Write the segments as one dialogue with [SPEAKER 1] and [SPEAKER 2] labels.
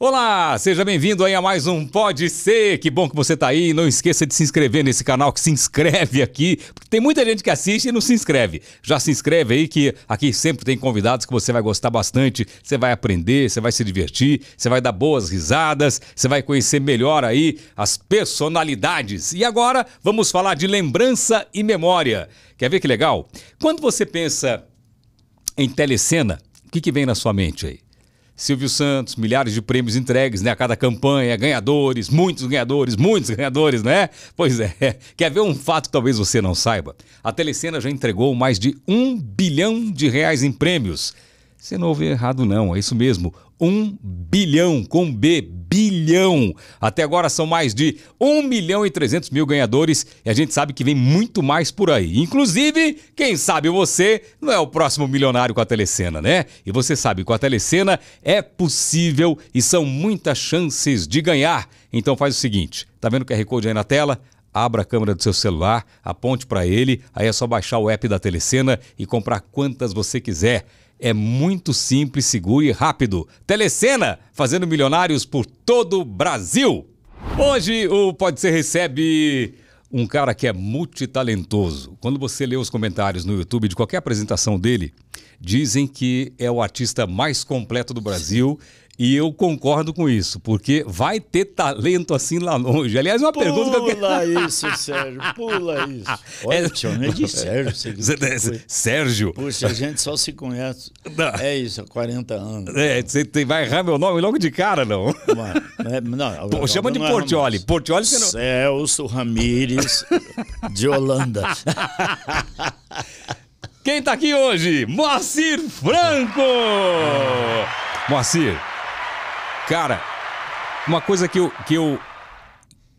[SPEAKER 1] Olá, seja bem-vindo aí a mais um Pode Ser. Que bom que você está aí. Não esqueça de se inscrever nesse canal, que se inscreve aqui, porque tem muita gente que assiste e não se inscreve. Já se inscreve aí que aqui sempre tem convidados que você vai gostar bastante, você vai aprender, você vai se divertir, você vai dar boas risadas, você vai conhecer melhor aí as personalidades. E agora vamos falar de lembrança e memória. Quer ver que legal? Quando você pensa em telecena, o que, que vem na sua mente aí? Silvio Santos, milhares de prêmios entregues né, a cada campanha, ganhadores, muitos ganhadores, muitos ganhadores, né? Pois é. Quer ver um fato que talvez você não saiba? A Telecena já entregou mais de um bilhão de reais em prêmios. Você não ouviu errado, não, é isso mesmo. 1 bilhão, com B, bilhão. Até agora são mais de 1 milhão e 300 mil ganhadores e a gente sabe que vem muito mais por aí. Inclusive, quem sabe você não é o próximo milionário com a Telecena, né? E você sabe, com a Telecena é possível e são muitas chances de ganhar. Então faz o seguinte, tá vendo o QR Code aí na tela? abra a câmera do seu celular, aponte para ele, aí é só baixar o app da Telecena e comprar quantas você quiser é muito simples, seguro e rápido. Telecena, fazendo milionários por todo o Brasil. Hoje o Pode Ser recebe um cara que é multitalentoso. Quando você lê os comentários no YouTube de qualquer apresentação dele, dizem que é o artista mais completo do Brasil e eu concordo com isso, porque vai ter talento assim lá longe. Aliás, uma pula pergunta que eu quero. Pula isso,
[SPEAKER 2] Sérgio, pula isso.
[SPEAKER 1] É- Olha, é... tio, de Sérgio. Você... Sérgio. Puxa, a
[SPEAKER 2] gente só se conhece. Não. É isso, há 40 anos.
[SPEAKER 1] É, você vai errar meu nome logo de cara, não.
[SPEAKER 2] É, não, Pô, chama de é Portioli. Portioli você não. Celso Ramires de Holanda. Quem está aqui hoje?
[SPEAKER 1] Moacir Franco! Moacir, Cara, uma coisa que eu. Que eu...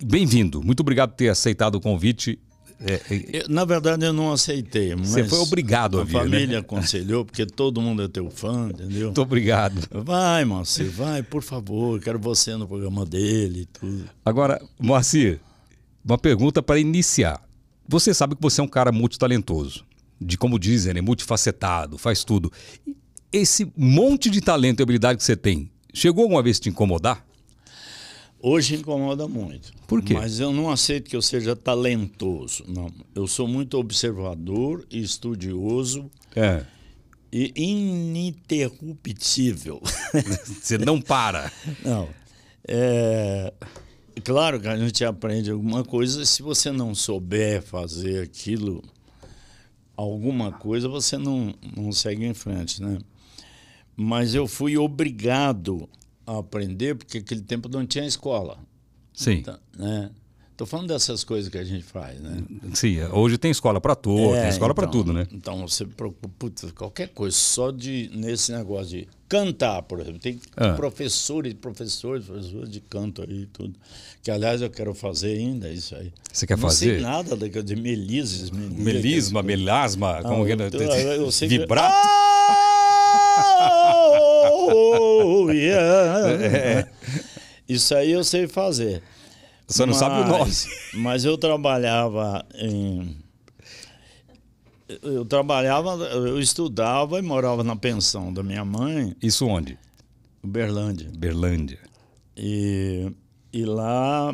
[SPEAKER 1] Bem-vindo, muito obrigado por ter aceitado o convite.
[SPEAKER 2] É, é... Eu, na verdade, eu não aceitei. Você foi obrigado a vir. A família né? aconselhou, porque todo mundo é teu fã, entendeu? Muito obrigado. Vai, Moacir, vai, por favor, quero você no programa dele e tudo. Agora, Moacir, uma pergunta para
[SPEAKER 1] iniciar. Você sabe que você é um cara multitalentoso, de como dizem, né? multifacetado, faz tudo. Esse monte de talento e habilidade que você tem, Chegou alguma vez a te incomodar?
[SPEAKER 2] Hoje incomoda muito. Por quê? Mas eu não aceito que eu seja talentoso. Não. Eu sou muito observador, estudioso. É. E ininterruptível. Você não para. Não. É, claro que a gente aprende alguma coisa. Se você não souber fazer aquilo, alguma coisa, você não, não segue em frente, né? mas eu fui obrigado a aprender, porque aquele tempo não tinha escola. Sim. Então, né? Tô falando dessas coisas que a gente faz, né? Sim, é. hoje tem escola para tudo, é, tem escola então, para tudo, né? Então você preocupa, putz, qualquer coisa, só de nesse negócio de cantar, por exemplo, tem ah. professores, professores, professores de canto aí tudo. Que aliás eu quero fazer ainda isso aí. Você quer não fazer? Não sei nada daquilo de melizes, melisma, melasma, ah, como eu, que é, né? eu, então, eu sei vibrato. Que... Ah! oh, yeah. É, é. Isso aí eu sei fazer. Você não mas, sabe o nome. Mas eu trabalhava em. Eu trabalhava, eu estudava e morava na pensão da minha mãe. Isso onde? Berlândia. Berlândia. E, e lá,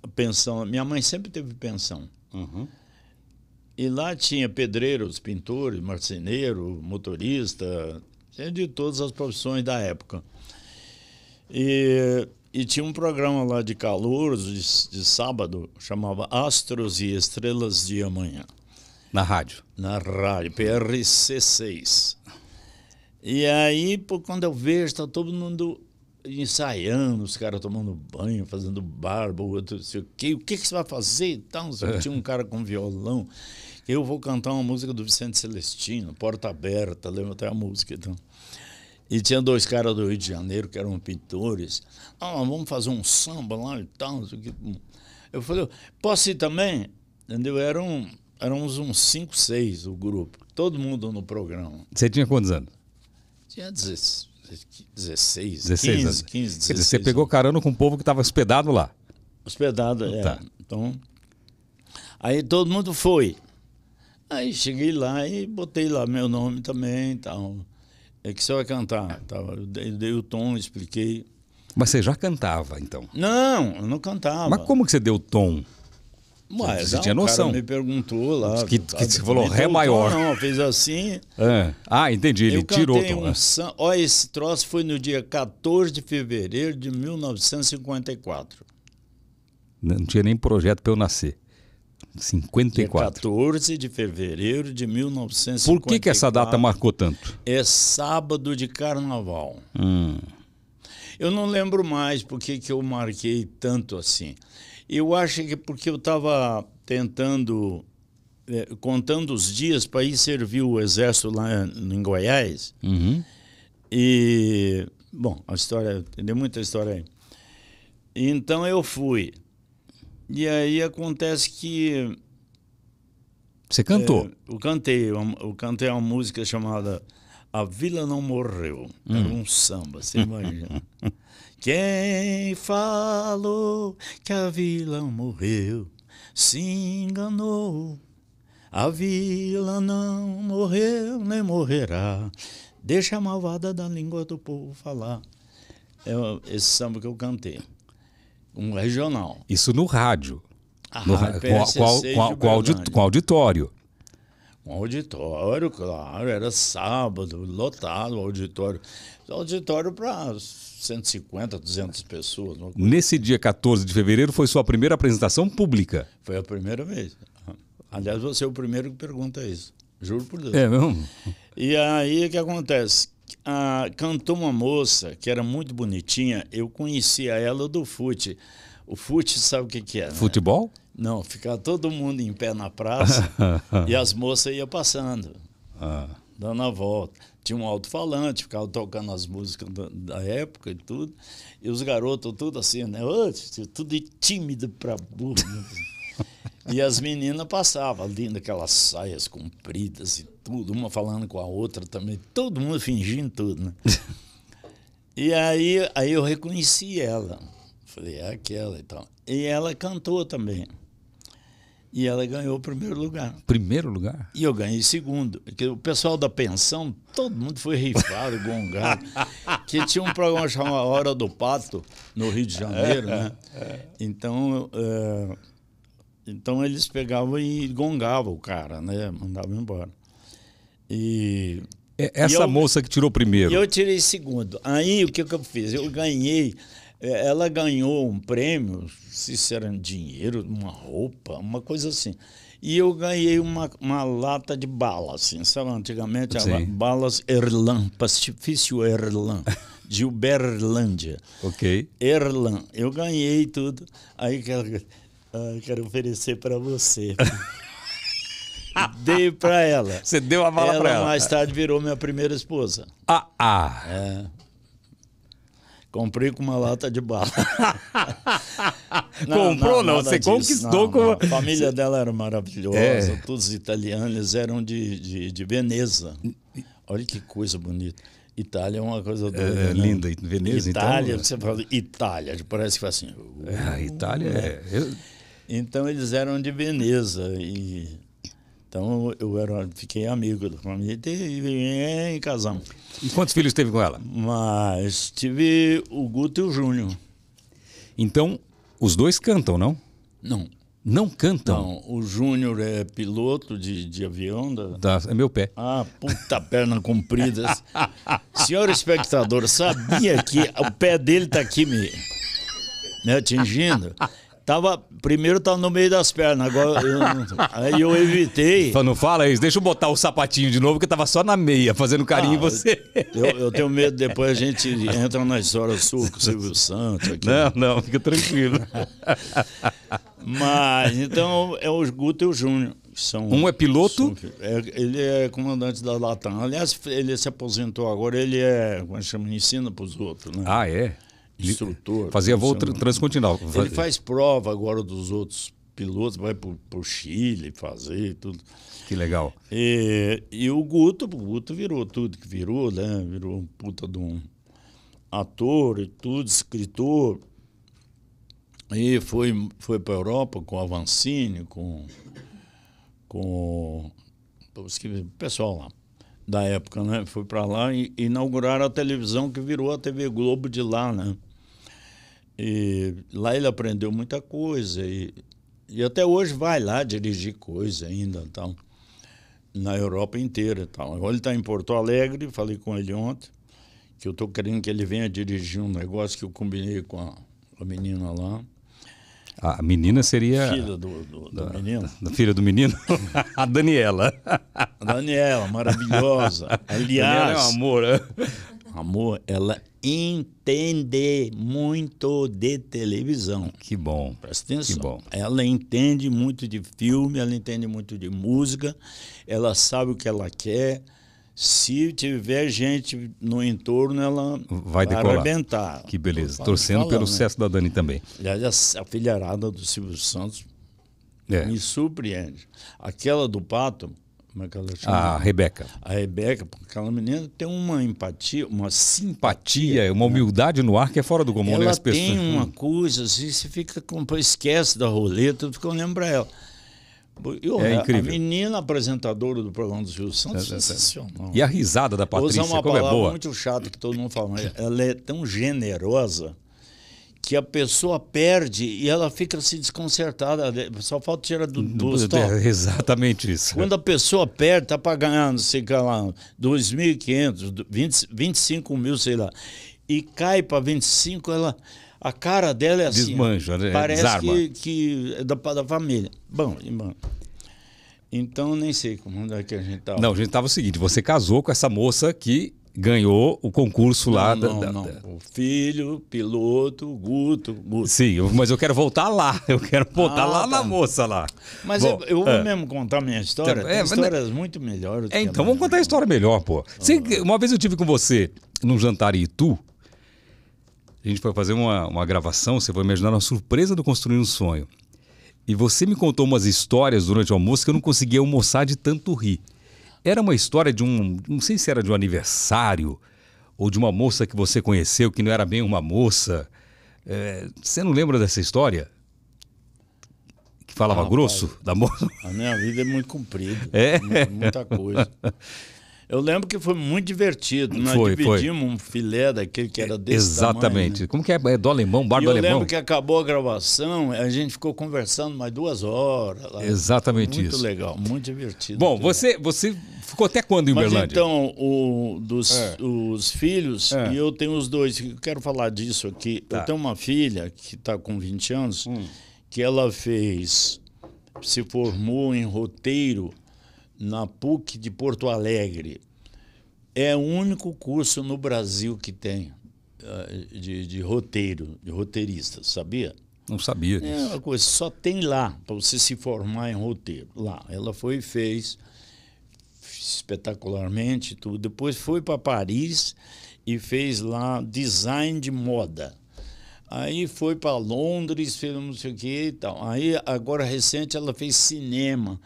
[SPEAKER 2] a pensão. Minha mãe sempre teve pensão. Uhum. E lá tinha pedreiros, pintores, marceneiro, motorista, de todas as profissões da época. E, e tinha um programa lá de calor de, de sábado, chamava Astros e Estrelas de Amanhã. Na rádio? Na rádio, PRC6. E aí, por quando eu vejo, está todo mundo ensaiando, os caras tomando banho, fazendo barba, o outro, sei o quê, o que, que você vai fazer e tal. Tinha um cara com violão. Eu vou cantar uma música do Vicente Celestino, Porta Aberta, lembro até a música. Então. E tinha dois caras do Rio de Janeiro que eram pintores. Ah, vamos fazer um samba lá e tal. Eu falei, posso ir também? Entendeu? Eram, éramos uns cinco, seis o grupo. Todo mundo no programa. Você tinha quantos anos? Tinha 16, 16, 15, anos. 15, 16. Quer dizer, você pegou carona com o povo que estava hospedado lá. Hospedado, é. Tá. Então, aí todo mundo foi. Aí cheguei lá e botei lá meu nome também e tal. É que você vai cantar. Tal. Eu dei, dei o tom, expliquei. Mas você já cantava, então?
[SPEAKER 1] Não, eu não cantava. Mas como que você deu o tom?
[SPEAKER 2] Mas, você não, tinha noção. O cara me perguntou lá. Que, que você falou ré maior. Tom, não, fez assim.
[SPEAKER 1] É. Ah, entendi. Ele eu tirou o tom. Um
[SPEAKER 2] é. san... Ó, esse troço foi no dia 14 de fevereiro de 1954.
[SPEAKER 1] Não tinha nem projeto para eu nascer. 54.
[SPEAKER 2] 14 de fevereiro de 1954. Por que, que essa data marcou tanto? É sábado de carnaval. Hum. Eu não lembro mais por que eu marquei tanto assim. Eu acho que porque eu estava tentando, eh, contando os dias para ir servir o exército lá em Goiás. Uhum. E, bom, a história, tem muita história aí. Então eu fui. E aí acontece que. Você cantou? É, eu cantei. Eu, eu cantei uma música chamada A Vila Não Morreu. Hum. Era um samba, você imagina. Quem falou que a vila morreu se enganou. A vila não morreu nem morrerá. Deixa a malvada da língua do povo falar. É esse samba que eu cantei. Um regional. Isso no rádio. Ah, no com, com,
[SPEAKER 1] com auditório.
[SPEAKER 2] Um auditório, claro, era sábado, lotado o auditório. Auditório para 150, 200 pessoas.
[SPEAKER 1] Nesse assim. dia 14 de fevereiro foi sua primeira apresentação pública?
[SPEAKER 2] Foi a primeira vez. Aliás, você é o primeiro que pergunta isso. Juro por Deus. É mesmo? E aí o que acontece? cantou uma moça que era muito bonitinha. Eu conhecia ela do fute. O fute sabe o que, que é? Né? Futebol? Não, ficava todo mundo em pé na praça e as moças iam passando, ah. dando a volta. Tinha um alto-falante, ficava tocando as músicas da época e tudo. E os garotos tudo assim, né? Oh, tudo tímido pra burro. Né? E as meninas passavam, linda, aquelas saias compridas e tudo, uma falando com a outra também, todo mundo fingindo tudo, né? E aí, aí eu reconheci ela. Falei, é aquela e tal. E ela cantou também. E ela ganhou o primeiro lugar.
[SPEAKER 1] Primeiro lugar?
[SPEAKER 2] E eu ganhei segundo. Porque o pessoal da pensão, todo mundo foi rifado, gongado. que tinha um programa chamado Hora do Pato, no Rio de Janeiro, né? É, é, é. Então. Uh, então eles pegavam e gongavam o cara, né? Mandavam embora. E. É essa e eu, moça que tirou primeiro. Eu tirei segundo. Aí o que, que eu fiz? Eu ganhei. É, ela ganhou um prêmio, se isso era dinheiro, uma roupa, uma coisa assim. E eu ganhei uma, uma lata de bala, assim, sabe? Antigamente era balas Erlan, pastifício Erlan, de Uberlândia. Ok. Erlan. Eu ganhei tudo. Aí que ah, eu quero oferecer para você. Dei para ela. Você deu a bala para ela? mais tarde virou minha primeira esposa. Ah, ah. É. Comprei com uma lata de bala.
[SPEAKER 1] não, Comprou, não, não você disso. conquistou não, com. A família dela
[SPEAKER 2] era maravilhosa, é. todos italianos eram de, de, de Veneza. Olha que coisa bonita. Itália é uma coisa é, doida. É, é linda, Veneza, então, Itália, então... você fala Itália, parece que faz assim. Uh, é, a Itália é. Eu... Então eles eram de Veneza e então eu era, fiquei amigo da família e, e casamos. E quantos filhos teve com ela? Mas tive o Guto e o Júnior.
[SPEAKER 1] Então os dois cantam, não? Não. Não cantam?
[SPEAKER 2] Não, o Júnior é piloto de, de avião. Da... da... é meu pé. Ah, puta perna comprida. Senhor espectador, sabia que o pé dele está aqui me, me atingindo? Tava, primeiro tava tá no meio das pernas, agora eu, aí eu
[SPEAKER 1] evitei. Não fala isso, deixa eu botar o sapatinho de novo, que tava só na meia, fazendo carinho ah, em você. Eu, eu, tenho medo, depois a
[SPEAKER 2] gente entra nas horas sua com o Silvio Santos. Aqui. Não, não, fica tranquilo. Mas, então, é o Guto e o Júnior. São, um é piloto? São, é, ele é comandante da Latam. Aliás, ele se aposentou agora, ele é, como é chama, ensina para os outros, né? Ah, é? Instrutor. Fazia voo transcontinental. Ele faz prova agora dos outros pilotos, vai para o Chile fazer tudo. Que legal. E, e o Guto, o Guto virou tudo que virou, né? Virou um puta de um ator e tudo, escritor. E foi, foi para a Europa com Avancini, com, com o pessoal lá da época, né? Foi para lá e inauguraram a televisão que virou a TV Globo de lá, né? E lá ele aprendeu muita coisa e, e até hoje vai lá dirigir coisa ainda, então, na Europa inteira. Então. Agora ele está em Porto Alegre, falei com ele ontem, que eu estou querendo que ele venha dirigir um negócio que eu combinei com a, a menina lá. A menina seria. Filha do, do, da, menino. Da, da, filha do menino? a Daniela. A Daniela, maravilhosa. Aliás. Daniela é um amor. Né? Amor, ela entende muito de televisão. Que bom. Presta atenção. Que bom. Ela entende muito de filme, ela entende muito de música, ela sabe o que ela quer. Se tiver gente no entorno, ela vai, vai arrebentar. Que beleza. Torcendo pelo né? sucesso da Dani também. Aliás, a filharada do Silvio Santos é. me surpreende. Aquela do Pato, como é que ela chama? A Rebeca. A Rebeca, porque aquela menina tem uma empatia, uma simpatia. É uma né? humildade no ar que é fora do comum, né, ela As pessoas... tem uma hum. coisa, assim, você fica com. Esquece da roleta, fica eu lembro ela. Eu, é incrível. A menina apresentadora do programa do Silvio Santos, é, é, é. sensacional. E a risada da Patrícia, uma como é palavra é boa. muito chata que todo mundo fala, mas ela é tão generosa que a pessoa perde e ela fica se desconcertada. Né? Só falta tirar do, do é
[SPEAKER 1] Exatamente isso.
[SPEAKER 2] Quando a pessoa perde, está pagando, sei lá, 2.500, 20, 25 mil, sei lá, e cai para 25, ela, a cara dela é assim. Desmanja, né? Parece Desarma. que, que é da, da família. Bom, irmão. Então, nem sei como é que a gente estava. Não,
[SPEAKER 1] a gente estava o seguinte: você casou com essa moça que ganhou o concurso não, lá. Não, da, não. Da...
[SPEAKER 2] O filho, piloto, Guto, Guto.
[SPEAKER 1] Sim, mas eu quero voltar lá. Eu quero voltar ah, lá tá. na moça lá.
[SPEAKER 2] Mas Bom, eu, eu vou é. mesmo contar minha história. É, é- histórias é, muito melhores. É, então,
[SPEAKER 1] vamos contar a história melhor, pô. Você, ah. uma vez eu tive com você num jantar em Itu. A gente foi fazer uma, uma gravação, você vai imaginar uma surpresa do Construir um Sonho. E você me contou umas histórias durante o almoço que eu não conseguia almoçar de tanto rir. Era uma história de um. Não sei se era de um aniversário ou de uma moça que você conheceu que não era bem uma moça. É, você não lembra dessa história? Que falava grosso pai, da moça?
[SPEAKER 2] A minha vida é muito comprida. É. muita coisa. Eu lembro que foi muito divertido. Nós foi, dividimos foi. um filé daquele que era desse Exatamente. Tamanho,
[SPEAKER 1] né? Como que é? É do alemão, bar e do eu alemão? Eu lembro
[SPEAKER 2] que acabou a gravação, a gente ficou conversando mais duas horas. Lá. Exatamente muito isso. Muito legal, muito divertido. Bom, você, você ficou até quando em Mas Uberlândia? então, o, dos, é. os filhos, é. e eu tenho os dois. Eu quero falar disso aqui. Tá. Eu tenho uma filha que está com 20 anos, hum. que ela fez, se formou em roteiro na PUC de Porto Alegre. É o único curso no Brasil que tem ah, de, de, roteiro, de roteirista, sabia? Não sabia é disso. É uma coisa, só tem lá para você se formar em roteiro. Lá. Ela foi e fez espetacularmente tudo. Depois foi para Paris e fez lá design de moda. Aí foi para Londres, fez não sei o que e tal. Aí, agora recente, ela fez cinema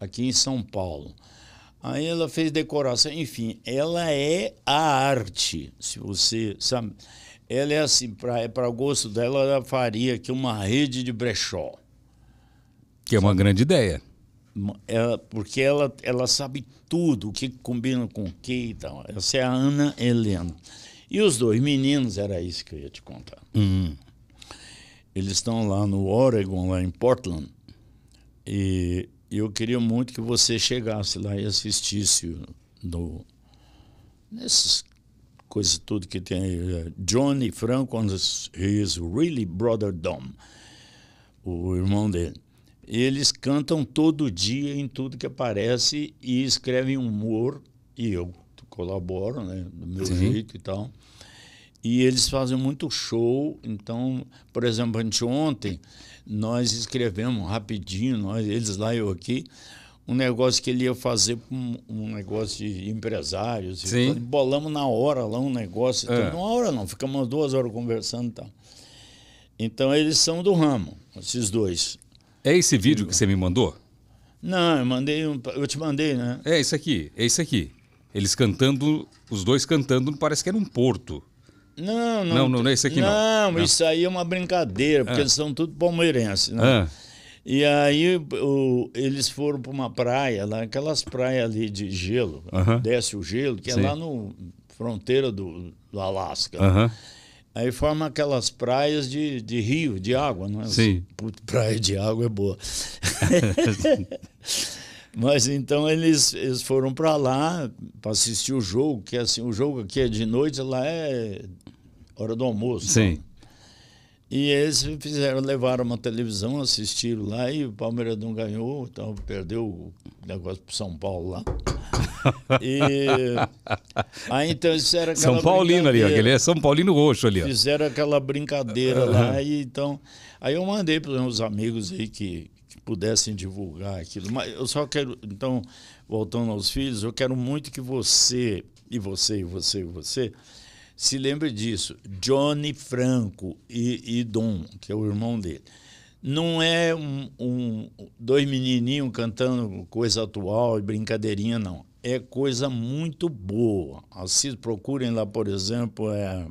[SPEAKER 2] aqui em São Paulo. Aí ela fez decoração, enfim, ela é a arte. Se você sabe, ela é assim, para é gosto dela, ela faria aqui uma rede de brechó.
[SPEAKER 1] Que é uma sabe? grande ideia.
[SPEAKER 2] Ela, é, porque ela, ela sabe tudo, o que combina com o que e tal. Essa é a Ana Helena. E os dois meninos, era isso que eu ia te contar. Hum. Eles estão lá no Oregon, lá em Portland. E eu queria muito que você chegasse lá e assistisse no, nessas coisas tudo que tem aí. Eh, Johnny Franco's His Really Brother Dom, o irmão dele. Eles cantam todo dia em tudo que aparece e escrevem humor, e eu colaboro, né, do meu jeito e tal. E eles fazem muito show, então, por exemplo, anteontem ontem nós escrevemos rapidinho, nós, eles lá eu aqui, um negócio que ele ia fazer um, um negócio de empresários. Sim. bolamos na hora lá um negócio. É. Então, uma hora não, ficamos duas horas conversando e então. tal. Então eles são do ramo, esses dois. É esse vídeo que você me mandou? Não, eu mandei um, eu te mandei, né?
[SPEAKER 1] É isso aqui, é isso aqui. Eles cantando, os dois cantando, parece que era um porto.
[SPEAKER 2] Não, não. Não, não, não é aqui não. Não, isso aí é uma brincadeira, porque ah. eles são tudo palmeirenses, né? Ah. E aí o, eles foram para uma praia, lá, aquelas praias ali de gelo, uh -huh. desce o gelo, que Sim. é lá no fronteira do, do Alasca. Uh -huh. Aí forma aquelas praias de, de rio, de água, não é? Sim. praia de água é boa. Mas então eles, eles foram para lá para assistir o jogo, que é assim, o jogo aqui é de noite, lá é hora do almoço. Sim. Né? E eles fizeram, levaram uma televisão, assistiram lá e o Palmeiras não ganhou, então perdeu o negócio para São Paulo lá. E aí então eles fizeram aquela São Paulino ali, aquele é
[SPEAKER 1] São Paulino roxo ali. Ó.
[SPEAKER 2] Fizeram aquela brincadeira uhum. lá e então aí eu mandei para uns amigos aí que pudessem divulgar aquilo. Mas eu só quero, então, voltando aos filhos, eu quero muito que você, e você, e você, e você, se lembre disso. Johnny Franco e, e Dom, que é o irmão dele. Não é um, um dois menininhos cantando coisa atual e brincadeirinha, não. É coisa muito boa. procurem lá, por exemplo, é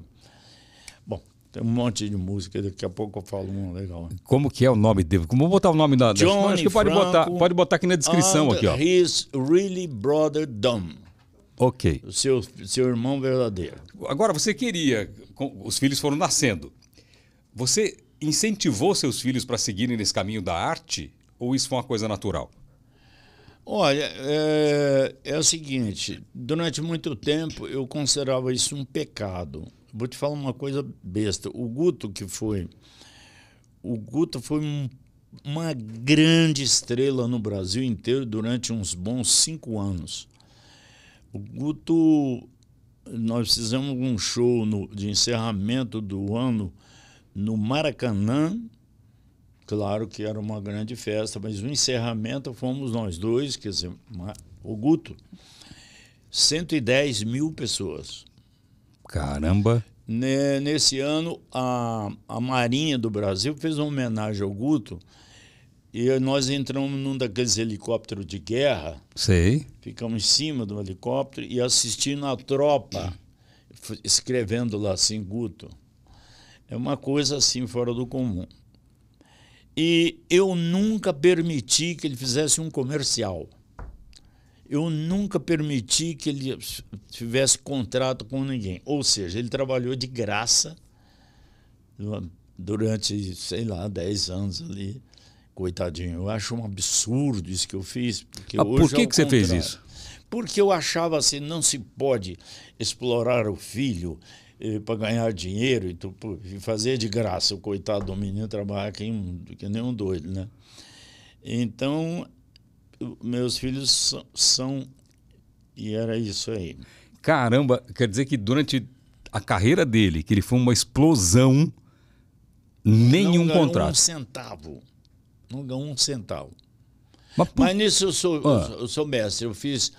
[SPEAKER 2] tem um monte de música, daqui a pouco eu falo um legal.
[SPEAKER 1] Como que é o nome dele? Como vou botar o nome da Acho que pode Franco botar, pode
[SPEAKER 2] botar aqui na descrição aqui, ó. His really brother dumb. OK. O seu seu irmão verdadeiro. Agora você queria os filhos foram nascendo. Você incentivou
[SPEAKER 1] seus filhos para seguirem nesse caminho da arte ou isso foi uma coisa natural?
[SPEAKER 2] Olha, é, é o seguinte, durante muito tempo eu considerava isso um pecado Vou te falar uma coisa besta. O Guto que foi. O Guto foi um, uma grande estrela no Brasil inteiro durante uns bons cinco anos. O Guto. Nós fizemos um show no, de encerramento do ano no Maracanã. Claro que era uma grande festa, mas o encerramento fomos nós dois, quer dizer, o Guto. 110 mil pessoas.
[SPEAKER 1] Caramba!
[SPEAKER 2] Nesse ano, a, a Marinha do Brasil fez uma homenagem ao Guto e nós entramos num daqueles helicópteros de guerra. Sei. Ficamos em cima do helicóptero e assistindo a tropa escrevendo lá assim, Guto. É uma coisa assim fora do comum. E eu nunca permiti que ele fizesse um comercial eu nunca permiti que ele tivesse contrato com ninguém. Ou seja, ele trabalhou de graça né, durante, sei lá, 10 anos ali. Coitadinho, eu acho um absurdo isso que eu fiz. Porque ah, por que, que você fez isso? Porque eu achava assim, não se pode explorar o filho eh, para ganhar dinheiro e, tu, fazer de graça. O coitado do menino trabalha aqui que nem um doido, né? Então, meus filhos são. E era isso aí. Caramba,
[SPEAKER 1] quer dizer que durante a carreira dele, que ele foi uma explosão,
[SPEAKER 2] nenhum não contrato. um centavo. Não ganhou um centavo. Mas, por... Mas nisso eu sou, ah. eu sou mestre. Eu fiz.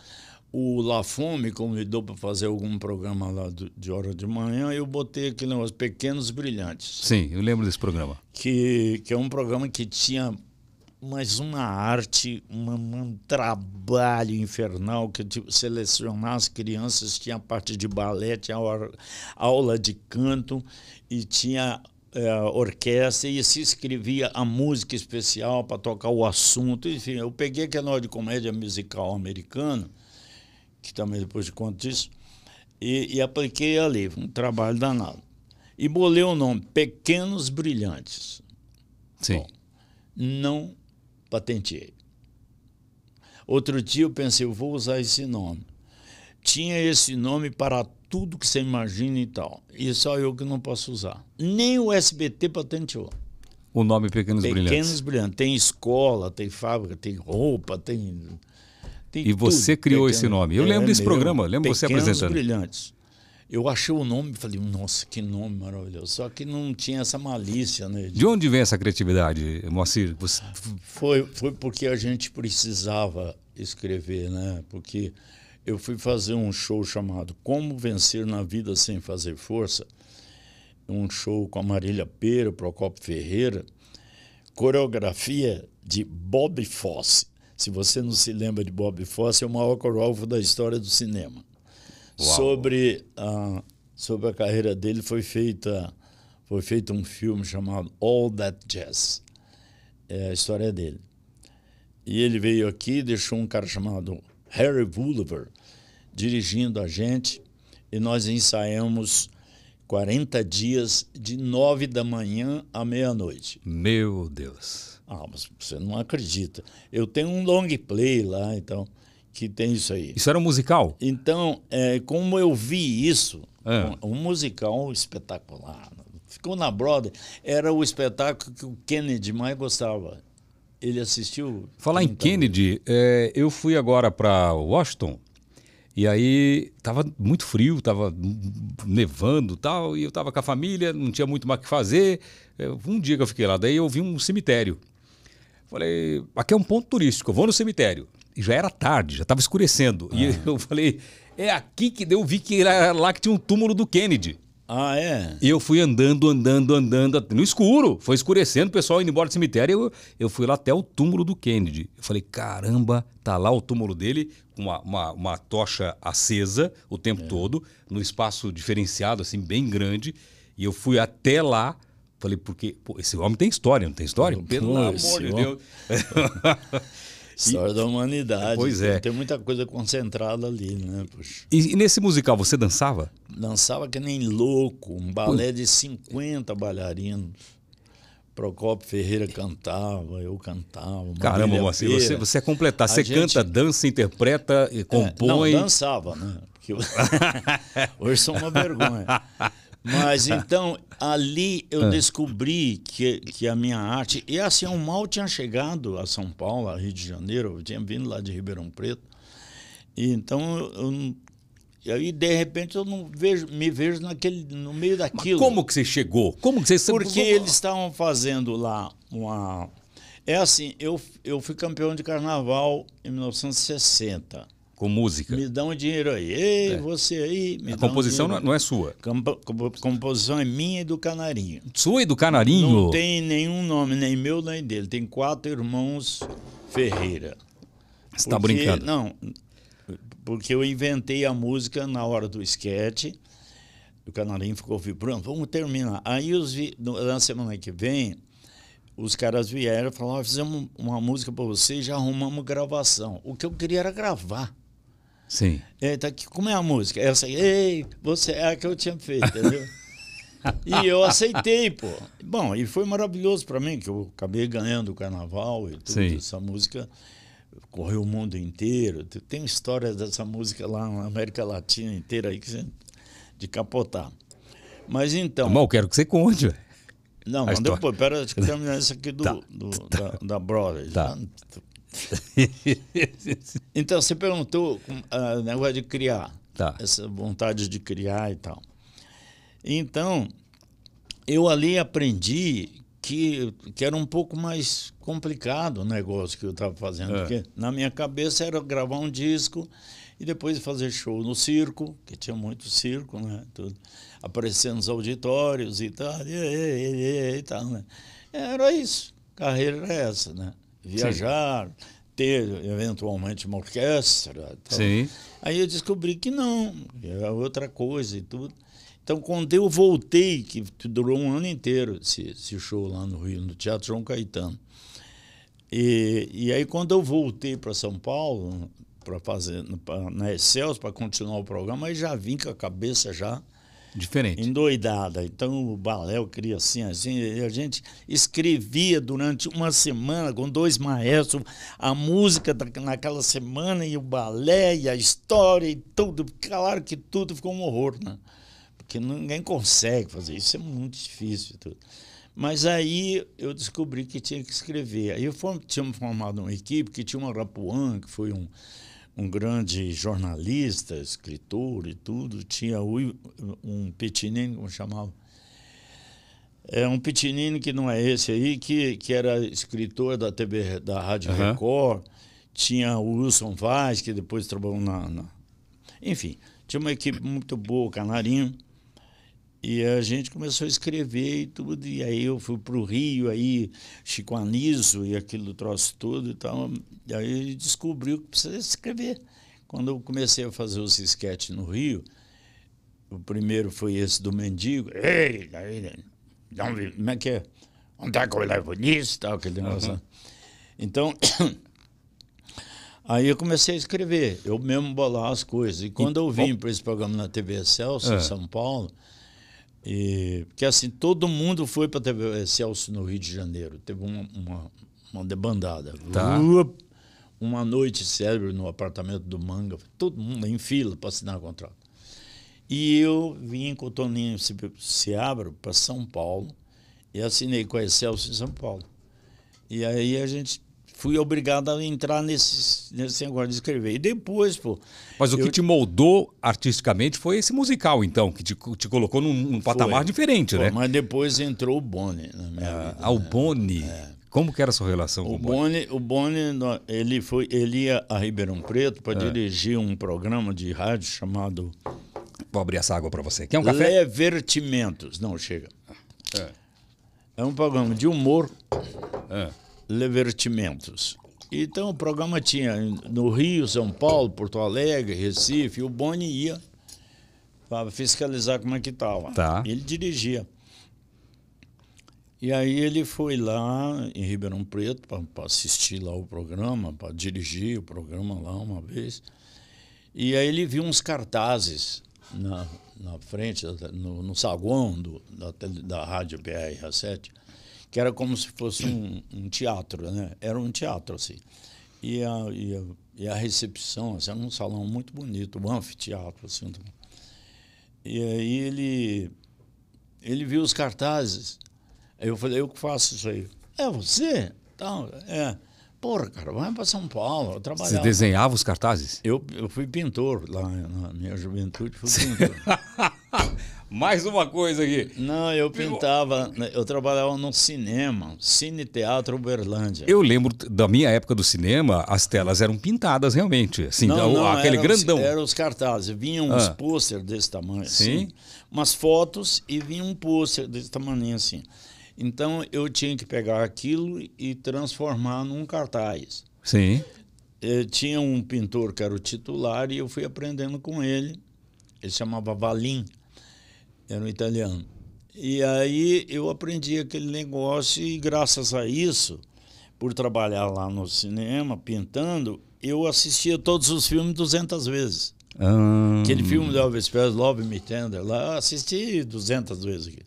[SPEAKER 2] O Lafon me convidou para fazer algum programa lá do, de hora de manhã e eu botei aquele negócio Pequenos Brilhantes. Sim, eu lembro desse programa. Que, que é um programa que tinha mas uma arte, uma, um trabalho infernal que tipo, selecionar as crianças, tinha a parte de balé, tinha aula de canto e tinha é, orquestra e se escrevia a música especial para tocar o assunto. Enfim, eu peguei aquela aula de comédia musical americana, que também depois de conto disso, e, e apliquei ali, um trabalho danado. E bolei o nome, Pequenos Brilhantes. Sim. Bom, não patenteei. Outro dia eu pensei, eu vou usar esse nome. Tinha esse nome para tudo que você imagina e tal. E só eu que não posso usar. Nem o SBT patenteou.
[SPEAKER 1] O nome Pequenos, Pequenos Brilhantes. Pequenos Brilhantes.
[SPEAKER 2] Tem escola, tem fábrica, tem roupa, tem. tem e você tudo. criou Pequeno, esse nome. Eu é lembro desse programa, lembro Pequenos você apresentando. Pequenos Brilhantes. Eu achei o nome e falei, nossa, que nome maravilhoso. Só que não tinha essa malícia, né? De, de
[SPEAKER 1] onde vem essa criatividade, Moacir? Você...
[SPEAKER 2] Foi, foi porque a gente precisava escrever, né? Porque eu fui fazer um show chamado Como Vencer na Vida Sem Fazer Força, um show com a Marília Pera, Procopio Ferreira, coreografia de Bob Fosse. Se você não se lembra de Bob Fosse, é o maior coreógrafo da história do cinema sobre a, sobre a carreira dele foi feita foi feito um filme chamado All That Jazz. É a história dele. E ele veio aqui, deixou um cara chamado Harry Boulevard dirigindo a gente e nós ensaiamos 40 dias de 9 da manhã à meia-noite. Meu Deus. Ah, mas você não acredita. Eu tenho um long play lá, então que tem isso aí. Isso era um musical? Então, é, como eu vi isso, é. um, um, musical espetacular. Ficou na Broadway. Era o espetáculo que o Kennedy mais gostava. Ele assistiu.
[SPEAKER 1] Falar em Kennedy, é, eu fui agora para Washington e aí tava muito frio, tava nevando tal, e eu tava com a família, não tinha muito mais o que fazer. um dia que eu fiquei lá, daí eu vi um cemitério. Falei, aqui é um ponto turístico, vou no cemitério. E já era tarde, já estava escurecendo. Ah. E eu falei, é aqui que eu vi que era lá que tinha um túmulo do Kennedy. Ah, é? E eu fui andando, andando, andando, no escuro. Foi escurecendo, o pessoal indo embora do cemitério. Eu, eu fui lá até o túmulo do Kennedy. Eu falei, caramba, tá lá o túmulo dele, com uma, uma, uma tocha acesa o tempo é. todo, num espaço diferenciado, assim, bem grande. E eu fui até lá. Falei, porque pô, esse homem tem história, não tem história? Pelo, Pelo amor de Deus. História
[SPEAKER 2] e, da humanidade. Pois é. Tem muita coisa concentrada ali, né? E, e nesse musical você dançava? Dançava que nem louco, um balé de 50 bailarinos. Procopio Ferreira cantava, eu cantava. Caramba, você, você é completar. Você gente...
[SPEAKER 1] canta, dança, interpreta, compõe. É, não,
[SPEAKER 2] dançava, né? Eu... Hoje sou uma vergonha. Mas então, ali eu ah. descobri que, que a minha arte. E assim, eu mal tinha chegado a São Paulo, a Rio de Janeiro, eu tinha vindo lá de Ribeirão Preto. E então eu, e aí, de repente, eu não vejo, me vejo naquele, no meio daquilo. Mas como que você chegou? Como que você Porque eles estavam fazendo lá uma. É assim, eu, eu fui campeão de carnaval em 1960. Com música. Me dão dinheiro aí. Ei, é. você aí. Me a composição é, não é sua. composição é minha e do Canarinho.
[SPEAKER 1] Sua e do Canarinho? Não tem
[SPEAKER 2] nenhum nome, nem meu nem dele. Tem quatro irmãos Ferreira. Você está brincando? Não, porque eu inventei a música na hora do esquete. O Canarinho ficou vibrando. Vamos terminar. Aí, os vi... na semana que vem, os caras vieram e falaram: fizemos uma música para você e já arrumamos gravação. O que eu queria era gravar. Sim. Então, como é a música? Ela assim, ei, você é a que eu tinha feito, entendeu? e eu aceitei, pô. Bom, e foi maravilhoso para mim, que eu acabei ganhando o carnaval e tudo. Sim. Essa música correu o mundo inteiro. Tem histórias dessa música lá na América Latina inteira aí que de capotar. Mas então. Mas eu
[SPEAKER 1] quero que você conte, velho.
[SPEAKER 2] Não, mas depois, pera, deixa eu terminar isso aqui do, tá. do, tá. da, da Tá. então, você perguntou o uh, ah, negócio de criar. Tá. Essa vontade de criar e tal. Então, eu ali aprendi que, que era um pouco mais complicado o negócio que eu estava fazendo. É. Porque na minha cabeça era gravar um disco e depois fazer show no circo, que tinha muito circo, né? Tudo. Aparecer nos auditórios e tal, e, e, e, e tal, né? Era isso. Carreira era essa, né? viajar, Sim. ter eventualmente uma orquestra. Tal. Sim. Aí eu descobri que não, é outra coisa e tudo. Então, quando eu voltei, que durou um ano inteiro esse, esse show lá no Rio, no Teatro João Caetano. E, e aí, quando eu voltei para São Paulo, para fazer pra, na né, Excels, para continuar o programa, aí já vim com a cabeça já Diferente. Endoidada. Então o balé eu queria assim, assim, a gente escrevia durante uma semana com dois maestros a música da, naquela semana e o balé e a história e tudo. Claro que tudo ficou um horror, né? Porque ninguém consegue fazer isso, é muito difícil tudo. Mas aí eu descobri que tinha que escrever. Aí eu tínhamos formado uma equipe que tinha uma Rapuã, que foi um um grande jornalista, escritor e tudo, tinha um petinino, como chamava? É um petinino que não é esse aí, que, que era escritor da TV, da Rádio uhum. Record, tinha o Wilson Vaz, que depois trabalhou na, na... Enfim, tinha uma equipe muito boa, o Canarinho. E a gente começou a escrever e tudo, e aí eu fui para o Rio, aí Chico Anísio e aquilo troço tudo e tal. E aí descobriu que precisa escrever. Quando eu comecei a fazer os esquetes no Rio, o primeiro foi esse do mendigo. Ei, aí, como é que é? Onde é que eu levo nisso? Tal, aquele negócio. Então, Aí eu comecei a escrever, eu mesmo bolar as coisas. E quando e, eu vim para esse programa na TV Celso, é. em São Paulo, e, porque assim, todo mundo foi para a TV eh, Celso no Rio de Janeiro. Teve uma, uma, uma debandada. Tá. Uma noite cérebro no apartamento do Manga. Todo mundo em fila para assinar o contrato. E eu vim com o Toninho abro para São Paulo e assinei com a Excelsior em São Paulo. E aí a gente fui obrigado a entrar nesse, nesse negócio de escrever. E depois, pô. Mas o eu... que te moldou artisticamente foi esse musical, então, que te, te colocou num, num patamar foi. diferente, pô, né? Mas depois entrou o Boni na minha ah, vida. Ah, o né? Boni. É. Como que era a sua relação o com o Boni? Boni? O Boni, ele, foi, ele ia a Ribeirão Preto para é. dirigir um programa de rádio chamado... Vou abrir essa água para você. Quer um café? Levertimentos. Não, chega. É, é um programa de humor. É Levertimentos. Então o programa tinha no Rio, São Paulo, Porto Alegre, Recife, o Boni ia para fiscalizar como é que estava. Tá. Ele dirigia. E aí ele foi lá em Ribeirão Preto para assistir lá o programa, para dirigir o programa lá uma vez. E aí ele viu uns cartazes na, na frente, no, no saguão do, da, da rádio BR-7 que era como se fosse um, um teatro, né? Era um teatro, assim. E a, e a, e a recepção, assim, era um salão muito bonito, um anfiteatro, assim. E aí ele, ele viu os cartazes. Aí eu falei, eu que faço isso aí. É você? Então, é. Porra, cara, vai para São Paulo trabalhar. Você desenhava os cartazes? Eu, eu fui pintor lá na minha juventude, fui pintor. mais uma coisa aqui. Não, eu pintava, né, eu trabalhava no cinema, Cine Teatro Uberlândia.
[SPEAKER 1] Eu lembro da minha época do cinema, as telas eram pintadas realmente, assim, não, não, aquele grandão.
[SPEAKER 2] Eram os cartazes, vinham ah. uns pôster desse tamanho, Sim. assim, umas fotos e vinha um pôster desse tamanho, assim. Então eu tinha que pegar aquilo e transformar num cartaz. Sim. Eu eh, tinha um pintor que era o titular e eu fui aprendendo com ele. Ele chamava Valim era um italiano. E aí eu aprendi aquele negócio e graças a isso, por trabalhar lá no cinema, pintando, eu assistia todos os filmes 200 vezes. Ah. Aquele filme do Elvis Presley, Love Me Tender, lá eu assisti 200 vezes. Aqui.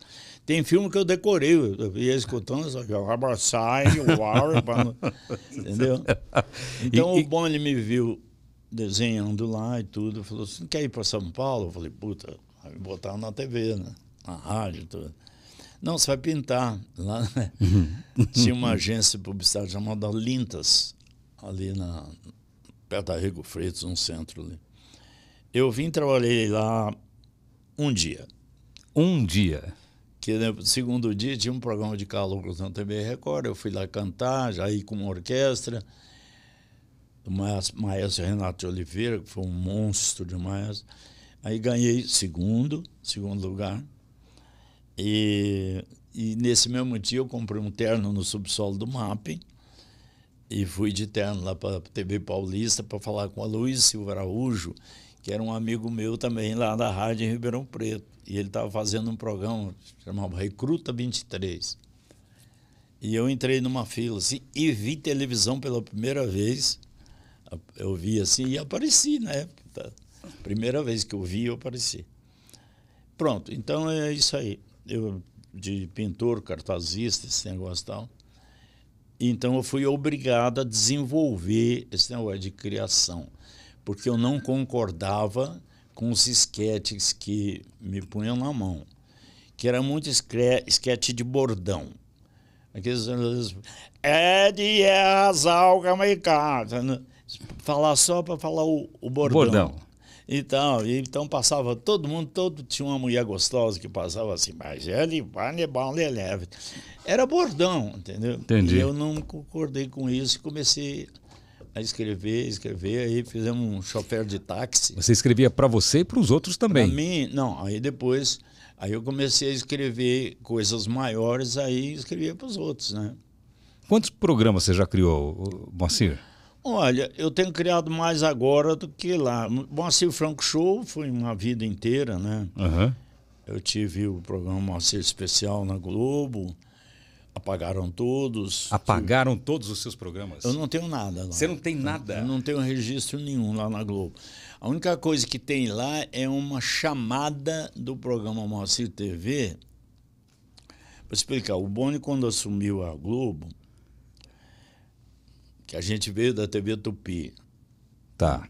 [SPEAKER 2] Tem filme que eu decorei, eu ia escutando, só que é Sai, War, entendeu? Então e, o Boni me viu desenhando lá e tudo, falou assim, quer ir para São Paulo? Eu falei, puta, Aí botaram na TV, né? na rádio, tudo. Não, você vai pintar. Lá, né? Uhum. Tinha uma agência de publicidade chamada Lintas, ali na, perto da Rigo Freitas, um centro ali. Eu vim trabalhei lá um dia. Um dia? Que no né, segundo dia tinha um programa de calor na TV Record. Eu fui lá cantar, já ia com uma orquestra. O maestro Renato Oliveira, que foi um monstro de maestro Aí ganhei segundo, segundo lugar. E, e nesse mesmo dia eu comprei um terno no subsolo do MAP e fui de terno lá para a TV Paulista para falar com a Luiz Silva Araújo, que era um amigo meu também lá da rádio em Ribeirão Preto. E ele estava fazendo um programa chamado Recruta 23. E eu entrei numa fila assim, e vi televisão pela primeira vez. Eu vi assim e apareci na né? época. Tá. Primeira vez que eu vi, eu apareci. Pronto, então é isso aí. Eu, de pintor, cartazista, esse negócio e tal. Então eu fui obrigado a desenvolver esse negócio de criação, porque eu não concordava com os esquetes que me punham na mão, que era muito esquete de bordão. Aqueles é de as algas né? Falar só para falar o, o bordão. bordão. Então, então passava todo mundo, todo tinha uma mulher gostosa que passava assim, mas ele vale é bom, é leve. Era bordão, entendeu? Entendi. E eu não concordei com isso, e comecei a escrever, escrever, aí fizemos um chofer de táxi. Você
[SPEAKER 1] escrevia para você e para os outros também? Para
[SPEAKER 2] mim, não. Aí depois, aí eu comecei a escrever coisas maiores, aí escrevia para os outros, né?
[SPEAKER 1] Quantos programas você já criou, Moacir?
[SPEAKER 2] Olha, eu tenho criado mais agora do que lá. Moacir assim, Franco Show foi uma vida inteira, né? Uhum. Eu tive o programa Moacir Especial na Globo. Apagaram todos. Apagaram tive... todos os seus programas? Eu não tenho nada lá. Você não tem nada? Eu, não tenho registro nenhum lá na Globo. A única coisa que tem lá é uma chamada do programa Moacir TV. Para explicar, o Boni, quando assumiu a Globo, que a gente veio da TV Tupi.
[SPEAKER 1] Tá.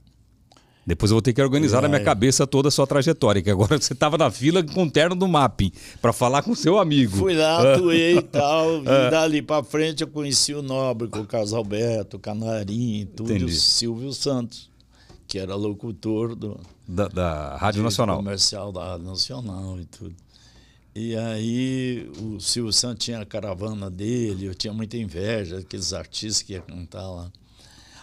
[SPEAKER 1] Depois eu vou ter que organizar é. na minha cabeça toda a sua trajetória, que agora você estava na fila com o terno do MAP para falar com seu amigo. Fui lá, atuei e tal. vim E é. dali
[SPEAKER 2] para frente eu conheci o Nobre, com o Casalberto, o Canarim, tudo, Entendi. o Silvio Santos, que era locutor do,
[SPEAKER 1] da, da
[SPEAKER 2] Rádio Nacional. Comercial da Rádio Nacional e tudo. E aí o Silvio Santos tinha a caravana dele, eu tinha muita inveja daqueles artistas que iam cantar lá.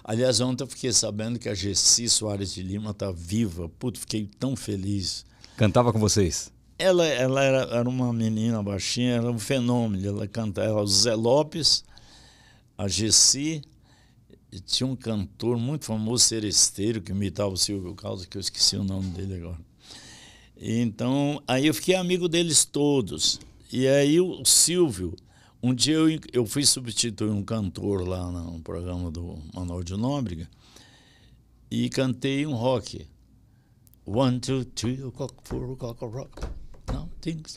[SPEAKER 2] Aliás, ontem eu fiquei sabendo que a Gessi Soares de Lima está viva. Puto, fiquei tão feliz.
[SPEAKER 1] Cantava com vocês?
[SPEAKER 2] Ela, ela era, era uma menina baixinha, era um fenômeno. Ela cantava, o Zé Lopes, a Gessi, tinha um cantor muito famoso, seresteiro, que imitava o Silvio Carlos, que eu esqueci o nome dele agora. Então, aí eu fiquei amigo deles todos. E aí o Silvio, um dia eu, eu fui substituir um cantor lá no programa do Manuel de Nóbrega e cantei um rock. One, two, three, o'clock, four o'clock, rock. Não, tem que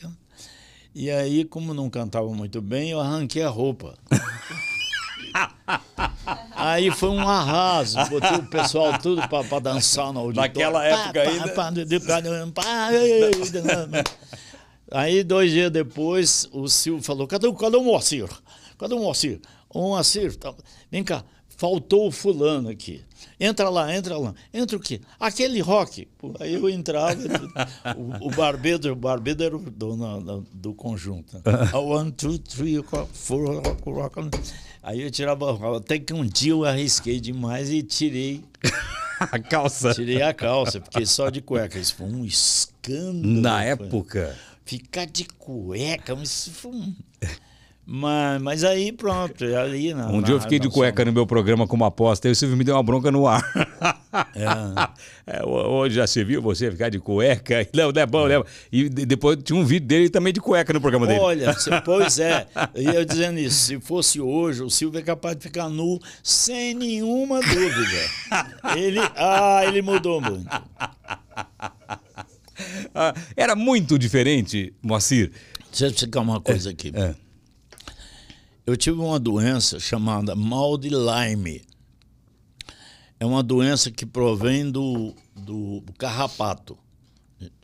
[SPEAKER 2] E aí, como não cantava muito bem, eu arranquei a roupa. Aí foi um arraso, botou o pessoal tudo para dançar na auditório. Naquela época ainda. Aí, dois dias depois, o Silvio falou: cadê, cadê o Moacir? Cadê o Moacir? O Moacir, tá... vem cá, faltou o fulano aqui. Entra lá, entra lá. Entra o quê? Aquele rock. Aí eu entrava, o, o barbeiro, o barbeiro era o dono do, do conjunto. Né? One, two, three, four, rock, rock. rock. Aí eu tirava até que um dia eu arrisquei demais e tirei a calça. Tirei a calça, porque só de cueca. Isso foi um escândalo. Na época. Ficar de cueca, isso foi um mas, mas aí pronto, aí não. Um dia eu fiquei de cueca
[SPEAKER 1] no meu programa com uma aposta e o Silvio me deu uma bronca no ar. É. é hoje já se viu você ficar de cueca? Não, não é bom,
[SPEAKER 2] leva. É e depois tinha um vídeo dele também de cueca no programa dele. Olha, pois é. E eu dizendo isso, se fosse hoje, o Silvio é capaz de ficar nu sem nenhuma dúvida. Ele, ah, ele mudou muito. Ah, era muito diferente, Moacir. Deixa eu explicar uma coisa é, aqui. É. é eu tive uma doença chamada mal de Lyme. É uma doença que provém do, do carrapato.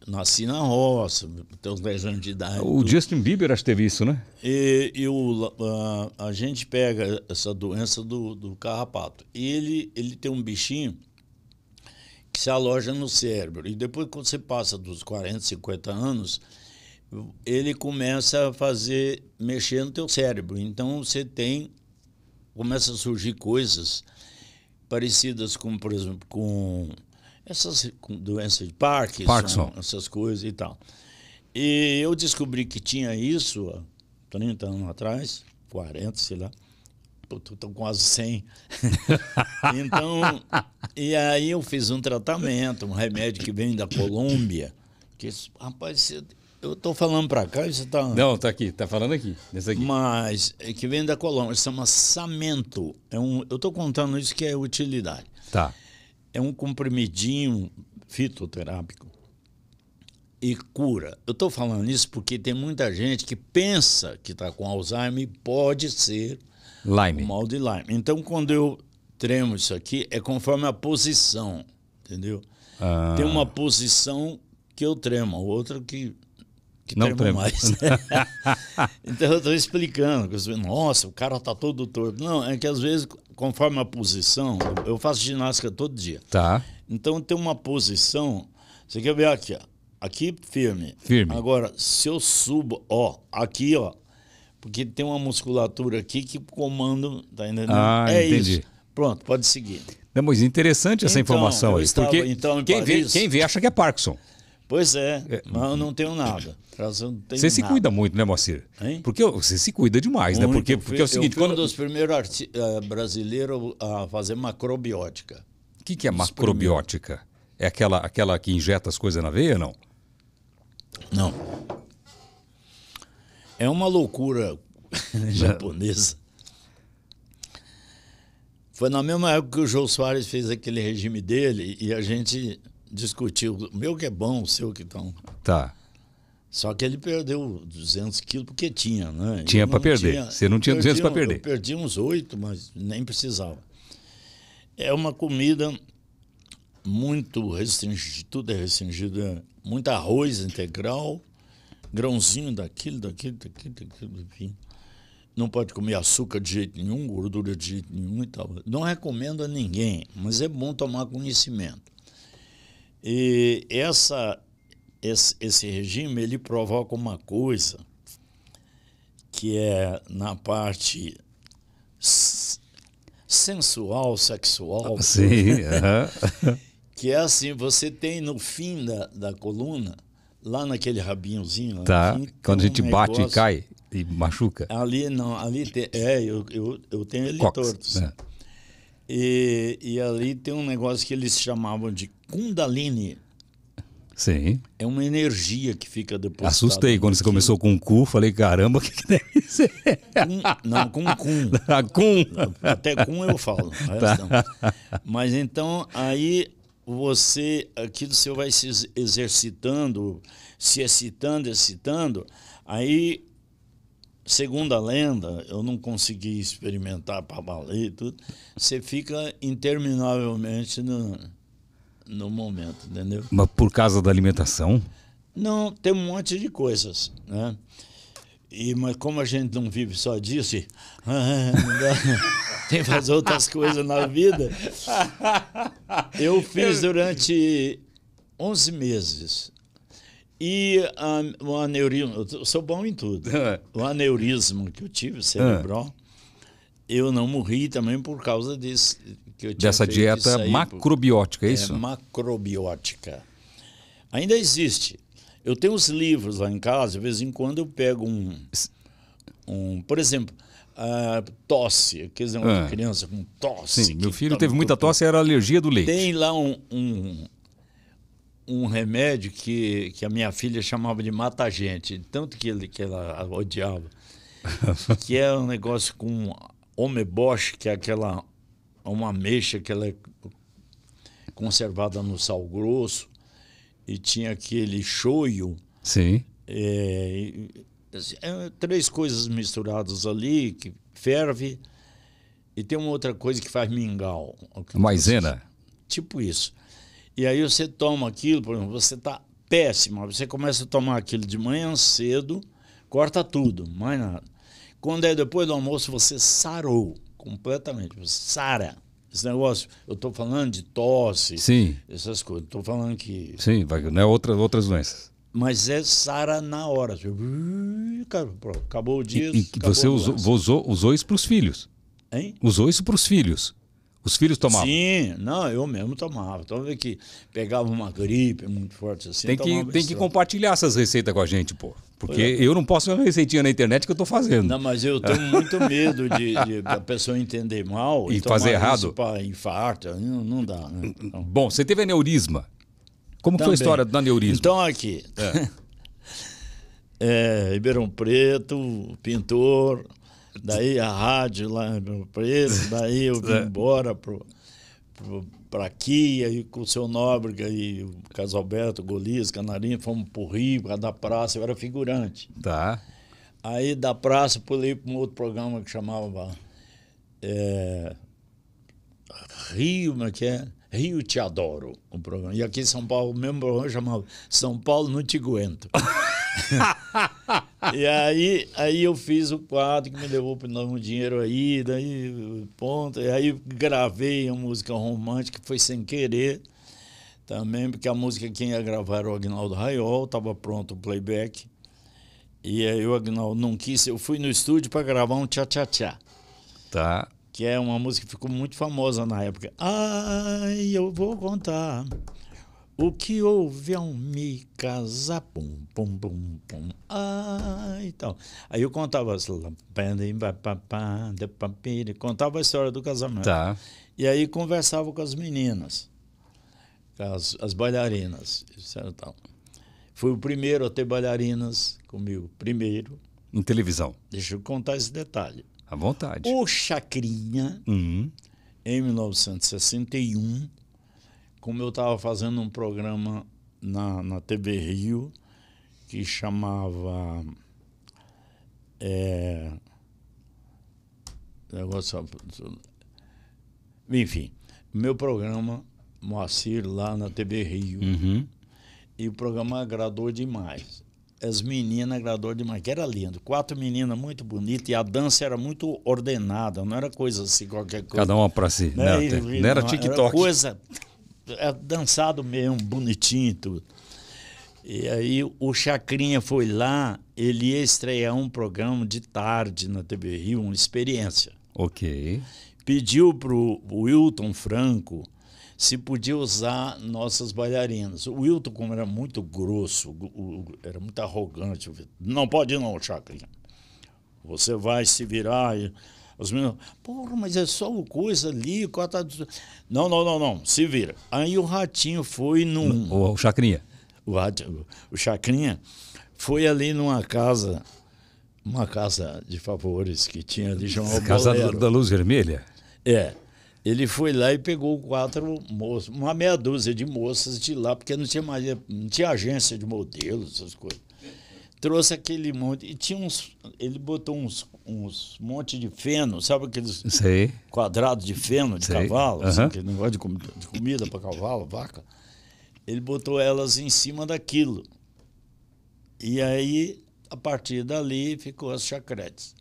[SPEAKER 2] Nasci na roça, tenho uns 10 anos de idade. O tudo.
[SPEAKER 1] Justin Bieber acho que teve isso, né?
[SPEAKER 2] E, e o, a, a, gente pega essa doença do, do carrapato. E ele, ele tem um bichinho que se aloja no cérebro. E depois, quando você passa dos 40, 50 anos, ele começa a fazer mexer no teu cérebro. Então você tem começa a surgir coisas parecidas com, por exemplo, com essas com doenças de Parkinson, Parkinson, essas coisas e tal. E eu descobri que tinha isso há 30 anos atrás, 40, sei lá. Estou quase 100. então, e aí eu fiz um tratamento, um remédio que vem da Colômbia. Que, rapaz, eu estou falando para cá e você está. Não, está aqui, está falando aqui, aqui, Mas é que vem da Colômbia, chama samento. É um, eu estou contando isso que é utilidade. Tá. É um comprimidinho fitoterápico e cura. Eu estou falando isso porque tem muita gente que pensa que está com Alzheimer e pode ser Lyme. mal de Lyme. Então, quando eu tremo isso aqui, é conforme a posição, entendeu? Ah. Tem uma posição que eu tremo, outra que que não tremam, mais. então eu estou explicando. Nossa, o cara está todo torto. Não, é que às vezes, conforme a posição, eu faço ginástica todo dia. Tá. Então tem uma posição. Você quer ver aqui, ó. Aqui firme. Firme. Agora, se eu subo, ó, aqui, ó. Porque tem uma musculatura aqui que comando, tá entendendo? Ah, é entendi. isso. Pronto, pode seguir.
[SPEAKER 1] é mas interessante essa então, informação aí. porque então, quem, vê, quem vê acha que é Parkinson.
[SPEAKER 2] Pois é, é, mas não tenho nada. você se cuida
[SPEAKER 1] muito, né, Moacir? Hein? Porque você se cuida demais, né? muito, né? Porque, porque é o seguinte. Eu fui
[SPEAKER 2] quando... um dos primeiros uh, eh, brasileiros a fazer macrobiótica. O que, que é macrobiótica?
[SPEAKER 1] É aquela, aquela que injeta as coisas na veia, não? Não.
[SPEAKER 2] É uma loucura japonesa. Foi na mesma época que o Jô Soares fez aquele regime dele e a gente discutir. O meu que é bom, o seu que tão Tá. Só que ele perdeu 200 quilos porque tinha, né? Tinha para perder. Tinha, Você não tinha 200 para perder. Eu perdi uns oito, mas nem precisava. É uma comida muito restringida, tudo é restringido. É muito arroz integral, grãozinho daquilo, daquilo, daquilo, daquilo, enfim. Não pode comer açúcar de jeito nenhum, gordura de jeito nenhum e tal. Não recomendo a ninguém, mas é bom tomar conhecimento. E essa, esse, esse regime ele provoca uma coisa que é na parte sensual, sexual. Ah, sim. Uh -huh. que é assim, você tem no fim da, da coluna, lá naquele rabinhozinho. Tá, quando a gente um bate e cai e machuca. Ali não, ali tem, é, eu, eu, eu tenho ele Cox, torto. Né? E, e ali tem um negócio que eles chamavam de Kundalini. Sim. É uma energia que fica depositada. Assustei
[SPEAKER 1] quando você começou com cu, falei, caramba, o que, que deve
[SPEAKER 2] ser? Cum, não, com cum. cum. Ah, Até cum eu falo. Tá. Mas então, aí você, aquilo você vai se exercitando, se excitando, excitando, aí segundo a lenda, eu não consegui experimentar para valer tudo, você fica interminavelmente no, no momento, entendeu?
[SPEAKER 1] Mas por causa da alimentação?
[SPEAKER 2] Não, tem um monte de coisas, né? E, mas como a gente não vive só disso, e, tem que fazer outras coisas na vida. Eu fiz durante 11 meses e o aneurismo eu sou bom em tudo. É. o aneurisma que eu tive, cerebral, é. eu não morri também por causa disso. Dessa dieta macrobiótica, é, é isso? É, macrobiótica. Ainda existe. Eu tenho os livros lá em casa, de vez em quando eu pego um. um por exemplo, A tosse. Quer dizer, uma ah. criança com tosse. Sim, meu filho teve muita tosse, era alergia do leite. Tem lá um, um um remédio que, que a minha filha chamava de mata-gente, tanto que, ele, que ela odiava, que é um negócio com homebosch, que é aquela uma mexa que ela é conservada no sal grosso, e tinha aquele shoyu. Sim. É, assim, é, três coisas misturadas ali, que ferve, e tem uma outra coisa que faz mingau. Maisena. Tipo isso. E aí você toma aquilo, por exemplo, você está péssima, você começa a tomar aquilo de manhã cedo, corta tudo, mais nada. Quando é depois do almoço, você sarou completamente, você sara. Esse negócio, eu estou falando de tosse, Sim. essas coisas, estou falando que...
[SPEAKER 1] Sim, vai, né? Outra, outras doenças.
[SPEAKER 2] Mas é sara na hora. Você... Acabou o dia. E, e você usou, usou, usou isso para os filhos. Hein? Usou isso para os filhos. Os filhos tomavam? Sim, não, eu mesmo tomava. Então vê que pegava uma gripe muito forte assim. Tem que, tem que compartilhar
[SPEAKER 1] essas receitas com a gente, pô. Porque é. eu não posso ver uma receitinha na internet que eu estou fazendo. Não, mas eu tenho muito
[SPEAKER 2] medo de, de a pessoa entender mal e, e fazer errado. Para infarto, não, não dá. Né? Então... Bom, você teve aneurisma.
[SPEAKER 1] Como Também. foi a história do aneurisma? Então
[SPEAKER 2] aqui, é. é Ribeirão Preto, pintor, daí a rádio lá no preço, daí eu vim é. embora pro, pra aqui, aí com o seu Nóbrega e o Casalberto, Golias, Canarinho, fomos pro Rio, da praça, eu era figurante. Tá. Aí da praça pulei para um outro programa que chamava é, Rio, como é que é? Rio Te Adoro, o programa. E aqui em São Paulo, o mesmo programa chamava São Paulo Não Te Aguento. e aí, aí eu fiz o quadro que me levou para um dinheiro aí, daí ponto. E aí gravei a música romântica, foi sem querer também, porque a música quem ia gravar era o Agnaldo Raiol, estava pronto o playback. E aí o Agnaldo não quis, eu fui no estúdio para gravar um tchá-tchá-tchá. Tá. Que é uma música que ficou muito famosa na época. Ai, eu vou contar o que houve ao me casar, pum, pum, pum, pum, ah, então. Aí eu contava, contava a história do casamento. Tá. E aí conversava com as meninas, as, as bailarinas, tal. Fui o primeiro a ter bailarinas comigo, primeiro. Em televisão? Deixa eu contar esse detalhe. À vontade. O Chacrinha, uhum. em 1961 como eu estava fazendo um programa na, na TV Rio que chamava. É, negócio. Enfim, meu programa Moacir lá na TV Rio. Uhum. E o programa agradou demais. As meninas agradou demais, que era lindo. Quatro meninas muito bonitas e a dança era muito ordenada, não era coisa assim, qualquer coisa. Cada uma para si. Né, não, não, era TikTok. Era coisa é dançado mesmo, bonitinho e tudo. E aí o Chacrinha foi lá, ele ia estrear um programa de tarde na TV Rio, uma experiência. Ok. Pediu pro Wilton Franco se podia usar nossas bailarinas. O Wilton, como era muito grosso, era muito arrogante, não pode não, Chacrinha. Você vai se virar. E os meninos, porra, mas é só o coisa ali, cota. Não, não, não, não, se vira. Aí o ratinho foi num. Hum, o, o Chacrinha. O, ratinho, o Chacrinha foi ali numa casa, uma casa de favores que tinha ali, chamava Casa da, da Luz Vermelha? É. Ele foi lá e pegou quatro moças, uma meia dúzia de moças de lá, porque não tinha, mais, não tinha agência de modelos, essas coisas trouxe aquele monte. E tinha uns. Ele botou uns, uns monte de feno, sabe aqueles Sei. quadrados de feno de Sei. cavalo, uhum. assim, aquele negócio de, com, de comida para cavalo, vaca. Ele botou elas em cima daquilo. E aí, a partir dali, ficou as chacretes.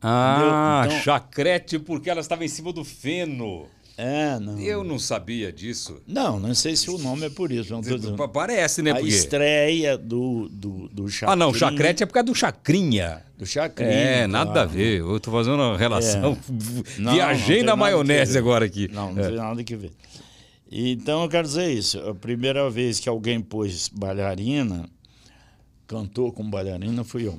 [SPEAKER 1] Ah, então,
[SPEAKER 2] chacrete porque elas estavam em cima do feno. É, não. Eu não sabia disso. Não, não sei se o nome é por isso. Não tô Parece, né? A porque... estreia do, do, do Chacrinha. Ah, não, Chacrete é
[SPEAKER 1] por causa do Chacrinha. Do
[SPEAKER 2] Chacrinha. É, nada a
[SPEAKER 1] ver. Eu tô fazendo uma relação. É. Não, Viajei não na maionese agora aqui.
[SPEAKER 2] Não, não é. tem nada que ver. Então eu quero dizer isso. A primeira vez que alguém pôs bailarina, cantou com bailarina, fui eu.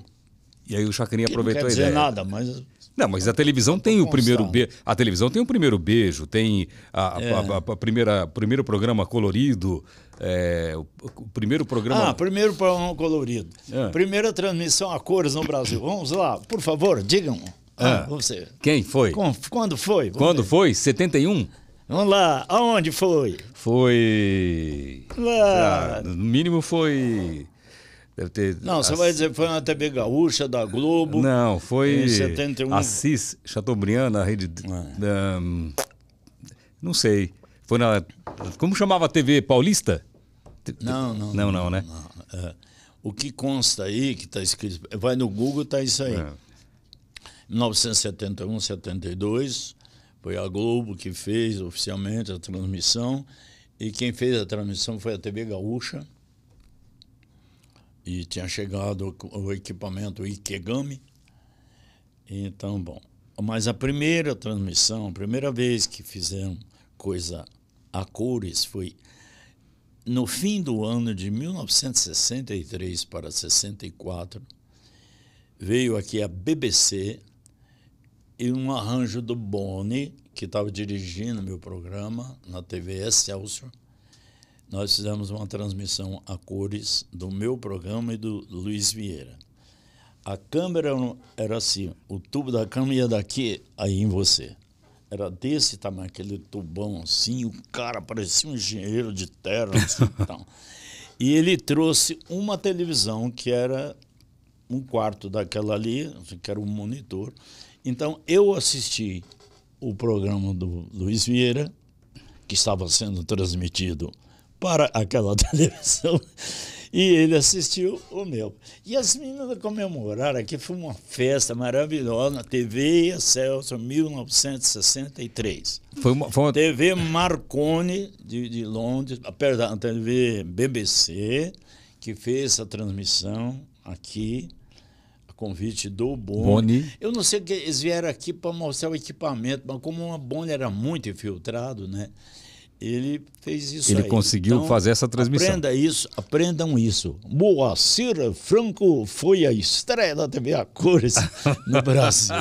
[SPEAKER 2] E aí o Chacrinha a aproveitou não quer dizer a ideia. nada, mas
[SPEAKER 1] não, mas a televisão tem tá o primeiro beijo. A televisão tem o primeiro beijo, tem a, é. a, a, a primeira, primeiro programa colorido. É, o, o, primeiro programa. Ah,
[SPEAKER 2] primeiro programa colorido. É. Primeira transmissão a cores no Brasil. Vamos lá, por favor, digam. É. Ah, você.
[SPEAKER 1] Quem foi? Com,
[SPEAKER 2] quando foi? Vamos
[SPEAKER 1] quando ver. foi? 71? Vamos lá, aonde foi? Foi. Lá. Ah, no mínimo foi. Deve ter, não, você vai
[SPEAKER 2] dizer foi na TV Gaúcha, da Globo. Não, foi em 71.
[SPEAKER 1] Assis Chateaubriand, na rede. É. Da, não sei. Foi na.
[SPEAKER 2] Como chamava a TV Paulista? Não, não.
[SPEAKER 1] Não, não, não né? Não.
[SPEAKER 2] É. O que consta aí, que está escrito. Vai no Google, está isso aí. É. 1971, 72, foi a Globo que fez oficialmente a transmissão. E quem fez a transmissão foi a TV Gaúcha e tinha chegado o equipamento Ikegami. Então, bom. Mas a primeira transmissão, a primeira vez que fizeram coisa a cores foi no fim do ano de 1963 para 64. Veio aqui a BBC e um arranjo do Boni, que estava dirigindo meu programa na TV Excelsior nós fizemos uma transmissão a cores do meu programa e do Luiz Vieira. A câmera era assim, o tubo da câmera ia daqui, aí em você. Era desse tamanho, aquele tubão assim, o cara parecia um engenheiro de terra. Assim, então. E ele trouxe uma televisão que era um quarto daquela ali, que era um monitor. Então eu assisti o programa do Luiz Vieira, que estava sendo transmitido para aquela televisão e ele assistiu o meu. E as meninas comemoraram aqui, foi uma festa maravilhosa TV Celso 1963. Foi uma, foi uma... TV Marconi de, de Londres, perdão, TV BBC, que fez essa transmissão aqui convite do Boni. Boni. Eu não sei que eles vieram aqui para mostrar o equipamento, mas como o Boni era muito infiltrado, né? ele fez isso. Ele aí. conseguiu então, fazer essa transmissão. Aprenda isso, aprendam isso. Moacir Franco foi a estreia da TV A Cores no Brasil.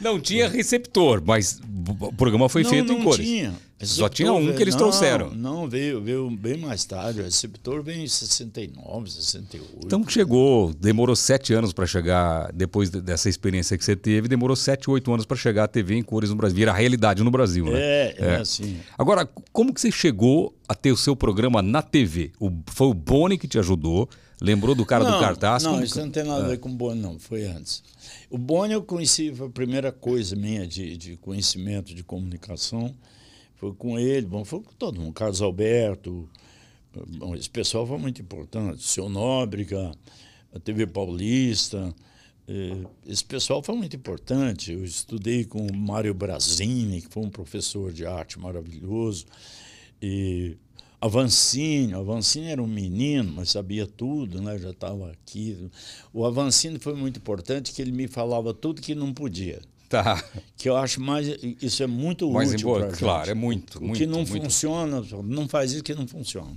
[SPEAKER 1] não tinha receptor, mas o programa foi não, feito não em cores. Não tinha. Só tinha um que eles não, trouxeram.
[SPEAKER 2] Não, veio, veio bem mais tarde. O receptor veio em 69, 68. Então
[SPEAKER 1] chegou, demorou sete anos para chegar, depois dessa experiência que você teve, demorou sete, oito anos para chegar a TV em cores no Brasil, virar realidade no Brasil, né? É, é, é, assim. Agora, como que você chegou a ter o seu programa na TV? O, foi o Boni que te ajudou, lembrou do cara não, do cartaz? Não, como... isso não tem nada a ver é.
[SPEAKER 2] com o Boni, não, foi antes. O Boni eu conheci, foi a primeira coisa minha de, de conhecimento de comunicação. Foi com ele, bom, foi com todo mundo. Carlos Alberto, bom, esse pessoal foi muito importante. Seu Nóbrega, a TV Paulista. Eh, esse pessoal foi muito importante. Eu estudei com o Mário Brasini, que foi um professor de arte maravilhoso. E a Avancini, Avancini era um menino, mas sabia tudo, né? já estava aqui. O Avancini foi muito importante, que ele me falava tudo que não podia. Tá. Que eu acho mais. Isso é muito mais útil. Embora, claro, é muito, o que não muito. funciona, não faz isso que não funciona.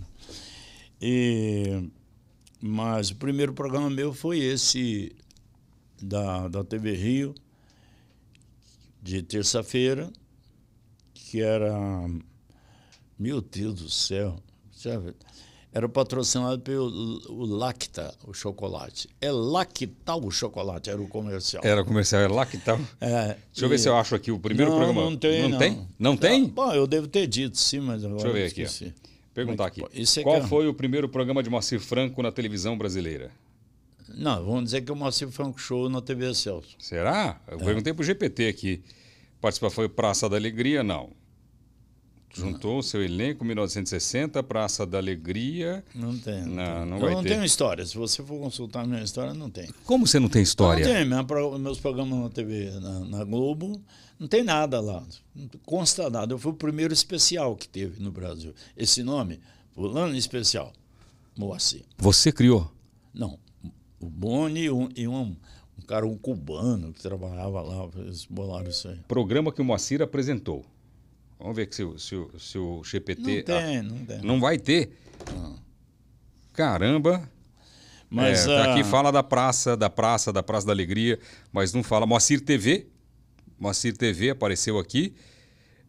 [SPEAKER 2] E, mas o primeiro programa meu foi esse da, da TV Rio, de terça-feira, que era. Meu Deus do céu! Sabe? era patrocinado pelo o Lacta, o chocolate. É Lactal o chocolate, era o comercial. Era
[SPEAKER 1] o comercial, era é Lactal. É, Deixa eu ver se eu acho aqui o primeiro não, programa. Não tem, não. Não tem? Não tem?
[SPEAKER 2] Ah, bom, eu devo ter dito, sim, mas agora Deixa eu ver aqui.
[SPEAKER 1] Perguntar aqui. É, é qual que... É foi o primeiro programa de Moacir Franco na televisão brasileira?
[SPEAKER 2] Não, vamos dizer que o Moacir Franco Show na TV Celso.
[SPEAKER 1] Será? Eu é. perguntei o GPT aqui. Participar foi Praça da Alegria? Não. Juntou o seu elenco 1960, Praça da Alegria. Não tem. Não, não, tem. não vai eu não ter. tenho
[SPEAKER 2] história. Se você for consultar minha história, não tem. Como
[SPEAKER 1] você não tem história? Eu
[SPEAKER 2] não tenho. meus programas na TV, na, na Globo, não tem nada lá. Não consta nada. Eu fui o primeiro especial que teve no Brasil. Esse nome, Fulano Especial, Moacir.
[SPEAKER 1] Você criou?
[SPEAKER 2] Não. O Boni e um um cara, um cubano que trabalhava lá, eles bolaram isso aí.
[SPEAKER 1] Programa que o Moacir apresentou. Vamos ver se, se, se o GPT. Não tem, ah, não tem. Não vai ter. Ah. Caramba!
[SPEAKER 2] Mas é, a... Tá aqui ah, fala
[SPEAKER 1] da praça, da praça, da praça da alegria, mas não fala Moacir TV. Moacir TV apareceu aqui.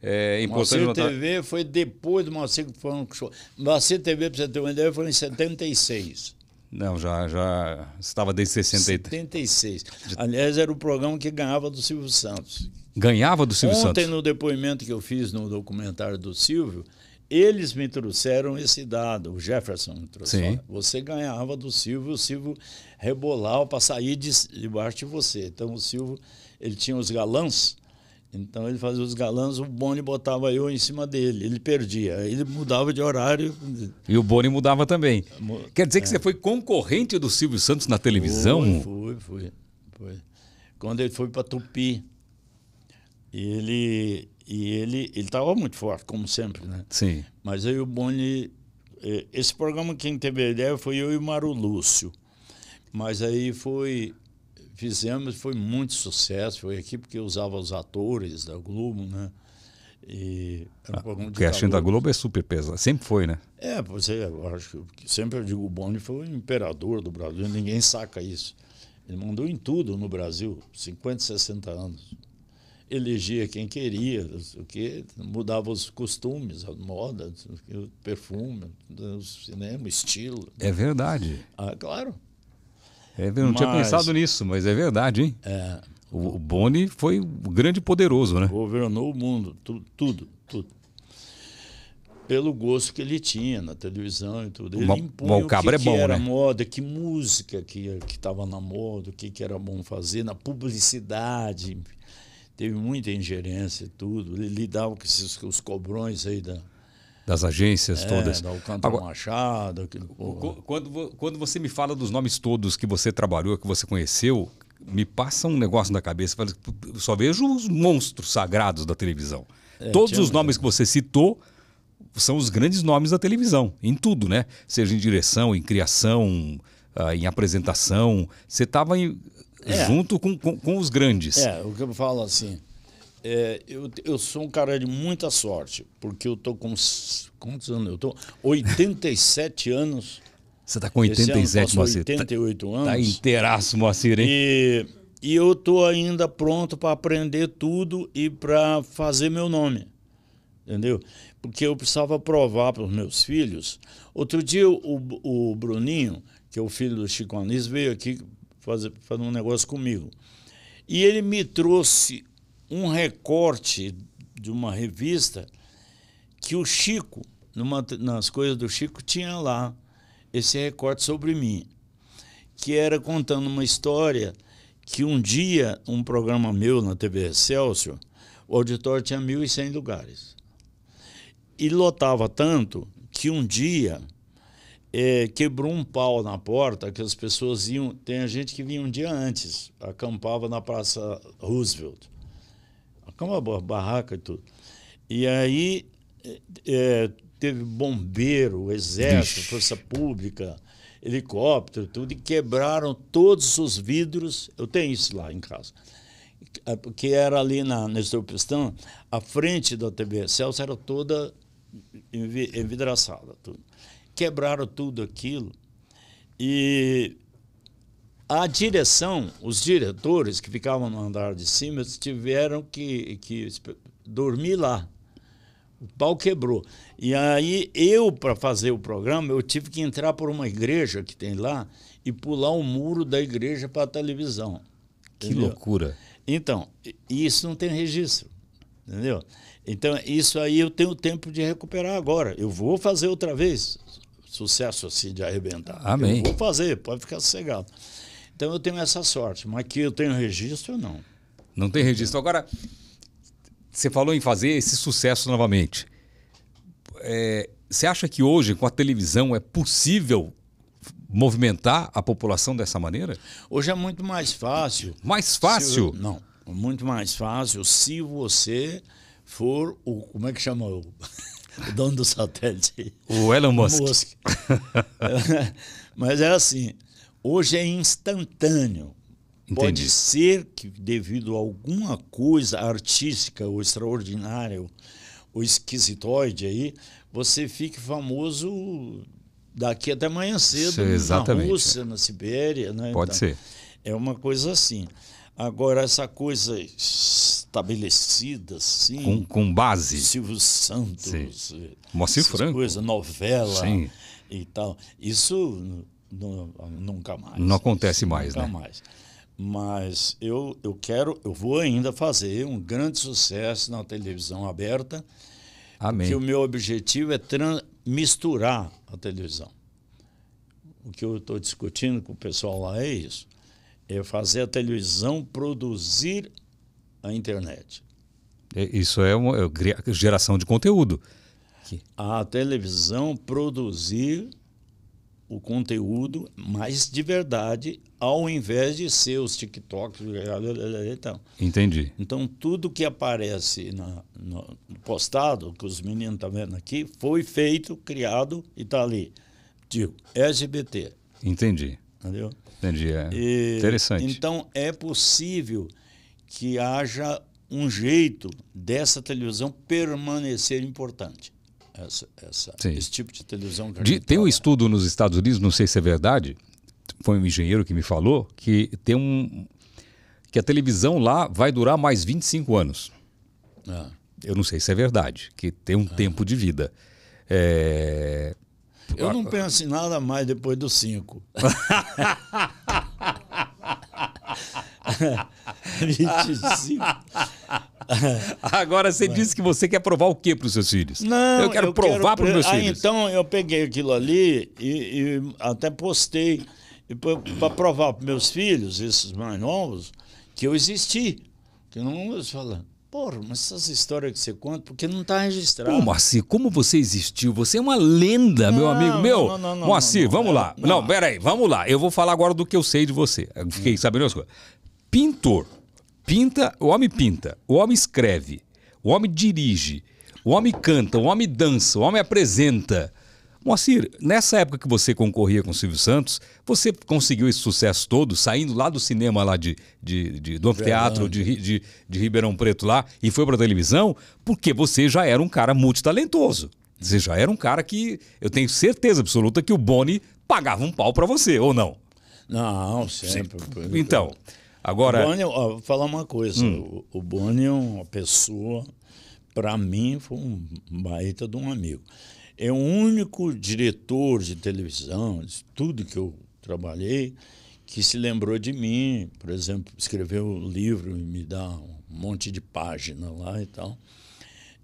[SPEAKER 1] É importante Moacir notar...
[SPEAKER 2] TV foi depois do Moacir que foi um show. Moacir TV, para você ter uma ideia, foi em 76.
[SPEAKER 1] Não, já, já estava desde 63.
[SPEAKER 2] 76. Aliás, era o programa que ganhava do Silvio Santos.
[SPEAKER 1] Ganhava do Silvio Ontem, Santos?
[SPEAKER 2] Ontem, no depoimento que eu fiz no documentário do Silvio, eles me trouxeram esse dado, o Jefferson me trouxe. Sim. Você ganhava do Silvio, o Silvio rebolava para sair de, debaixo de você. Então, o Silvio, ele tinha os galãs, então ele fazia os galãs, o Boni botava eu em cima dele, ele perdia. Ele mudava de horário.
[SPEAKER 1] E o Boni mudava também. Quer dizer que é. você foi
[SPEAKER 2] concorrente do Silvio
[SPEAKER 1] Santos na televisão?
[SPEAKER 2] Fui, fui, fui. Quando ele foi para Tupi, ele e ele ele estava muito forte, como sempre, né? Sim. Mas aí o Boni. Esse programa quem teve a ideia foi eu e o Maru Lúcio. Mas aí foi fizemos, foi muito sucesso. Foi aqui porque usava os atores da Globo, né? E era um ah, o casting da
[SPEAKER 1] Globo é super pesado, sempre foi, né?
[SPEAKER 2] É, você, é, eu acho que sempre eu digo, o Boni foi o imperador do Brasil, ninguém saca isso. Ele mandou em tudo no Brasil, 50, 60 anos. Elegia quem queria, o que mudava os costumes, a moda, o perfume, o cinema, o estilo. É
[SPEAKER 1] verdade. Ah, claro. É, eu não mas, tinha pensado nisso, mas é verdade, hein? É, o, o Boni foi o grande
[SPEAKER 2] poderoso, né? Governou o mundo, tudo, tudo, tudo. Pelo gosto que ele tinha na televisão e tudo. Ele impunha o, que, é bom, que era né? moda, que música que estava na moda, o que, que era bom fazer, na publicidade. Teve muita ingerência e tudo. Ele lidava com esses, com os cobrões aí da, das agências é, todas. Da Alcântara Agora, Machado. quando, quando você me fala dos nomes todos
[SPEAKER 1] que você trabalhou, que você conheceu, me passa um negócio na cabeça. Eu só vejo os monstros sagrados da televisão. É, todos os nomes que você citou são os grandes nomes da televisão, em tudo, né? Seja em direção, em criação, ah, em apresentação. Você estava é. junto com, com, com, os grandes. É,
[SPEAKER 2] o que eu falo assim, é, eu, eu sou um cara de muita sorte, porque eu tô com. Quantos anos eu tô? 87 anos. Você tá com 87, ano, Moacir? 88 tá- tá anos. Tá
[SPEAKER 1] inteiraço, Moacir, hein?
[SPEAKER 2] E, e eu tô ainda pronto para aprender tudo e para fazer meu nome. Entendeu? Porque eu precisava provar para os meus filhos. Outro dia, o, o Bruninho, que é o filho do Chico Anis, veio aqui fazer, fazer um negócio comigo. E ele me trouxe um recorte de uma revista que o Chico, numa, nas coisas do Chico, tinha lá esse recorte sobre mim, que era contando uma história que um dia, um programa meu na TV Excelsior, o auditório tinha 1.100 lugares. E lotava tanto que um dia é, quebrou um pau na porta que as pessoas iam. Tem gente que vinha um dia antes, acampava na Praça Roosevelt uma barraca e tudo. E aí é, teve bombeiro, exército, Ixi. força pública, helicóptero, tudo, e quebraram todos os vidros. Eu tenho isso lá em casa. É, que era ali na Nestor Pistão, a frente da TV Celso era toda envidraçada. Tudo. Quebraram tudo aquilo e a direção, os diretores que ficavam no andar de cima, tiveram que, que dormir lá. O pau quebrou. E aí eu, para fazer o programa, eu tive que entrar por uma igreja que tem lá e pular o um muro da igreja para a televisão. Que entendeu? loucura. Então, isso não tem registro. Entendeu? Então, isso aí eu tenho tempo de recuperar agora. Eu vou fazer outra vez. Sucesso assim de arrebentar. Amém. Eu vou fazer, pode ficar sossegado. Então eu tenho essa sorte, mas que eu tenho registro, não.
[SPEAKER 1] Não tem registro. Agora, você falou em fazer
[SPEAKER 2] esse sucesso novamente. É,
[SPEAKER 1] você acha que hoje, com a televisão, é possível movimentar a população
[SPEAKER 2] dessa maneira? Hoje é muito mais fácil. Mais fácil? não, é muito mais fácil se você for o. Como é que chama o, o dono do satélite? O Elon Musk. Musk. Mas é assim: Hoje é instantâneo. Entendi. Pode ser que, devido a alguma coisa artística ou extraordinária ou esquisitoide aí, você fique famoso daqui até amanhã cedo Sim, exatamente. na Rússia, na Sibéria. Né? Pode então, ser. É uma coisa assim. Agora, essa coisa estabelecida, assim. Com, com base. Silvio Santos. Sim. Eh, Moacir Franco. Coisa, novela Sim. e tal. Isso nunca mais. Não acontece mais, nunca né? mais. Mas eu, eu quero, eu vou ainda fazer um grande sucesso na televisão aberta. Amém. Porque o meu objetivo é misturar a televisão. O que eu estou discutindo com o pessoal lá é isso. É fazer a televisão produzir a internet.
[SPEAKER 1] É, isso é uma é, geração de conteúdo.
[SPEAKER 2] A televisão produzir o conteúdo, mas de verdade, ao invés de ser os TikToks. Então. Entendi. Então, tudo que aparece na, no postado, que os meninos estão tá vendo aqui, foi feito, criado e está ali. Digo, LGBT. Entendi. Entendeu? Entendi. É e, interessante. Então, é possível que haja um jeito dessa televisão permanecer importante essa, essa, esse tipo de televisão. Que de, tem
[SPEAKER 1] um estudo nos Estados Unidos, não sei se é verdade, foi um engenheiro que me falou, que tem um. que a televisão lá vai durar mais 25 anos. Ah. Eu não sei se é verdade, que tem um ah. tempo de vida. É...
[SPEAKER 2] Eu não penso em nada mais depois dos 5. Agora você disse
[SPEAKER 1] que você quer provar o que para os seus filhos? Não, eu quero eu provar para os meus ah, filhos.
[SPEAKER 2] Então eu peguei aquilo ali e, e até postei para provar para meus filhos, esses mais novos, que eu existi. Que não eles falam, porra, mas essas histórias que você conta, porque não está registrado. Ô,
[SPEAKER 1] Moacir, como você existiu? Você é uma lenda, não, meu amigo. Meu, não, não, não Moacir, vamos é, lá. Não, não, peraí, vamos lá. Eu vou falar agora do que eu sei de você. fiquei sabendo as coisas. Pintor. Pinta, o homem pinta, o homem escreve, o homem dirige, o homem canta, o homem dança, o homem apresenta. Moacir, nessa época que você concorria com o Silvio Santos, você conseguiu esse sucesso todo, saindo lá do cinema lá de, de, de do anfiteatro de, de, de, Ribeirão Preto lá e foi para televisão, porque você já era um cara multitalentoso. Você já era um cara que eu tenho certeza absoluta que o Boni pagava um pau para você, ou não? Não, sempre. Então, Agora. O
[SPEAKER 2] ó, vou falar uma coisa. Hum. O, o é uma pessoa, para mim, foi um baita de um amigo. É o único diretor de televisão, de tudo que eu trabalhei, que se lembrou de mim. Por exemplo, escreveu um livro e me dá um monte de página lá e tal.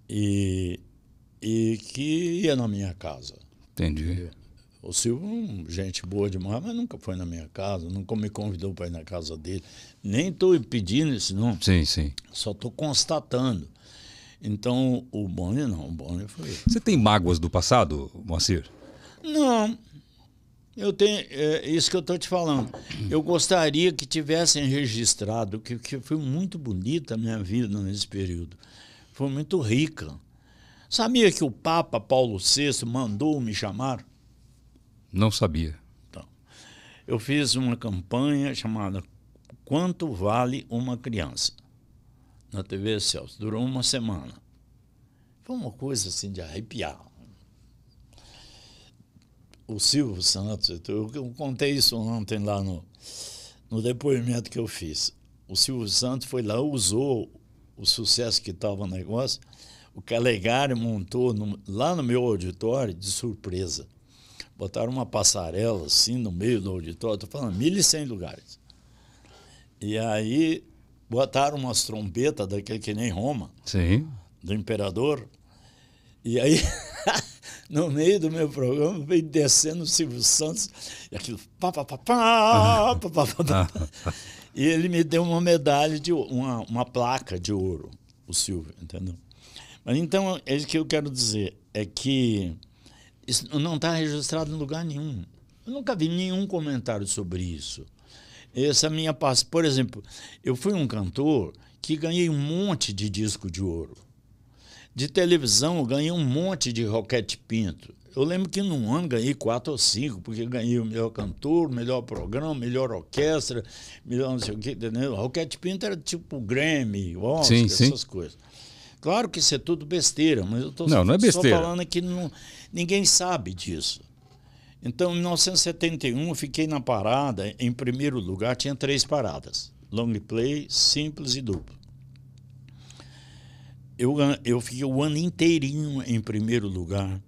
[SPEAKER 2] E, e que ia na minha casa. Entendi. Entendeu? O Silvio, é gente boa demais, mas nunca foi na minha casa, nunca me convidou para ir na casa dele. Nem estou pedindo isso, não. Sim, sim. Só estou constatando. Então, o Boni não, o Boni foi. Você tem mágoas do passado, Moacir? Não. Eu tenho. É, isso que eu estou te falando. Eu gostaria que tivessem registrado, que, que foi muito bonita a minha vida nesse período. Foi muito rica. Sabia que o Papa Paulo VI mandou me chamar? Não sabia. Então, eu fiz uma campanha chamada Quanto Vale uma Criança? Na TV Celso. Durou uma semana. Foi uma coisa assim de arrepiar. O Silvio Santos, eu, contei isso ontem lá no, no depoimento que eu fiz. O Silvio Santos foi lá, usou o sucesso que estava no negócio. O Calegari montou no, lá no meu auditório de surpresa botaram uma passarela assim no meio do auditório, estou falando mil e cem lugares. E aí botaram umas trombetas daquele que nem Roma, Sim. do imperador. E aí, no meio do meu programa, veio descendo o Silvio Santos, e aquilo, pá, pá, pá, pá, ah. pá, pá, pá, pá. E ele me deu uma medalha, de uma, uma placa de ouro, o Silvio, entendeu? Mas então, é isso que eu quero dizer, é que isso não está registrado em lugar nenhum. Eu nunca vi nenhum comentário sobre isso. Essa minha passa, por exemplo, eu fui um cantor que ganhei um monte de disco de ouro. De televisão, eu ganhei um monte de Roquete Pinto. Eu lembro que num ano ganhei quatro ou cinco, porque ganhei o melhor cantor, o melhor programa, melhor orquestra, melhor não sei o quê, entendeu? Roquete Pinto era tipo Grammy, Oscar, sim, sim. essas coisas. Claro que isso é tudo besteira, mas eu estou não, não é só falando que não, ninguém sabe disso. Então, em 1971, eu fiquei na parada, em primeiro lugar, tinha três paradas: long play, simples e duplo. Eu, eu fiquei o ano inteirinho em primeiro lugar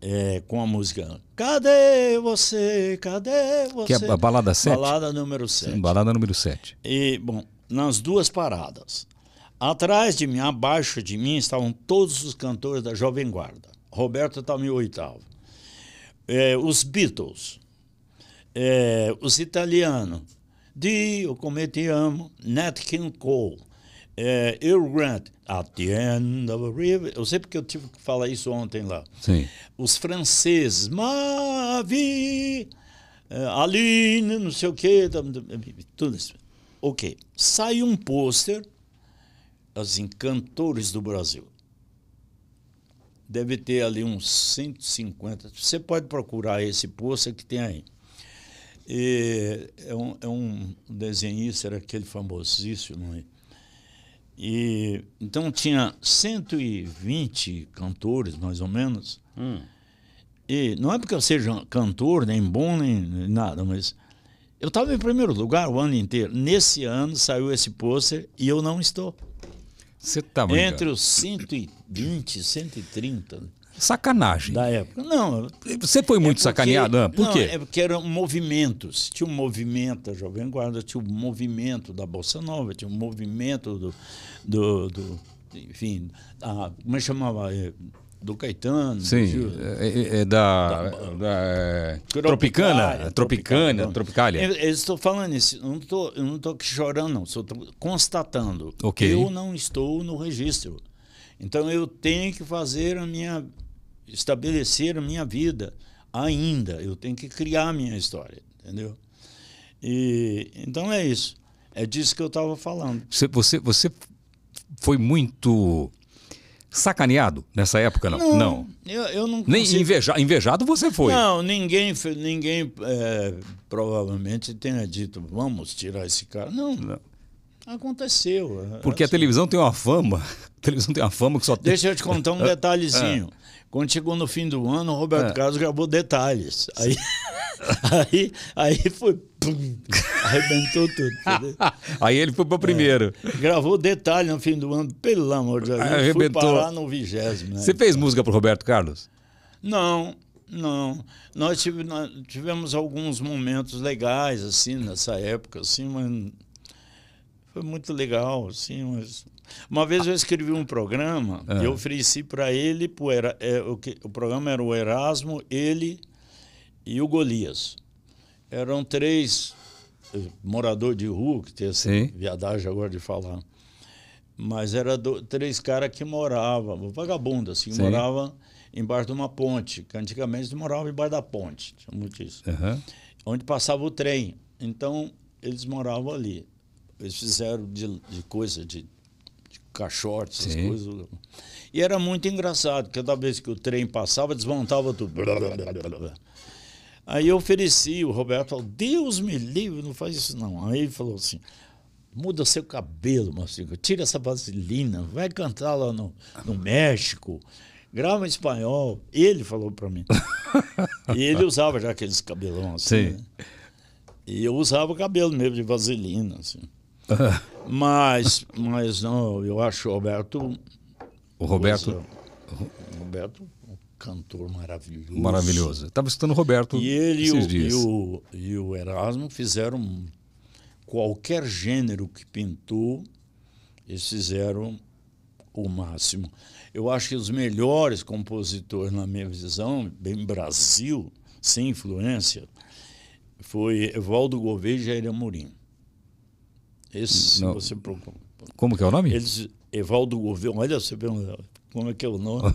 [SPEAKER 2] é, com a música Cadê você? Cadê você? Que é a balada 7? Balada número 7. balada número 7. E, bom, nas duas paradas. Atrás de mim, abaixo de mim, estavam todos os cantores da Jovem Guarda. Roberto em oitavo. É, os Beatles, é, os italianos, Dio, como te amo, Nat King Cole, é, Earl Grant, At the End of a River, eu sei porque eu tive que falar isso ontem lá. Sim. Os franceses, Mavi, Aline, não sei o quê, tudo isso. Ok. Saiu um pôster assim, cantores do Brasil. Deve ter ali uns 150. Você pode procurar esse pôster que tem aí. E é, um, é um desenhista, era aquele famosíssimo aí. E, então tinha 120 cantores, mais ou menos. Hum. E não é porque eu seja cantor, nem bom, nem, nem nada, mas eu estava em primeiro lugar o ano inteiro. Nesse ano saiu esse pôster e eu não estou. Você tá brincando. Entre os 120 e 130. Sacanagem. Da época. Não. Você
[SPEAKER 1] foi é muito é porque, sacaneado? Não, né? por não, quê? É
[SPEAKER 2] porque eram movimentos. Tinha um movimento da Jovem Guarda, tinha um movimento da Bolsa Nova, tinha um movimento do. do, do enfim, a, como é chamava? É, do Caetano. Sim, é é,
[SPEAKER 1] é, é, da, da, é da Tropicana, Tropicana, Tropicana, Tropicália. Eu,
[SPEAKER 2] estou falando isso, eu não estou, não estou aqui chorando, não, estou constatando. Okay. Eu não estou no registro. Então eu tenho que fazer a minha, estabelecer a minha vida ainda. Eu tenho que criar a minha história, entendeu? E então é isso. É disso que eu estava falando.
[SPEAKER 1] Você, você, você foi muito sacaneado nessa época, não? Não. não.
[SPEAKER 2] Eu, eu não Nem consigo...
[SPEAKER 1] inveja, invejado você foi.
[SPEAKER 2] Não, ninguém, ninguém é, provavelmente tenha dito, vamos tirar esse cara. Não. não. Aconteceu. É, Porque a assim.
[SPEAKER 1] televisão tem uma fama.
[SPEAKER 2] A televisão tem uma fama que só tem... Deixa eu te contar um é. detalhezinho. É. Quando chegou no fim do ano, o Roberto é. Carlos gravou detalhes. Aí, aí, aí foi arrebentou tudo.
[SPEAKER 1] Aí ele foi o primeiro.
[SPEAKER 2] É. Gravou detalhe no fim do ano, pelo amor de Deus. Arrebentou. Fui parar no vigésimo. Né? Você fez
[SPEAKER 1] música para Roberto Carlos?
[SPEAKER 2] Não, não. Nós tivemos alguns momentos legais, assim, nessa época, assim, mas foi muito legal, assim, mas... Uma vez eu escrevi um programa ah. e ofereci para ele, pro Era... É, o, que... o programa era o Erasmo, ele e o Golias eram três eh, morador de rua, que tem essa viadagem agora de falar. Mas era três caras que moravam, vagabundo assim, Sim. morava embaixo de uma ponte, que antigamente moravam embaixo da ponte, muito isso. Uhum. Onde passava o trem. Então, eles moravam ali. Eles fizeram de, de coisa, de, de caixote, essas Sim. coisas. E era muito engraçado, cada vez que o trem passava, desmontava tudo. Aí eu ofereci, o Roberto falou, Deus me livre, não faz isso não. Aí ele falou assim, muda seu cabelo, Marcinho, tira essa vaselina, vai cantar lá no, no México, grava em espanhol. Ele falou para mim. e ele usava já aqueles cabelões assim. Sim. Né? E eu usava cabelo mesmo de vaselina, assim. mas, mas não, eu acho o Roberto... O Roberto... É. o Roberto cantor maravilhoso. Maravilhoso. Estava escutando o Roberto e ele esses o, dias. E o, e o Erasmo fizeram qualquer gênero que pintou, eles fizeram o máximo. Eu acho que os melhores compositores, na minha visão, bem Brasil, sem influência, foi Evaldo Gouveia e Jair Amorim. Esse Não. você procura. Como que é o nome? Eles, Evaldo Gouveia, olha, você pergunta, como é que é o nome?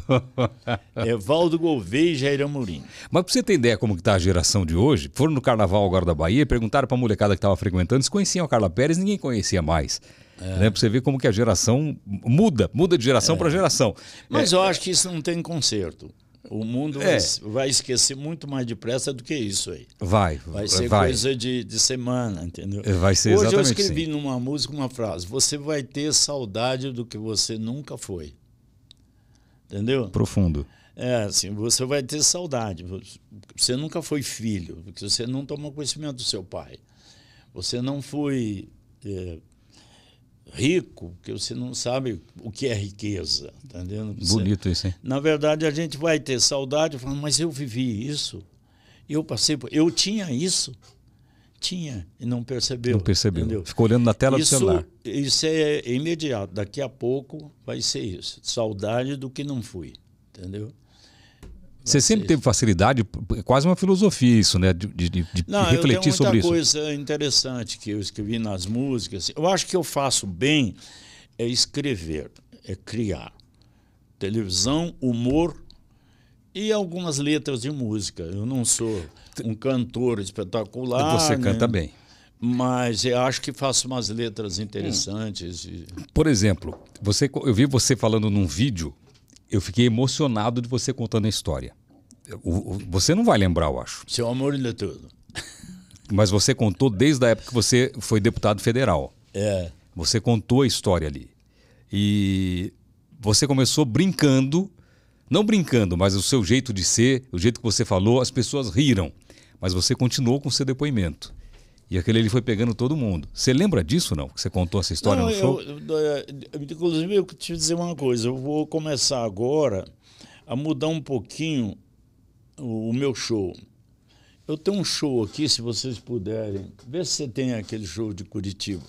[SPEAKER 2] Evaldo Gouveia e Jair Amorim.
[SPEAKER 1] Mas para você ter ideia como que tá a geração de hoje, foram no Carnaval agora da Bahia perguntaram para a molecada que estava frequentando se conheciam a Carla Pérez, ninguém conhecia mais. É. Né? você ver como que a geração
[SPEAKER 2] muda, muda de geração é. para geração. Mas é. eu acho que isso não tem conserto. O mundo é. vai, esquecer muito mais depressa do que isso aí. Vai. Vai ser vai. coisa de, de semana, entendeu? É, vai ser Hoje eu escrevi sim. numa música uma frase: Você vai ter saudade do que você nunca foi. Entendeu? Profundo. É, assim, você vai ter saudade. Você nunca foi filho, porque você não tomou conhecimento do seu pai. Você não foi é, rico, porque você não sabe o que é riqueza. entendendo? Você, Bonito isso, hein? Na verdade, a gente vai ter saudade, falando, mas eu vivi isso. Eu passei por... Eu tinha isso tinha e não percebeu. Não percebeu. Entendeu?
[SPEAKER 1] Ficou olhando na tela isso, do celular.
[SPEAKER 2] Isso é imediato. Daqui a pouco vai ser isso. Saudade do que não fui. Entendeu?
[SPEAKER 1] Você sempre teve facilidade, é quase uma filosofia isso, né? De, de, de Não, refletir sobre isso. Não, uma
[SPEAKER 2] coisa interessante que eu escrevi nas músicas. Eu acho que eu faço bem é escrever, é criar. Televisão, humor e algumas letras de música. Eu não sou um cantor espetacular. Você né? canta bem. Mas eu acho que faço umas letras interessantes. Hum.
[SPEAKER 1] Por exemplo, você, eu vi você falando num vídeo, eu fiquei emocionado de você contando a história. O, o, você não vai lembrar, eu acho. Seu amor de é tudo. Mas você contou desde a época que você foi deputado federal. É. Você contou a história ali. E você começou brincando, não brincando, mas o seu jeito de ser, o jeito que você falou, as pessoas riram mas você continuou com o seu depoimento. E aquele ele foi pegando todo mundo. Você lembra disso não? Que você contou essa história não, no show?
[SPEAKER 2] Eu, eu, é, inclusive, eu te dizer uma coisa. Eu vou começar agora a mudar um pouquinho o, o meu show. Eu tenho um show aqui, se vocês puderem. Vê se você tem aquele show de Curitiba.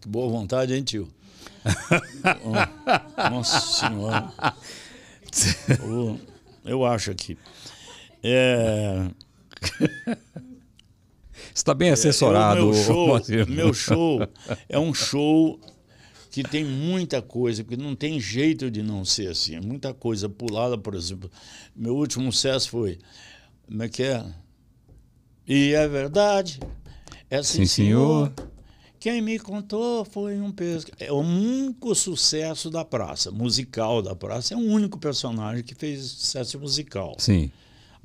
[SPEAKER 2] Que boa vontade, hein, tio? nossa Senhora. eu acho aqui. É, está bem é, assessorado. Eu, é meu, show, meu show é um show que tem muita coisa, porque não tem jeito de não ser assim. É muita coisa pulada, por exemplo. Meu último sucesso foi. Como é que é? E é verdade. É assim, sim, senhor. Quem me contou foi um peso. É o único sucesso da praça, musical da praça. É o único personagem que fez sucesso musical. Sim.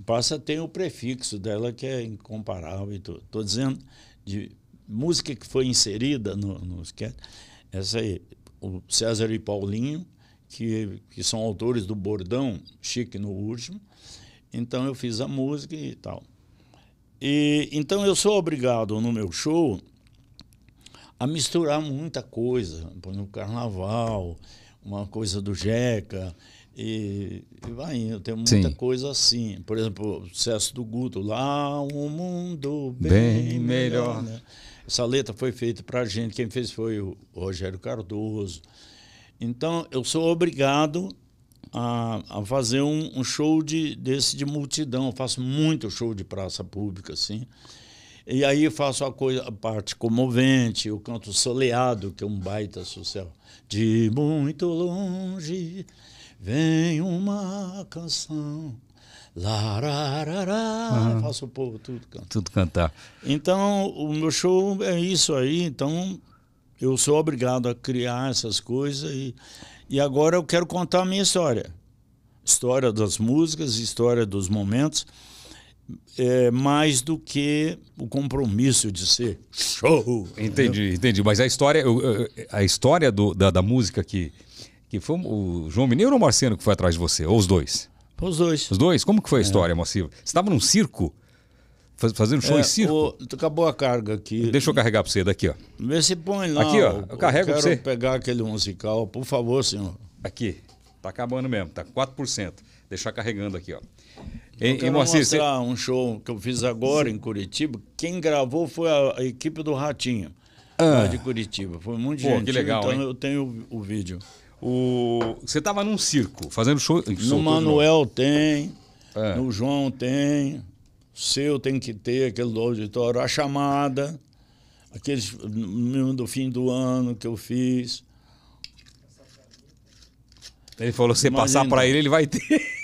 [SPEAKER 2] Passa tem o prefixo dela que é incomparável e tudo. Estou dizendo de música que foi inserida no, no sketch. Essa aí, o César e Paulinho, que, que são autores do bordão Chique no Último. Então eu fiz a música e tal. E, então eu sou obrigado no meu show a misturar muita coisa, por exemplo, carnaval, uma coisa do Jeca, e, e vai indo, tem muita Sim. coisa assim. Por exemplo, o sucesso do Guto, lá um mundo bem, bem melhor. melhor né? Essa letra foi feita para a gente, quem fez foi o Rogério Cardoso. Então, eu sou obrigado a, a fazer um, um, show de, desse de multidão. Eu faço muito show de praça pública, assim. E aí eu faço a, coisa, a parte comovente, o canto Soleado, que é um baita sucesso. De muito longe Vem uma canção. Lararará, uhum. faço o povo tudo cantar.
[SPEAKER 1] Tudo cantar.
[SPEAKER 2] Então, o meu show é isso aí. Então, eu sou obrigado a criar essas coisas. E, e agora eu quero contar a minha história. História das músicas, história dos momentos. É, mais do que o compromisso de ser show. Entendi, entendeu?
[SPEAKER 1] entendi. Mas a história, a história do, da, da música que que foi o João Mineiro ou o Marciano que foi atrás de você? Ou os dois? Os dois. Os dois? Como que foi a é. história, é. Mocinho? Você estava num circo? Fazendo show é, em circo?
[SPEAKER 2] O... Acabou a carga aqui. Deixa eu
[SPEAKER 1] carregar para você daqui, ó.
[SPEAKER 2] Vê se põe lá. Aqui, ó. Eu carrego você. quero você. pegar aquele musical, por favor,
[SPEAKER 1] senhor. Aqui. Tá acabando mesmo, tá 4%. eu carregando aqui, ó. Eu e, quero Moacir, mostrar
[SPEAKER 2] você... um show que eu fiz agora em Curitiba. Quem gravou foi a, a equipe do Ratinho, ah. de Curitiba. Foi muito Pô, que legal, então hein? eu tenho o, o vídeo. O... Você estava num circo, fazendo show. No Manuel tem, é. no João tem, seu tem que ter, aquele do auditório, a chamada, aqueles do fim do ano que eu fiz.
[SPEAKER 1] Ele falou: se você passar para ele, ele
[SPEAKER 2] vai ter.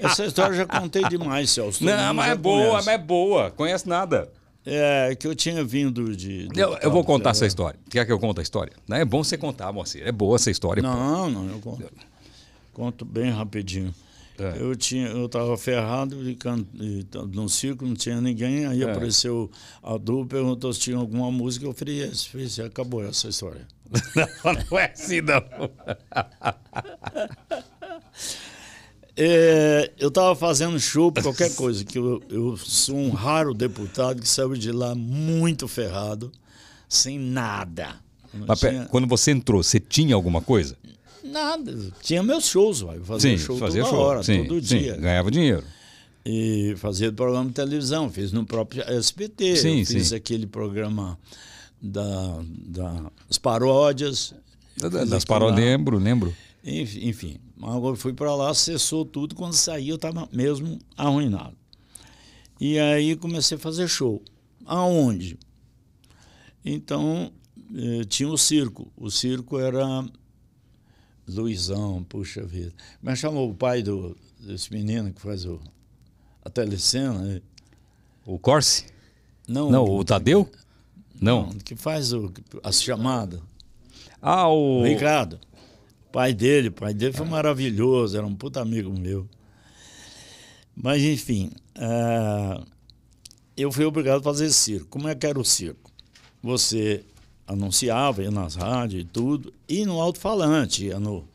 [SPEAKER 2] Essa história eu já contei demais, Celso. Não, mas é boa, conhece. mas
[SPEAKER 1] é boa. Conhece nada. É, que eu tinha vindo de. de eu, eu, vou contar essa história. Quer que eu conte a história? Não é bom você contar, Moacir. É boa essa história. Não, pô. não,
[SPEAKER 2] eu conto. Conto bem rapidinho. É. Eu tinha, eu estava ferrado de can... num círculo, não tinha ninguém. Aí é. apareceu a dupla, perguntou se tinha alguma música. Eu falei, yes, acabou essa história. não, não é assim, não. É, eu estava fazendo show por qualquer coisa, que eu, eu, sou um raro deputado que saiu de lá muito ferrado, sem nada. Mas, tinha...
[SPEAKER 1] quando você entrou, você tinha alguma coisa?
[SPEAKER 2] Nada. Tinha meus shows, vai. fazia sim, show fazia toda show. hora, sim, todo sim, dia. Ganhava dinheiro. E fazia programa de televisão, fiz no próprio SBT, sim, fiz aquele programa da, da, das paródias. Da, das paródias, lembro, lembro. Enfim, mas agora fui para lá, cessou tudo. Quando saí, eu estava mesmo arruinado. E aí comecei a fazer show. Aonde? Então, eh, tinha o circo. O circo era Luizão, puxa vida. Mas é chamou o pai do, desse menino que faz o, a telecena. Né? O Corse? Não. Não, o, o Tadeu? Não. não. Que faz o, as chamadas. Ah, o. Ricardo pai dele, pai dele foi maravilhoso, era um puta amigo meu. Mas, enfim, uh, eu fui obrigado a fazer circo. Como é que era o circo? Você anunciava, ia nas rádios e tudo, e no alto-falante, ia no,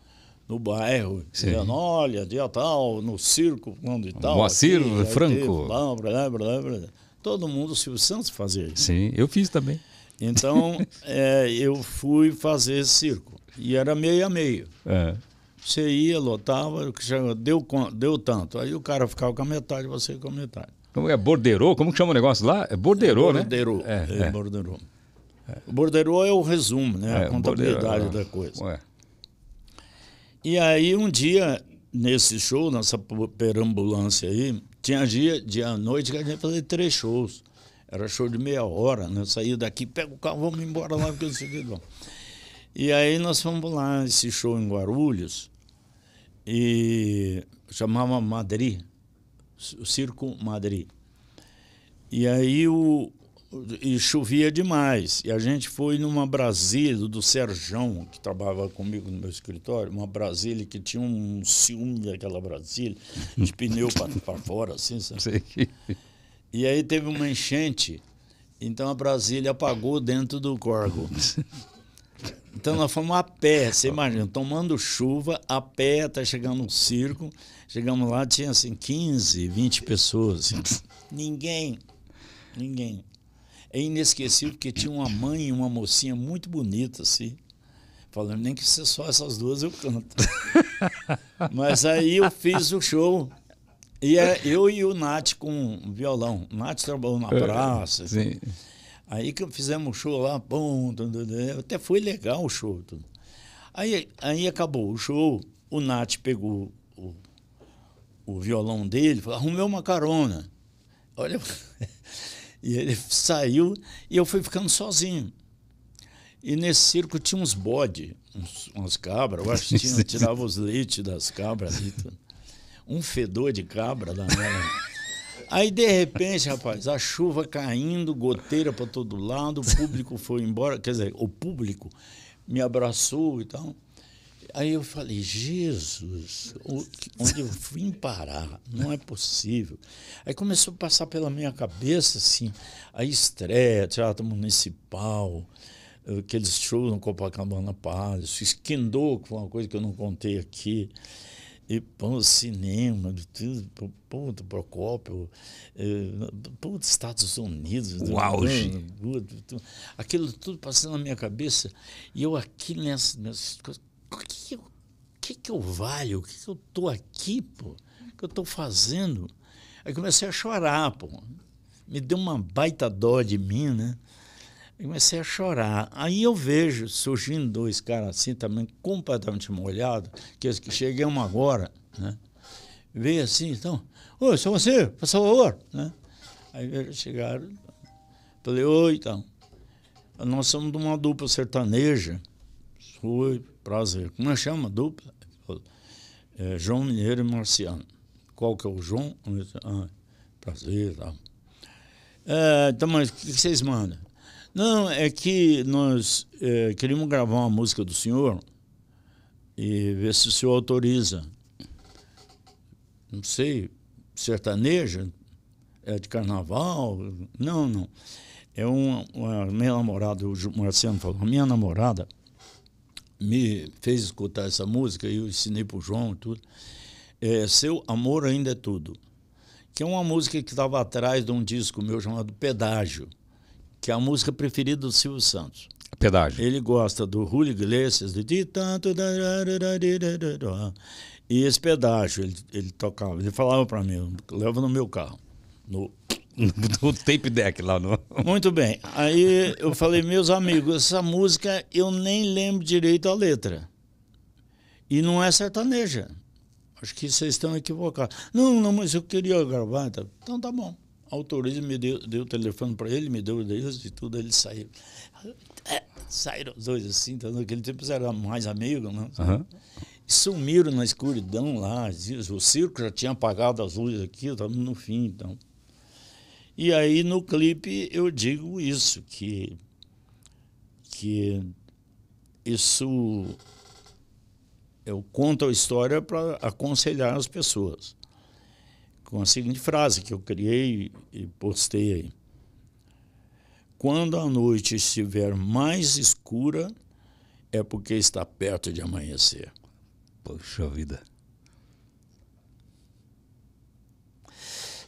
[SPEAKER 2] no bairro, ia, olha, dia tal, no circo, quando e tal. Moacir, aqui, Franco. Aqui, blá, blá, blá, blá, Todo mundo, o Silvio Santos fazia isso.
[SPEAKER 1] Sim, eu fiz também.
[SPEAKER 2] Então, é, eu fui fazer circo. E era meio a meio. É. Você ia, lotava, deu, deu tanto. Aí o cara ficava com a metade, você com a metade.
[SPEAKER 1] Como é borderô? Como que chama o negócio lá? É borderô, é né? Borderô. É, é, é.
[SPEAKER 2] borderô. É. O é o resumo, né? É, a contabilidade é. da coisa. Ué. E aí um dia, nesse show, nessa perambulância aí, tinha dia, dia à noite que a gente fazia três shows. Era show de meia hora, né? Eu saía daqui, pega o carro, vamos embora lá, porque eu sei que vamos. E aí nós fomos lá, esse show em Guarulhos, e chamava Madrid, o Circo Madrid. E aí o, e chovia demais. E a gente foi numa Brasília do Serjão, que trabalhava comigo no meu escritório, uma Brasília que tinha um ciúme daquela Brasília, de pneu para fora, assim, sabe? Sim. E aí teve uma enchente, então a Brasília apagou dentro do corgo. Então nós fomos a pé, você imagina, tomando chuva, a pé, até tá chegando no circo. Chegamos lá, tinha assim 15, 20 pessoas. Assim. ninguém, ninguém. É inesquecível porque tinha uma mãe e uma mocinha muito bonita, assim. Falando, nem que seja só essas duas eu canto. Mas aí eu fiz o show. E é eu e o Nath com violão. O Nath trabalhou na é, praça. Sim. Assim. Aí que fizemos um show lá, bom, até foi legal o show. Tudo. Aí, aí acabou o show, o Nath pegou o, o violão dele, falou, arrumei uma carona. Olha, e ele saiu e eu fui ficando sozinho. E nesse circo tinha uns bode, uns, cabras, eu acho que tinha, tirava os leites das cabras. Ali, um fedor de cabra lá né? Aí, de repente, rapaz, a chuva caindo, goteira para todo lado, o público foi embora, quer dizer, o público me abraçou e tal. Aí eu falei, Jesus, onde eu vim parar? Não é possível. Aí começou a passar pela minha cabeça, assim, a estreia, teatro municipal, aqueles shows no Copacabana Palace, esquindou, que foi uma coisa que eu não contei aqui. E pão cinema, de tudo, Procopio pão dos Estados Unidos. O né? auge. aquilo tudo passando na minha cabeça. E eu aqui nessas nessas coisas, o que, que, que eu valho? O que, que eu tô aqui, O que eu estou fazendo? Aí comecei a chorar, pô. Me deu uma baita dó de mim, né? comecei a chorar. Aí eu vejo surgindo dois caras assim, também completamente molhados, que, que chegamos agora, né? Veio assim, então, oi, sou você, por favor, né? Aí chegaram, falei, oi, então. Nós somos de uma dupla sertaneja. Foi, prazer. Como é que chama a dupla? É, João Mineiro e Marciano. Qual que é o João? Ah, prazer, tal. Tá. É, então, mas o que vocês mandam? Não, é que nós é, queríamos gravar uma música do senhor e ver se o senhor autoriza. Não sei, sertaneja, é de carnaval. Não, não. É uma, uma minha namorada, o Marciano falou, a minha namorada me fez escutar essa música e eu ensinei para o João e tudo. É, Seu Amor Ainda é Tudo, que é uma música que estava atrás de um disco meu chamado Pedágio que é a música preferida do Silvio Santos. Pedágio. Ele gosta do Julio Iglesias, do tanto e esse pedágio ele, ele tocava, ele falava para mim, leva no meu carro, no no tape deck lá no. Muito bem. Aí eu falei, meus amigos, essa música eu nem lembro direito a letra. E não é sertaneja. Acho que vocês estão equivocados. Não, não, mas eu queria gravar. Então tá bom autoriza, me deu, deu o telefone para ele, me deu o endereço e tudo, ele saiu. É, saíram os dois assim, então naquele tempo eram mais amigos, né? Uhum. Sumiram na escuridão lá, o circo já tinha apagado as luzes aqui, estava no fim, então. E aí no clipe eu digo isso, que, que isso eu é conto a história para aconselhar as pessoas com a seguinte frase que eu criei e postei aí. Quando a noite estiver mais escura, é porque está perto de amanhecer. Poxa vida.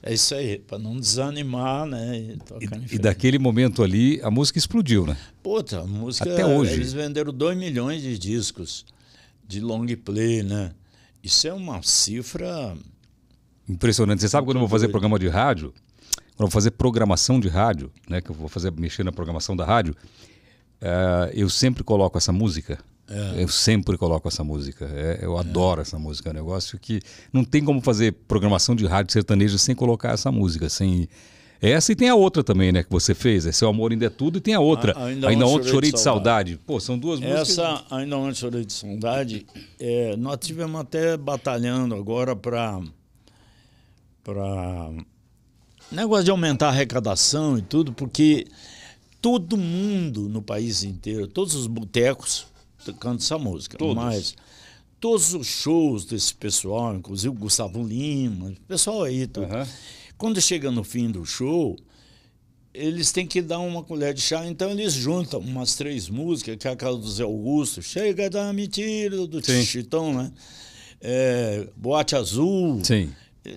[SPEAKER 2] É isso aí, para não desanimar, né? E, e, e,
[SPEAKER 1] daquele momento ali, a música explodiu, né?
[SPEAKER 2] Puta, a música. Até hoje. Eles venderam 2 milhões de discos de long play, né? Isso é uma cifra
[SPEAKER 1] Impressionante. Você sabe quando eu vou fazer programa de rádio? Quando eu vou fazer programação de rádio, né? Que eu vou fazer mexer na programação da rádio. Uh, eu sempre coloco essa música. É. Eu sempre coloco essa música. É, eu é. adoro essa música. É um negócio que não tem como fazer programação de rádio sertaneja sem colocar essa música, sem. É essa e tem a outra também, né? Que você fez. É Seu Amor Ainda é Tudo e tem a outra. A, ainda, ainda ontem, chorei, de, saudade. saudade. Pô, são duas músicas. Essa,
[SPEAKER 2] Ainda ontem chorei de saudade, é, nós tivemos até batalhando agora para para negócio de aumentar a arrecadação e tudo, porque todo mundo no país inteiro, todos os botecos tocando essa música. Todos. Mas todos os shows desse pessoal, inclusive o Gustavo Lima, o pessoal aí, tudo. Uhum. Quando chega no fim do show, eles têm que dar uma colher de chá, então eles juntam umas três músicas, que é aquela do Zé Augusto, Chega da Mentira, do Sim. Chitão, né? É, Boate Azul. Sim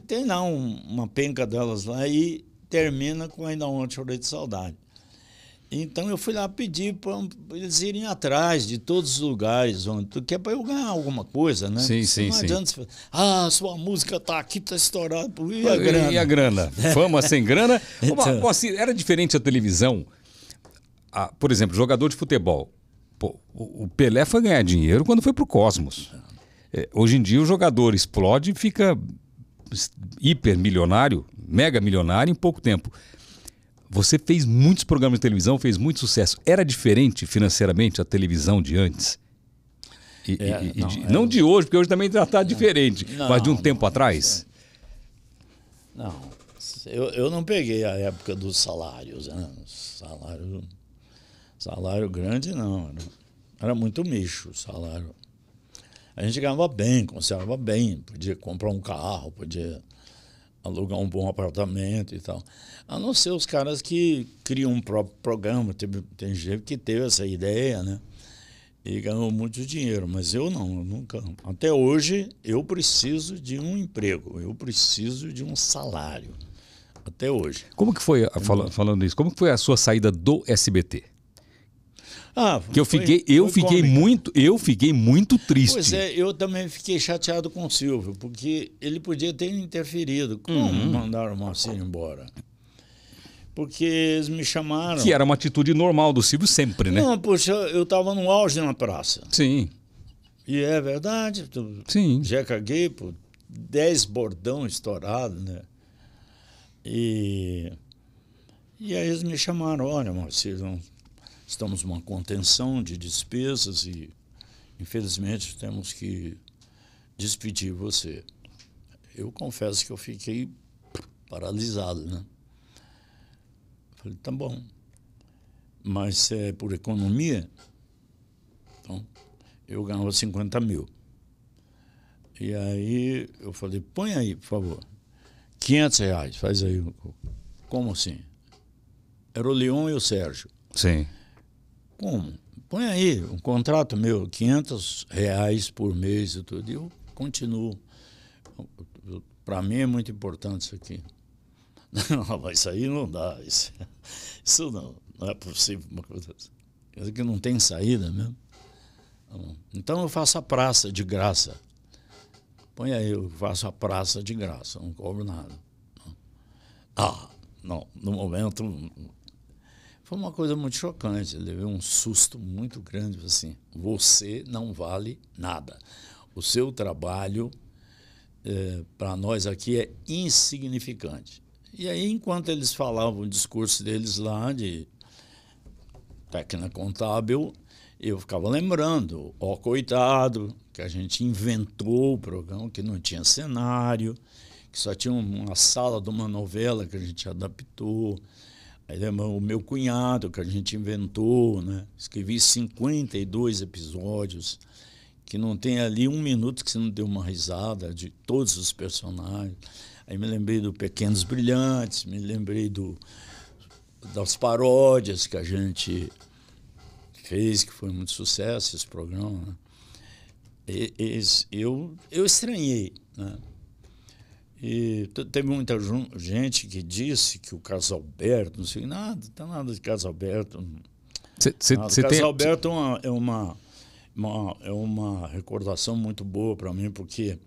[SPEAKER 2] tem lá um, uma penca delas lá e termina com ainda ontem chorei de saudade. Então eu fui lá pedir para eles irem atrás de todos os lugares onde tu quer é para eu ganhar alguma coisa, né? Sim, sim, não sim. adianta você ah, sua música tá aqui, tá estourada, e a grana? E a grana? Fama sem grana? então... Uma, assim,
[SPEAKER 1] era diferente a televisão? Ah, por exemplo, jogador de futebol. Pô, o Pelé foi ganhar dinheiro quando foi pro Cosmos. É, hoje em dia o jogador explode e fica hipermilionário, mega milionário em pouco tempo. Você fez muitos programas de televisão, fez muito sucesso. Era diferente financeiramente a televisão de antes? E, é, e, não, de, é, não, de, hoje, porque hoje também está diferente, não, mas de um não, tempo atrás?
[SPEAKER 2] Não, eu, eu não peguei a época dos salários. Né? Salário, salário grande, não. Era, muito nicho o salário. A gente ganhava bem, conservava bem, podia comprar um carro, podia alugar um bom apartamento e tal. A não ser os caras que criam um próprio programa, tem gente que teve essa ideia, né? E ganhou muito dinheiro, mas eu não, eu nunca. Até hoje eu preciso de um emprego, eu preciso de um salário. Até hoje.
[SPEAKER 1] Como que foi, fala, falando isso, como que foi a sua saída do SBT?
[SPEAKER 2] Ah, que eu foi, fiquei, eu fiquei muito,
[SPEAKER 1] eu fiquei muito triste. Pois
[SPEAKER 2] é, eu também fiquei chateado com o Silvio, porque ele podia ter interferido. Como uhum. mandaram o Marcinho embora? Porque eles me chamaram. Que era
[SPEAKER 1] uma atitude normal do Silvio sempre, né? Não,
[SPEAKER 2] poxa, eu estava no auge na praça. Sim. E é verdade. Sim. Já caguei por 10 bordão estourado, né? E. E aí eles me chamaram, olha, Marcinho, estamos numa contenção de despesas e, infelizmente, temos que despedir você. Eu confesso que eu fiquei paralisado, né? Falei, tá bom. Mas é por economia, então, eu ganhava 50 mil. E aí eu falei, põe aí, por favor. 500 reais, faz aí. Como assim? Era o Leon e o Sérgio. Sim como? Põe aí um contrato meu, 500 reais por mês e tudo. E eu continuo. Para mim é muito importante isso aqui. Não, ah, mas isso aí não dá. Isso, isso não, não é possível uma assim. coisa que não tem saída mesmo. Então eu faço a praça de graça. Põe aí, eu faço a praça de graça, não cobro nada. Ah, não, no momento foi uma coisa muito chocante, eu levei um susto muito grande, assim, você não vale nada. O seu trabalho, é, para nós aqui, é insignificante. E aí, enquanto eles falavam o discurso deles lá de técnica contábil, eu ficava lembrando, ó coitado, que a gente inventou o programa, que não tinha cenário, que só tinha uma sala de uma novela que a gente adaptou, é o meu cunhado, que a gente inventou, né? Escrevi 52 episódios, que não tem ali um minuto que você não deu uma risada de todos os personagens. Aí me lembrei do Pequenos Brilhantes, me lembrei do, das paródias que a gente fez, que foi muito sucesso esse programa. Né? E, eu, eu estranhei, né? E teve muita gente que disse que o caso Alberto, não sei nada, não tá tem nada de caso Alberto. Você tem. o caso Alberto é uma, é, uma, uma, é uma recordação muito boa para mim, porque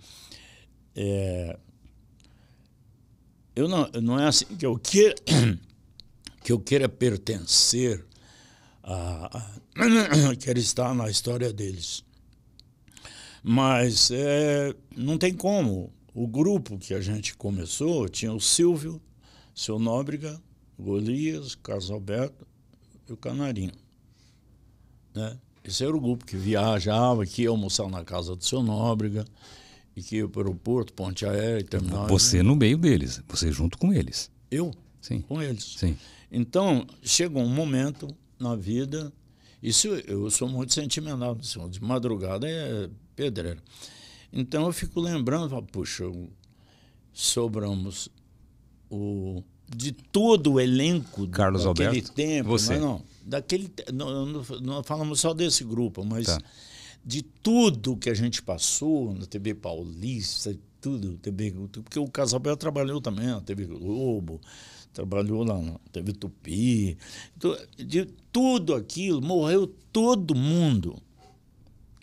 [SPEAKER 2] é, eu não, não é assim que eu queira, que eu queira pertencer, a, a, quero estar na história deles. Mas é, não tem como o grupo que a gente começou tinha o Silvio, seu Nóbrega, Golias, Carlos Alberto e o Canarinho. Né? Esse era o grupo que viajava, que ia almoçar na casa do seu Nóbrega, e que ia para o porto, ponte aérea, terminal. Você no
[SPEAKER 1] meio deles, você junto com eles.
[SPEAKER 2] Eu? Sim. Com eles. Sim. Então, chegou um momento na vida, isso eu sou muito sentimental, assim, de madrugada é Pedreiro. Então eu fico lembrando, puxa, sobramos o de todo o elenco Carlos daquele Alberto, tempo, é você. Mas não, daquele não, não, não, falamos só desse grupo, mas tá. de tudo que a gente passou na TV Paulista, tudo, TV, porque o Casalberto trabalhou também na TV Globo, trabalhou lá na TV Tupi, de tudo aquilo morreu todo mundo.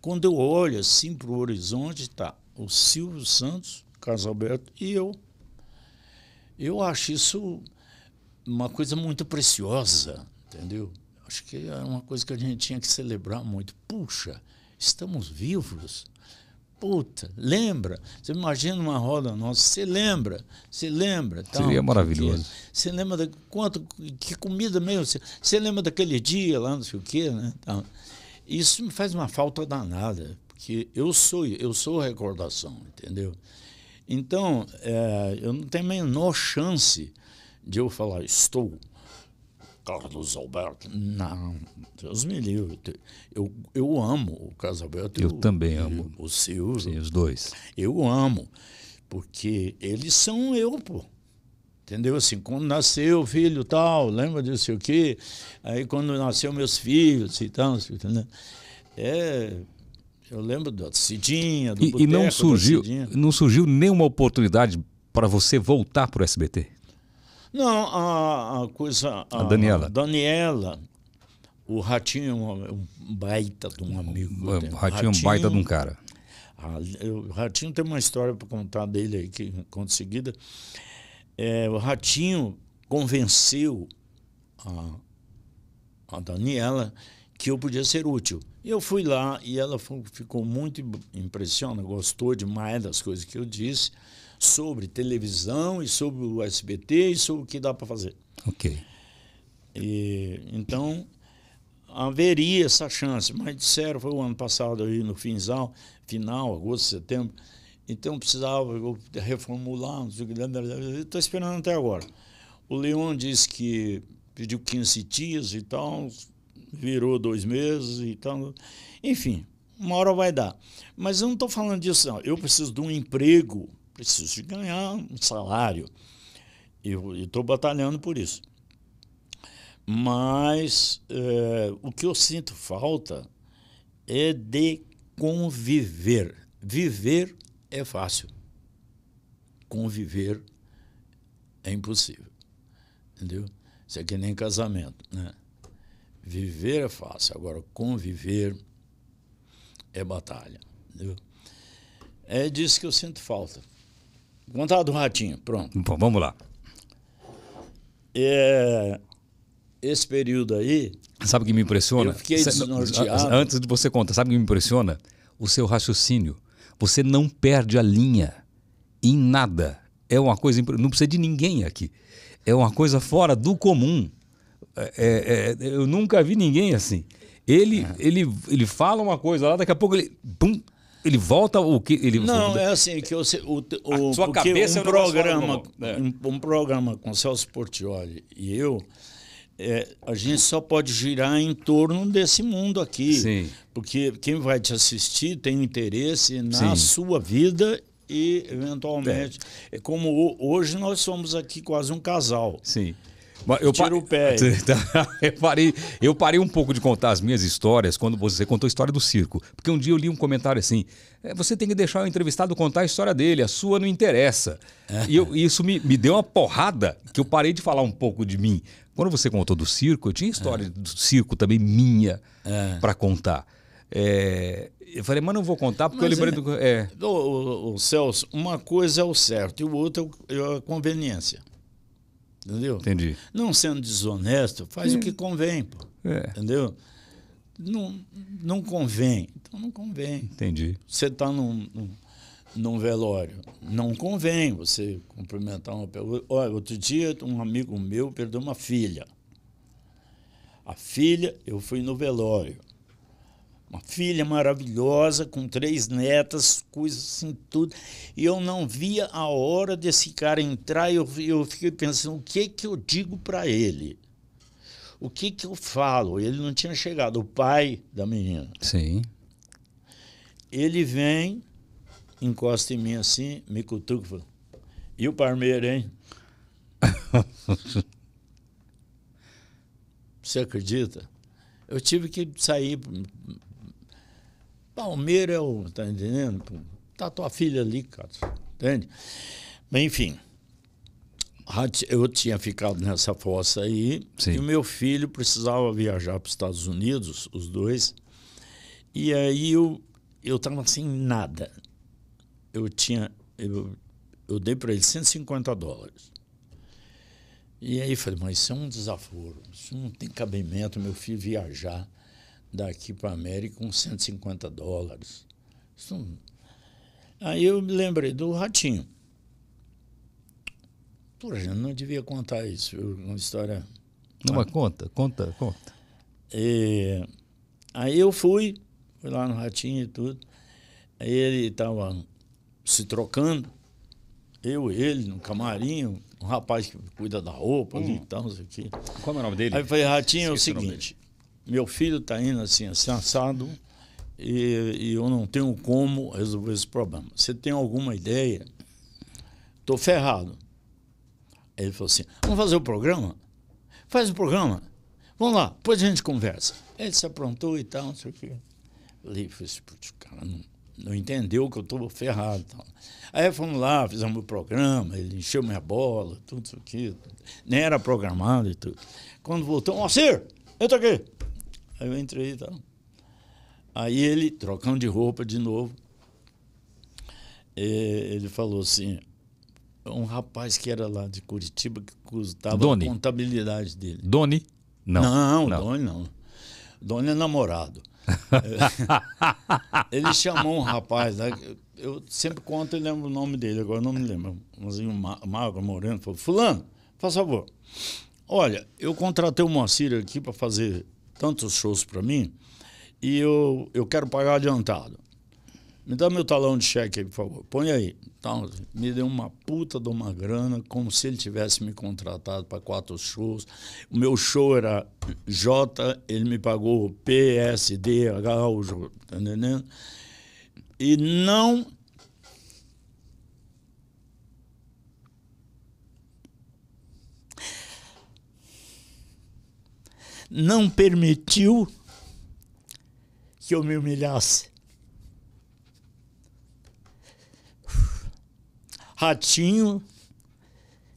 [SPEAKER 2] Quando eu olho assim para o horizonte, está o Silvio Santos, Casalberto e eu. Eu acho isso uma coisa muito preciosa, entendeu? Acho que é uma coisa que a gente tinha que celebrar muito. Puxa, estamos vivos. Puta, lembra? Você imagina uma roda nossa, você lembra? Você lembra? Tal, Seria maravilhoso. Você lembra de quanto, que comida mesmo? Você lembra daquele dia lá, não sei o quê, né? Isso me faz uma falta danada, porque eu sou, eu sou recordação, entendeu? Então, é, eu não tenho a menor chance de eu falar, estou Carlos Alberto. Não, Deus me livre. Eu, eu amo o Carlos Alberto. Eu o, também amo. O Silvio. Sim, os dois. Eu amo, porque eles são eu, pô. Entendeu? Assim, quando nasceu o filho tal, lembra disso o quê? Aí quando nasceu meus filhos e tal, entendeu? Né? É, eu lembro da Cidinha, do E, boteco, e não surgiu,
[SPEAKER 1] não surgiu nenhuma oportunidade para você voltar para o SBT?
[SPEAKER 2] Não, a, a coisa. A, a Daniela. A Daniela, o Ratinho é um, é um, baita de um amigo. O Ratinho, Ratinho é um baita de um cara. A, ah, o Ratinho tem uma história para contar dele aí, que, em seguida. É, o Ratinho convenceu a, a Daniela que eu podia ser útil. Eu fui lá e ela ficou muito impressionada, gostou demais das coisas que eu disse sobre televisão e sobre o SBT e sobre o que dá para fazer. Ok. E, então haveria essa chance, mas disseram foi o ano passado aí no finzal, final, agosto, setembro, então precisava reformular, estou esperando até agora. O Leon disse que pediu 15 dias e tal, virou dois meses e tal. Enfim, uma hora vai dar. Mas eu não estou falando disso, não. Eu preciso de um emprego, preciso de ganhar um salário. e estou batalhando por isso. Mas é, o que eu sinto falta é de conviver, viver é fácil. Conviver é impossível. Entendeu? Isso é nem casamento, né? Viver é fácil, agora conviver é batalha. Entendeu? É disso que eu sinto falta. Contar do ratinho, pronto. Bom, vamos lá. É, esse período aí.
[SPEAKER 1] Sabe o que me impressiona? Eu fiquei desnorteado. Antes de você contar, sabe o que me impressiona? O seu raciocínio. Você não perde a linha em nada. É uma coisa. Não precisa de ninguém aqui. É uma coisa fora do comum. É, é, é eu nunca vi ninguém assim. Ele, é. ele, ele fala uma coisa lá, daqui a pouco ele. Pum, ele volta o que ele
[SPEAKER 2] não é assim que você o, o sua cabeça é um programa um, um programa com Celso Portioli e eu é, a gente só pode girar em torno desse mundo aqui. Sim. Porque quem vai te assistir tem interesse na Sim. sua vida e, eventualmente. É. é como hoje nós somos aqui quase um casal. Sim. Eu Tira o pé. Tá, eu, parei, eu parei um pouco de contar
[SPEAKER 1] as minhas histórias quando você contou a história do circo. Porque um dia eu li um comentário assim: é, você tem que deixar o entrevistado contar a história dele, a sua não interessa. É. E eu, isso me, me deu uma porrada que eu parei de falar um pouco de mim. Quando você contou do circo, eu tinha história é. do circo também minha é. para contar. É, eu falei, mas não vou contar porque mas eu lembrei é, do. É.
[SPEAKER 2] O, o, o, Celso, uma coisa é o certo e o outro é, é a conveniência. Entendeu? Entendi. Não sendo desonesto, faz o que convém, pô. É. Entendeu? Não, não convém. Então não convém. Entendi. Você está num, num num velório. Não convém você cumprimentar uma pessoa. Olha, outro dia um amigo meu perdeu uma filha. A filha, eu fui no velório. Uma filha maravilhosa, com três netas, coisas assim, tudo. E eu não via a hora desse cara entrar e eu, eu fiquei pensando, o que que eu digo para ele? O que que eu falo? Ele não tinha chegado, o pai da menina. Sim. Ele vem, encosta em mim assim, me cutuca e fala, e o Parmeira, hein? Você acredita? Eu tive que sair. Palmeira é o. Tá entendendo? Tá tua filha ali, cara. Entende? Mas, enfim. Eu tinha ficado nessa fossa aí. Sim. E o meu filho precisava viajar para os Estados Unidos, os dois. E aí eu estava eu sem nada eu tinha. Eu, eu dei para ele 150 dólares. E aí falei, mas isso é um desaforo, isso não tem cabimento, meu filho viajar daqui para a América com 150 dólares. Não... Aí eu me lembrei do ratinho. porra eu não devia contar isso, uma história.
[SPEAKER 1] Não, mas conta, conta, conta.
[SPEAKER 2] E... É, aí eu fui, fui lá no ratinho e tudo. Aí ele estava se trocando. Eu, ele, no camarim, um rapaz que cuida da roupa hum. ali e tal, não sei o quê. Qual é o nome dele? Aí eu falei, Ratinho, Esqueci é o seguinte, o meu filho está indo assim, assim assado, e, e, eu não tenho como resolver esse problema. Você tem alguma ideia? estou ferrado. Aí ele falou assim, vamos fazer o programa? Faz o programa. Vamos lá, depois a gente conversa. Ele se aprontou e tal, não sei o quê. Eu falei, cara, não não entendeu que eu estou ferrado. Então. Aí fomos lá, fizemos o programa, ele encheu minha bola, tudo isso aqui. Nem era programado e tudo. Quando voltou, Sir, entra aqui. Aí eu entrei e então. tal. Aí ele, trocando de roupa de novo, ele falou assim, um rapaz que era lá de Curitiba que custava Doni. a contabilidade dele. Doni? Não. Não, não. Doni não. Doni é namorado. ele chamou um rapaz, né? eu sempre conto e lembro o nome dele, agora não me lembro. o magro, moreno, falou: Fulano, faz favor. Olha, eu contratei o Moacir aqui para fazer tantos shows para mim e eu, eu quero pagar adiantado. Me dá meu talão de cheque aí, por favor. Põe aí. Então, me deu uma puta de uma grana, como se ele tivesse me contratado para quatro shows. O meu show era J, ele me pagou P, S, D, H, o J, tá entendendo? E não não permitiu que eu me humilhasse. Ratinho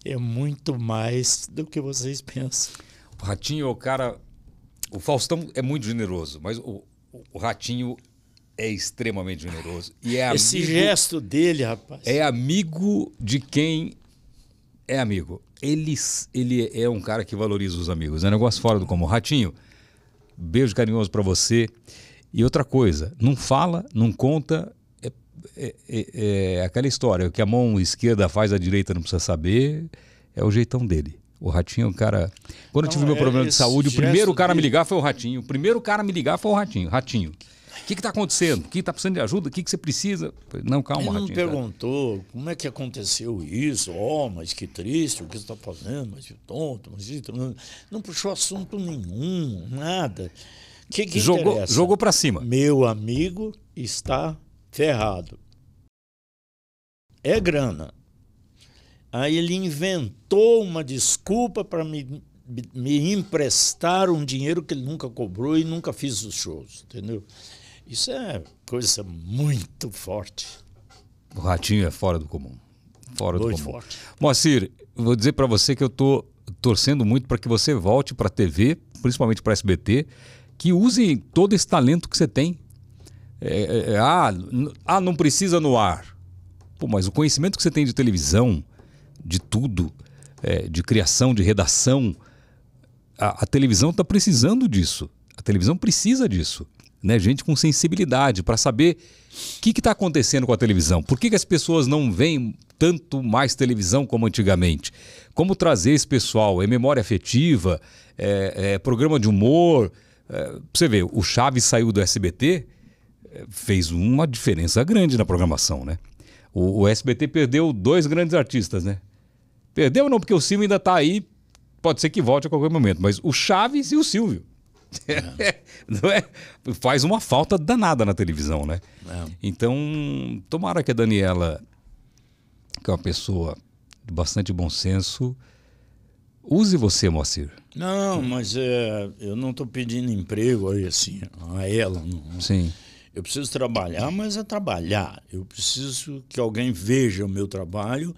[SPEAKER 2] é muito
[SPEAKER 1] mais do que vocês pensam. O Ratinho é o cara. O Faustão é muito generoso, mas o, o Ratinho é extremamente generoso. E é Esse gesto dele, rapaz. É amigo de quem é amigo. Ele, ele é um cara que valoriza os amigos. É um negócio fora do comum. Ratinho, beijo carinhoso para você. E outra coisa, não fala, não conta, é, é, é, aquela história, o que a mão esquerda faz, a direita não precisa saber, é o jeitão dele. O Ratinho, o é cara. Quando não, eu tive meu é problema de saúde, o primeiro cara a me ligar foi o Ratinho. O primeiro cara me ligar foi o Ratinho. Ratinho. O que está acontecendo? O que está precisando de ajuda? O que, que você precisa? Não, calma, Ele não perguntou
[SPEAKER 2] cara. como é que aconteceu isso. Oh, mas que triste o que você está fazendo, mas que tonto, mas isso. Não, puxou assunto nenhum, nada. Que, que jogou interessa? jogou para cima. Meu amigo está ferrado. É, é grana. Aí ele inventou uma desculpa para me, me emprestar um dinheiro que ele nunca cobrou e nunca fiz os shows, entendeu? Isso é coisa muito forte. O
[SPEAKER 1] ratinho é fora do comum. Fora muito do comum. Forte. Moacir, vou dizer para você que eu estou torcendo muito para que você volte para a TV, principalmente para a SBT, que use todo esse talento que você tem é, é, é, ah, ah, não precisa no ar. Pô, mas o conhecimento que você tem de televisão, de tudo, é, de criação, de redação, a, a televisão está precisando disso. A televisão precisa disso. Né? Gente com sensibilidade para saber o que está acontecendo com a televisão. Por que, que as pessoas não veem tanto mais televisão como antigamente? Como trazer esse pessoal? É memória afetiva? É, é programa de humor? É, você vê, o Chaves saiu do SBT fez uma diferença grande na programação, né? O, o SBT perdeu dois grandes artistas, né? Perdeu não, porque o Silvio ainda está aí, pode ser que volte a qualquer momento, mas o Chaves e o Silvio. É. é? Faz uma falta danada na televisão, né? É. Então, tomara que a Daniela, que é uma pessoa de bastante bom senso, use você, Moacir.
[SPEAKER 2] Não, mas é, eu não estou pedindo emprego aí, assim, a ela. Não. Sim. Eu preciso trabalhar, mas é trabalhar. Eu preciso que alguém veja o meu trabalho,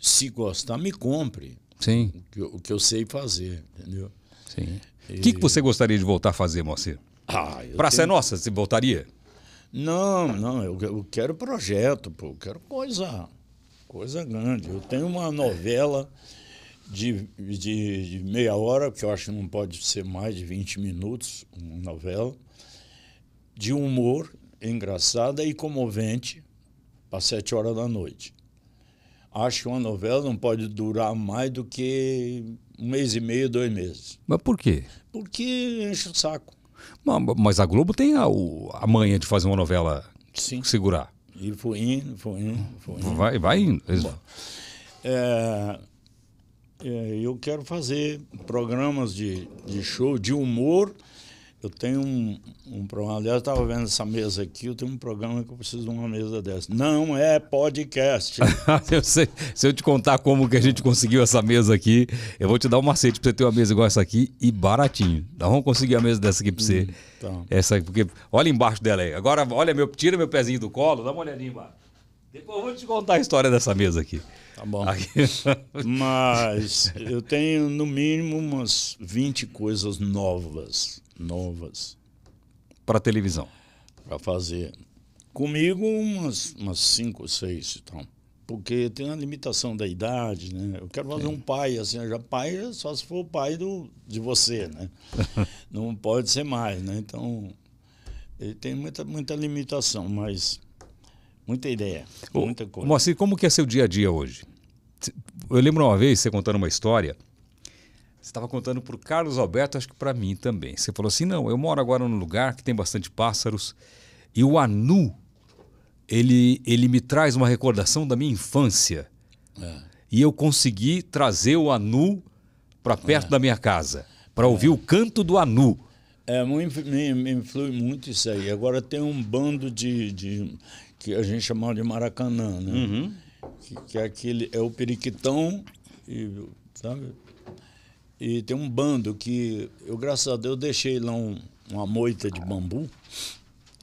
[SPEAKER 2] se gostar, me compre. Sim. O que, eu, o que eu sei fazer, entendeu? Sim. O e... que, que você gostaria de voltar a
[SPEAKER 1] fazer, Moacir? Ah,
[SPEAKER 2] Praça tenho... é Nossa, você voltaria? Não, não, eu, eu quero projeto, pô, eu quero coisa, coisa grande. Eu tenho uma novela de, de, de meia hora, que eu acho que não pode ser mais de 20 minutos, uma novela de humor engraçada e comovente para sete horas da noite. Acho que uma novela não pode durar mais do que um mês e meio, dois meses. Mas por quê? Porque enche o saco.
[SPEAKER 1] Mas a Globo tem a, a manha de fazer uma novela Sim. segurar.
[SPEAKER 2] E foi indo, foi indo, foi indo. Vai, vai indo. Bom, é, é, eu quero fazer programas de, de show de humor eu tenho um, um programa, aliás, eu estava vendo essa mesa aqui, eu tenho um programa que eu preciso de uma mesa dessa. Não é podcast.
[SPEAKER 1] eu sei, se eu te contar como que a gente conseguiu essa mesa aqui, eu vou te dar um macete para você ter uma mesa igual essa aqui e baratinho. Nós vamos conseguir a mesa dessa aqui para você. Então. Essa, porque olha embaixo dela aí. Agora, olha meu, tira meu pezinho do colo, dá uma olhadinha embaixo. Depois eu
[SPEAKER 2] vou te contar a história dessa mesa aqui. Tá bom. Mas eu tenho no mínimo umas 20 coisas novas novas para televisão? Para fazer. Comigo, umas, umas cinco ou seis. Então. Porque tem a limitação da idade, né? Eu quero fazer um pai, assim, já pai é só se for o pai do, de você, né? Não pode ser mais, né? Então, ele tem muita, muita limitação, mas muita ideia, Ô, muita coisa. Moacir,
[SPEAKER 1] como que é seu dia a dia hoje? Eu lembro uma vez você contando uma história você estava contando para o Carlos Alberto, acho que para mim também. Você falou assim: não, eu moro agora num lugar que tem bastante pássaros e o anu ele, ele me traz uma recordação da minha infância. É. E eu consegui trazer o anu
[SPEAKER 2] para perto é. da minha casa, para ouvir é.
[SPEAKER 1] o canto do anu.
[SPEAKER 2] É, me, me, influi muito isso aí. Agora tem um bando de, de que a gente chamava de maracanã, né? Uhum. Que, que, é aquele é o periquitão e sabe e tem um bando que eu, graças a Deus, deixei lá um, uma moita de bambu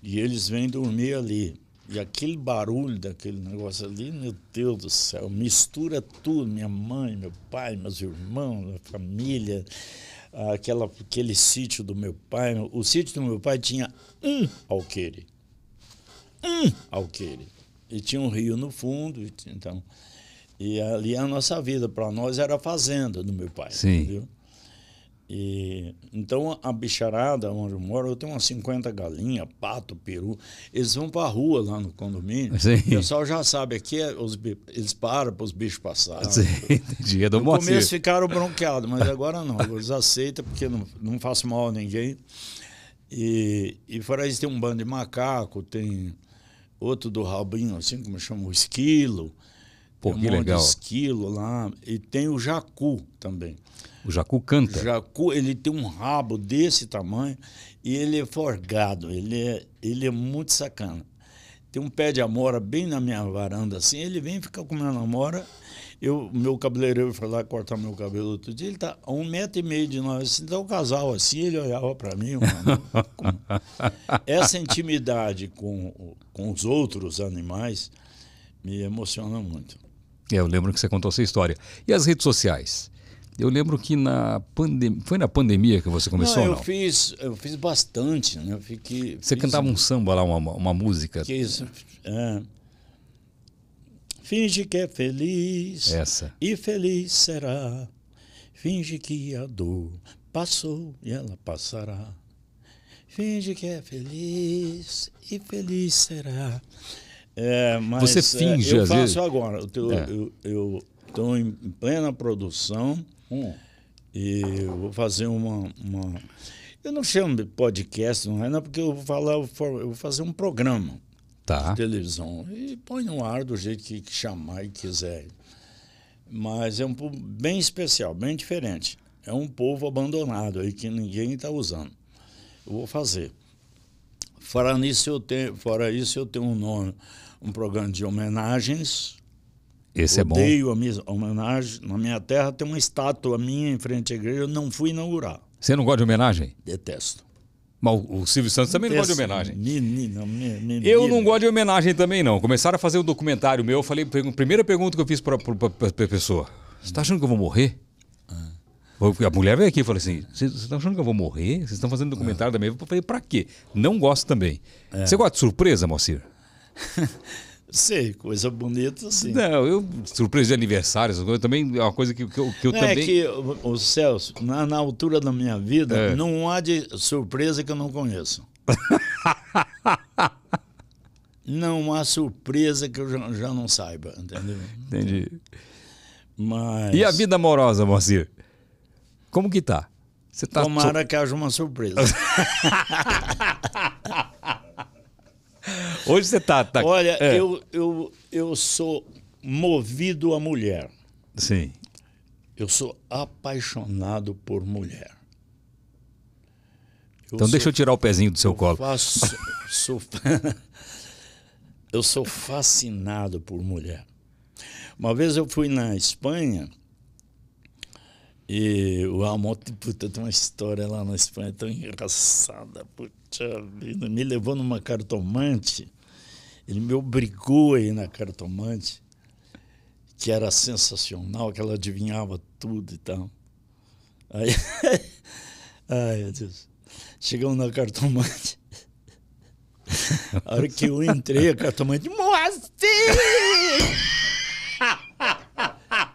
[SPEAKER 2] e eles vêm dormir ali. E aquele barulho daquele negócio ali, meu Deus do céu, mistura tudo, minha mãe, meu pai, meus irmãos, a família, aquela, aquele sítio do meu pai. O sítio do meu pai tinha um alqueire. Um alqueire. E tinha um rio no fundo, então... E ali é a nossa vida. Para nós era a fazenda do meu pai. Sim. Entendeu? E, então a bicharada onde eu moro, eu tenho umas 50 galinhas, pato, peru. Eles vão para a rua lá no condomínio. Sim. O pessoal já sabe, aqui é os, eles param para os bichos passarem. Dia é do No Moacir. começo ficaram bronqueados, mas agora não. Eles aceitam porque não, não faço mal a ninguém. E, e fora isso tem um bando de macaco, tem outro do rabinho, assim como chama o esquilo. Pô, que um legal. de esquilo lá. E tem o jacu também.
[SPEAKER 1] O jacu canta? O
[SPEAKER 2] jacu, ele tem um rabo desse tamanho e ele é forgado. Ele é, ele é muito sacana. Tem um pé de amora bem na minha varanda, assim. Ele vem ficar comendo amora. Eu, meu cabeleireiro foi lá cortar meu cabelo outro dia. Ele tá a um metro e meio de nós. Assim, então, o casal assim, ele olhava para mim. Mano, essa intimidade com, com os outros animais me emociona muito.
[SPEAKER 1] É, eu lembro que você contou essa história. E as redes sociais? Eu lembro que na foi na pandemia que você começou, não? Eu não?
[SPEAKER 2] fiz, eu fiz bastante, né? Eu fiquei, você fiz... cantava um samba lá, uma, uma música. Que isso, é. Finge que é feliz. Essa. E feliz será. Finge que a dor passou e ela passará. Finge que é feliz e feliz será. É, mas, Você é, finge, é, eu às vezes. Agora, eu faço agora. É. Eu estou em plena produção hum. e vou fazer uma, uma, Eu não chamo de podcast, não é? Não, porque eu vou, falar, eu vou fazer um programa tá. de televisão. E põe no ar do jeito que, que chamar e quiser. Mas é um povo bem especial, bem diferente. É um povo abandonado aí que ninguém está usando. Eu vou fazer. Fora, isso eu tenho, fora isso, eu tenho um nome um programa de homenagens.
[SPEAKER 1] Esse Odeio
[SPEAKER 2] é bom. Odeio a homenagem. Na minha terra tem uma estátua minha em frente à igreja, eu não fui inaugurar.
[SPEAKER 1] Você não gosta de homenagem? Detesto. Mas o Silvio Santos também não gosta de homenagem. Eu não gosto de homenagem também, não. Começaram a fazer um documentário meu. Eu falei, a primeira pergunta que eu fiz para a pessoa: Você está achando que eu vou morrer? Ah. A mulher veio aqui e falou assim: Vocês estão tá achando que eu vou morrer? Vocês estão fazendo documentário ah. também? Eu falei: Para quê? Não gosto também. É. Você gosta de surpresa, Mocir? Sei, coisa bonita sim. Não, eu surpresa de aniversários, também é uma coisa que, que eu, que eu não, é também. É que,
[SPEAKER 2] o Celso, na, na altura da minha vida, é. não há de surpresa que eu não conheço. não há surpresa que eu já, já não saiba, entendeu? Entendi. Mas... E a
[SPEAKER 1] vida amorosa, Moacir?
[SPEAKER 2] Como que tá? Você tá Tomara so... que haja uma surpresa. Hoje você tá. tá Olha, é. eu, eu, eu sou movido a mulher. Sim. Eu sou apaixonado por mulher. Eu então sou, deixa eu tirar o pezinho do seu eu colo. Faço, sou, eu sou fascinado por mulher. Uma vez eu fui na Espanha e o Almonte, puta, tem uma história lá na Espanha tão engraçada, puta vida. Me levou numa cartomante, ele me obrigou a ir na cartomante, que era sensacional, que ela adivinhava tudo e tal. Aí, ai, meu Deus. Chegamos na cartomante. A hora que eu entrei, a cartomante, mostre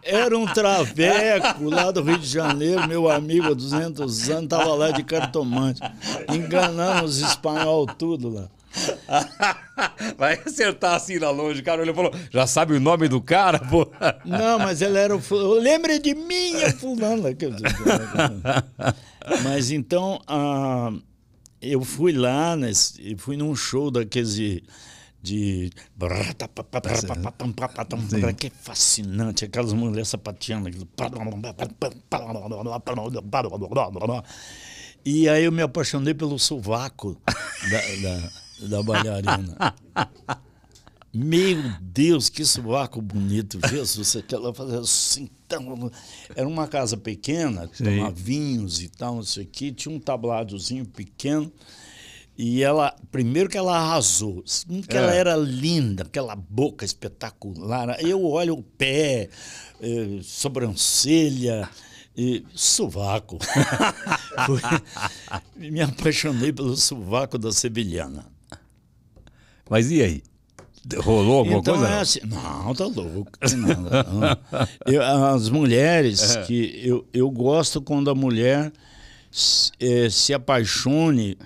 [SPEAKER 2] era um traveco lá do Rio de Janeiro, meu amigo há 200 anos, estava lá de cartomante. Enganamos os espanhol tudo lá.
[SPEAKER 1] Vai acertar assim lá longe, cara. Ele falou,
[SPEAKER 2] já sabe o nome do cara, pô. Não, mas ele era o. fulano. Lembre de mim, é fulano. Mas então, ah, eu fui lá, nesse, fui num show daqueles de. Que fascinante, aquelas mulheres sapateando. E aí eu me apaixonei pelo sovaco da, da, da bailarina. Meu Deus, que sovaco bonito, Jesus, aquela fazia assim. Tão... Era uma casa pequena, tomava vinhos e tal, não sei o quê, tinha um tabladozinho pequeno e ela, primeiro que ela arrasou, segundo que é. ela era linda, aquela boca espetacular. Eu olho o pé, eh, sobrancelha e sovaco. Me apaixonei pelo sovaco da sevilhana. Mas e aí? Rolou alguma então, coisa? É assim, não, tá louco. Não, não. Eu, as mulheres é. que eu, eu gosto quando a mulher se, eh, se apaixone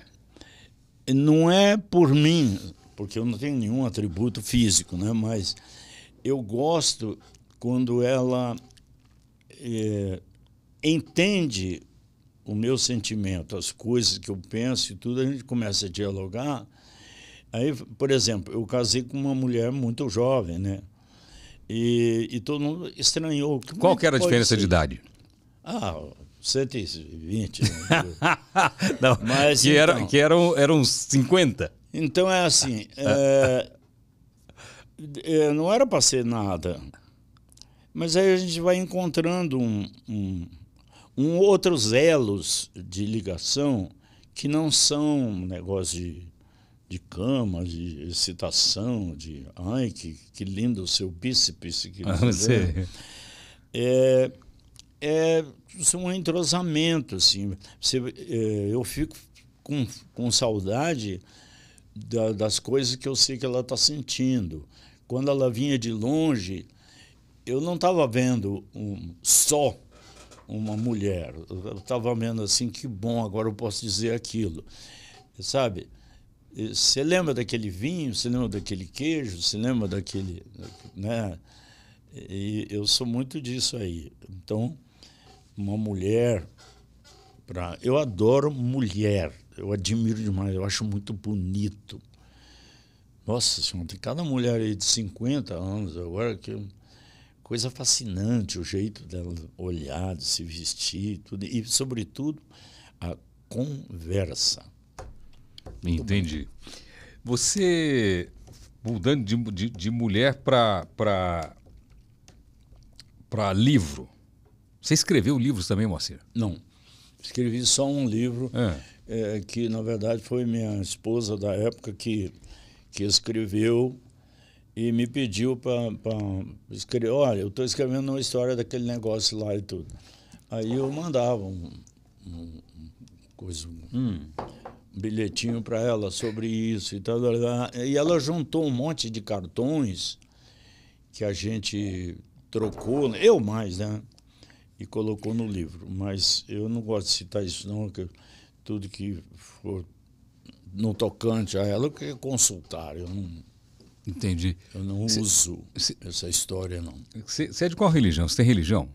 [SPEAKER 2] não é por mim, porque eu não tenho nenhum atributo físico, né? mas eu gosto quando ela é, entende o meu sentimento, as coisas que eu penso e tudo, a gente começa a dialogar. Aí, por exemplo, eu casei com uma mulher muito jovem, né? E, e todo mundo estranhou. É Qual que era a diferença ser? de idade? Ah, 120. Não, Mas, que, então, era, que eram, eram 50. Então é assim, ah. é, é, não era para ser nada. Mas aí a gente vai encontrando um, um, um outros elos de ligação que não são um negócio de, de cama, de excitação, de ai, que, que lindo o seu bíceps. Que ah, é, é, um entrosamento. Assim. Você, é, eu fico com, com saudade da, das coisas que eu sei que ela está sentindo. Quando ela vinha de longe, eu não estava vendo um, só uma mulher. Eu estava vendo assim, que bom, agora eu posso dizer aquilo. Sabe? Você lembra daquele vinho, você lembra daquele queijo, você lembra daquele. Né? E eu sou muito disso aí. Então, uma mulher. para Eu adoro mulher, eu admiro demais, eu acho muito bonito. Nossa Senhora, tem cada mulher aí de 50 anos agora que é coisa fascinante o jeito dela olhar, de se vestir, tudo e sobretudo a conversa. Muito
[SPEAKER 1] Entendi. Bom. Você mudando de, de, de mulher para para livro, você escreveu livros também, Moacir?
[SPEAKER 2] Não. Escrevi só um livro, é. É, que na verdade foi minha esposa da época que, que escreveu e me pediu para escrever. Olha, eu estou escrevendo uma história daquele negócio lá e tudo. Aí eu mandava um, um, coisa, hum. um bilhetinho para ela sobre isso e tal. E ela juntou um monte de cartões que a gente trocou, né? eu mais, né? e colocou no livro. Mas eu não gosto de citar isso, não, que tudo que for no tocante a ela, eu consultar. Eu não, Entendi. Eu não cê, uso cê,
[SPEAKER 1] essa história, não. Você é de qual religião? Você tem religião?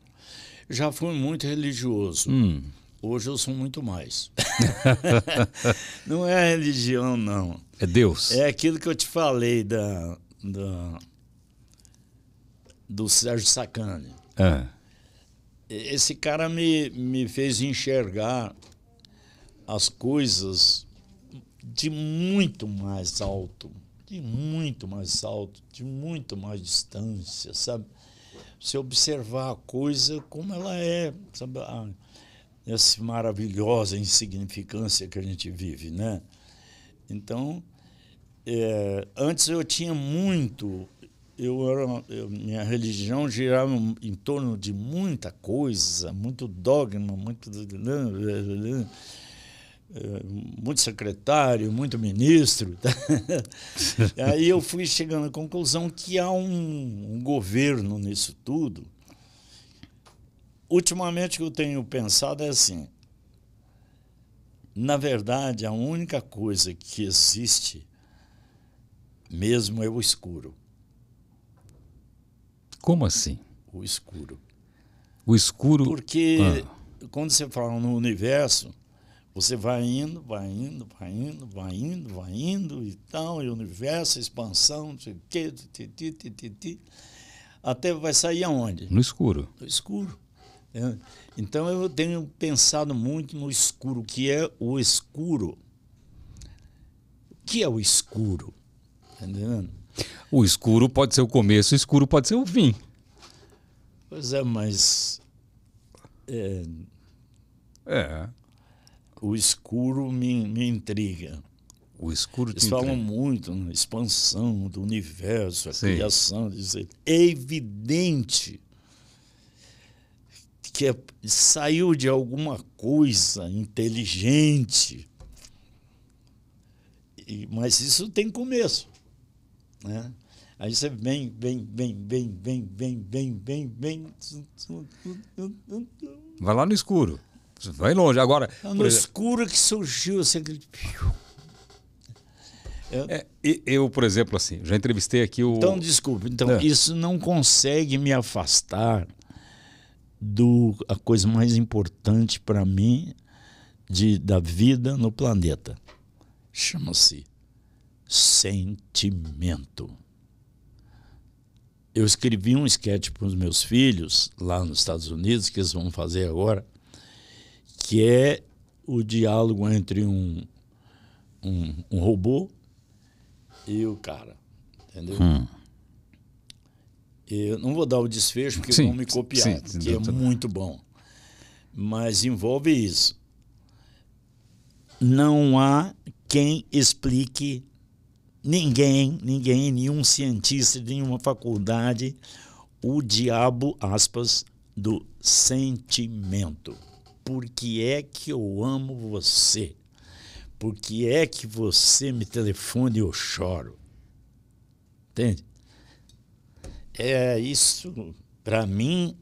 [SPEAKER 2] Já fui muito religioso. Hum. Hoje eu sou muito mais. não é religião, não. É Deus. É aquilo que eu te falei da, da do Sérgio Sacani. É esse cara me, me fez enxergar as coisas de muito mais alto, de muito mais alto, de muito mais distância, sabe? Você observar a coisa como ela é, sabe? essa maravilhosa insignificância que a gente vive, né? Então, é, antes eu tinha muito eu era, eu, minha religião girava em torno de muita coisa, muito dogma, muito, eh, muito secretário, muito ministro. Aí eu fui chegando à conclusão que há um, um governo nisso tudo. Ultimamente o que eu tenho pensado é assim. Na verdade, a única coisa que existe mesmo é o escuro. Como assim? O escuro. O
[SPEAKER 1] escuro. Porque
[SPEAKER 2] ah. quando você fala no universo, você vai indo, vai indo, vai indo, vai indo, vai indo e tal, e o universo, expansão, não sei o quê, titi, titi, até vai sair aonde? No escuro. No escuro. Né? Então eu tenho pensado muito no escuro, que é o escuro. O que é o
[SPEAKER 1] escuro? Tá entendendo? O escuro pode ser o começo, o escuro pode ser o fim.
[SPEAKER 2] Pois é, mas. É. é. O escuro me, me intriga. O escuro Eles falam muito na né, expansão do universo, a Sim. criação. É evidente que é, saiu de alguma coisa inteligente. E, mas isso tem começo. Né? Aí você vem, vem, vem, vem, vem, vem, vem, vem, vem.
[SPEAKER 1] Vai lá no escuro. Vai longe. Agora. No
[SPEAKER 2] escuro que surgiu esse grito.
[SPEAKER 1] Eu... É, eu, por exemplo, assim, já entrevistei aqui o. Então, desculpe, então, é.
[SPEAKER 2] isso não consegue me afastar do a coisa mais importante para mim de, da vida no planeta. Chama-se sentimento. Eu escrevi um sketch para os meus filhos lá nos Estados Unidos, que eles vão fazer agora, que é o diálogo entre um, um, um robô e o cara. Entendeu? Hum. Eu não vou dar o desfecho, porque sim, vão me copiar, sim, sim, que é muito bom. Mas envolve isso. Não há quem explique ninguém, ninguém, nenhum cientista de nenhuma faculdade, o diabo, aspas, do sentimento. por que é que eu amo você? por que é que você me telefone e eu choro? Entende? É isso, para mim,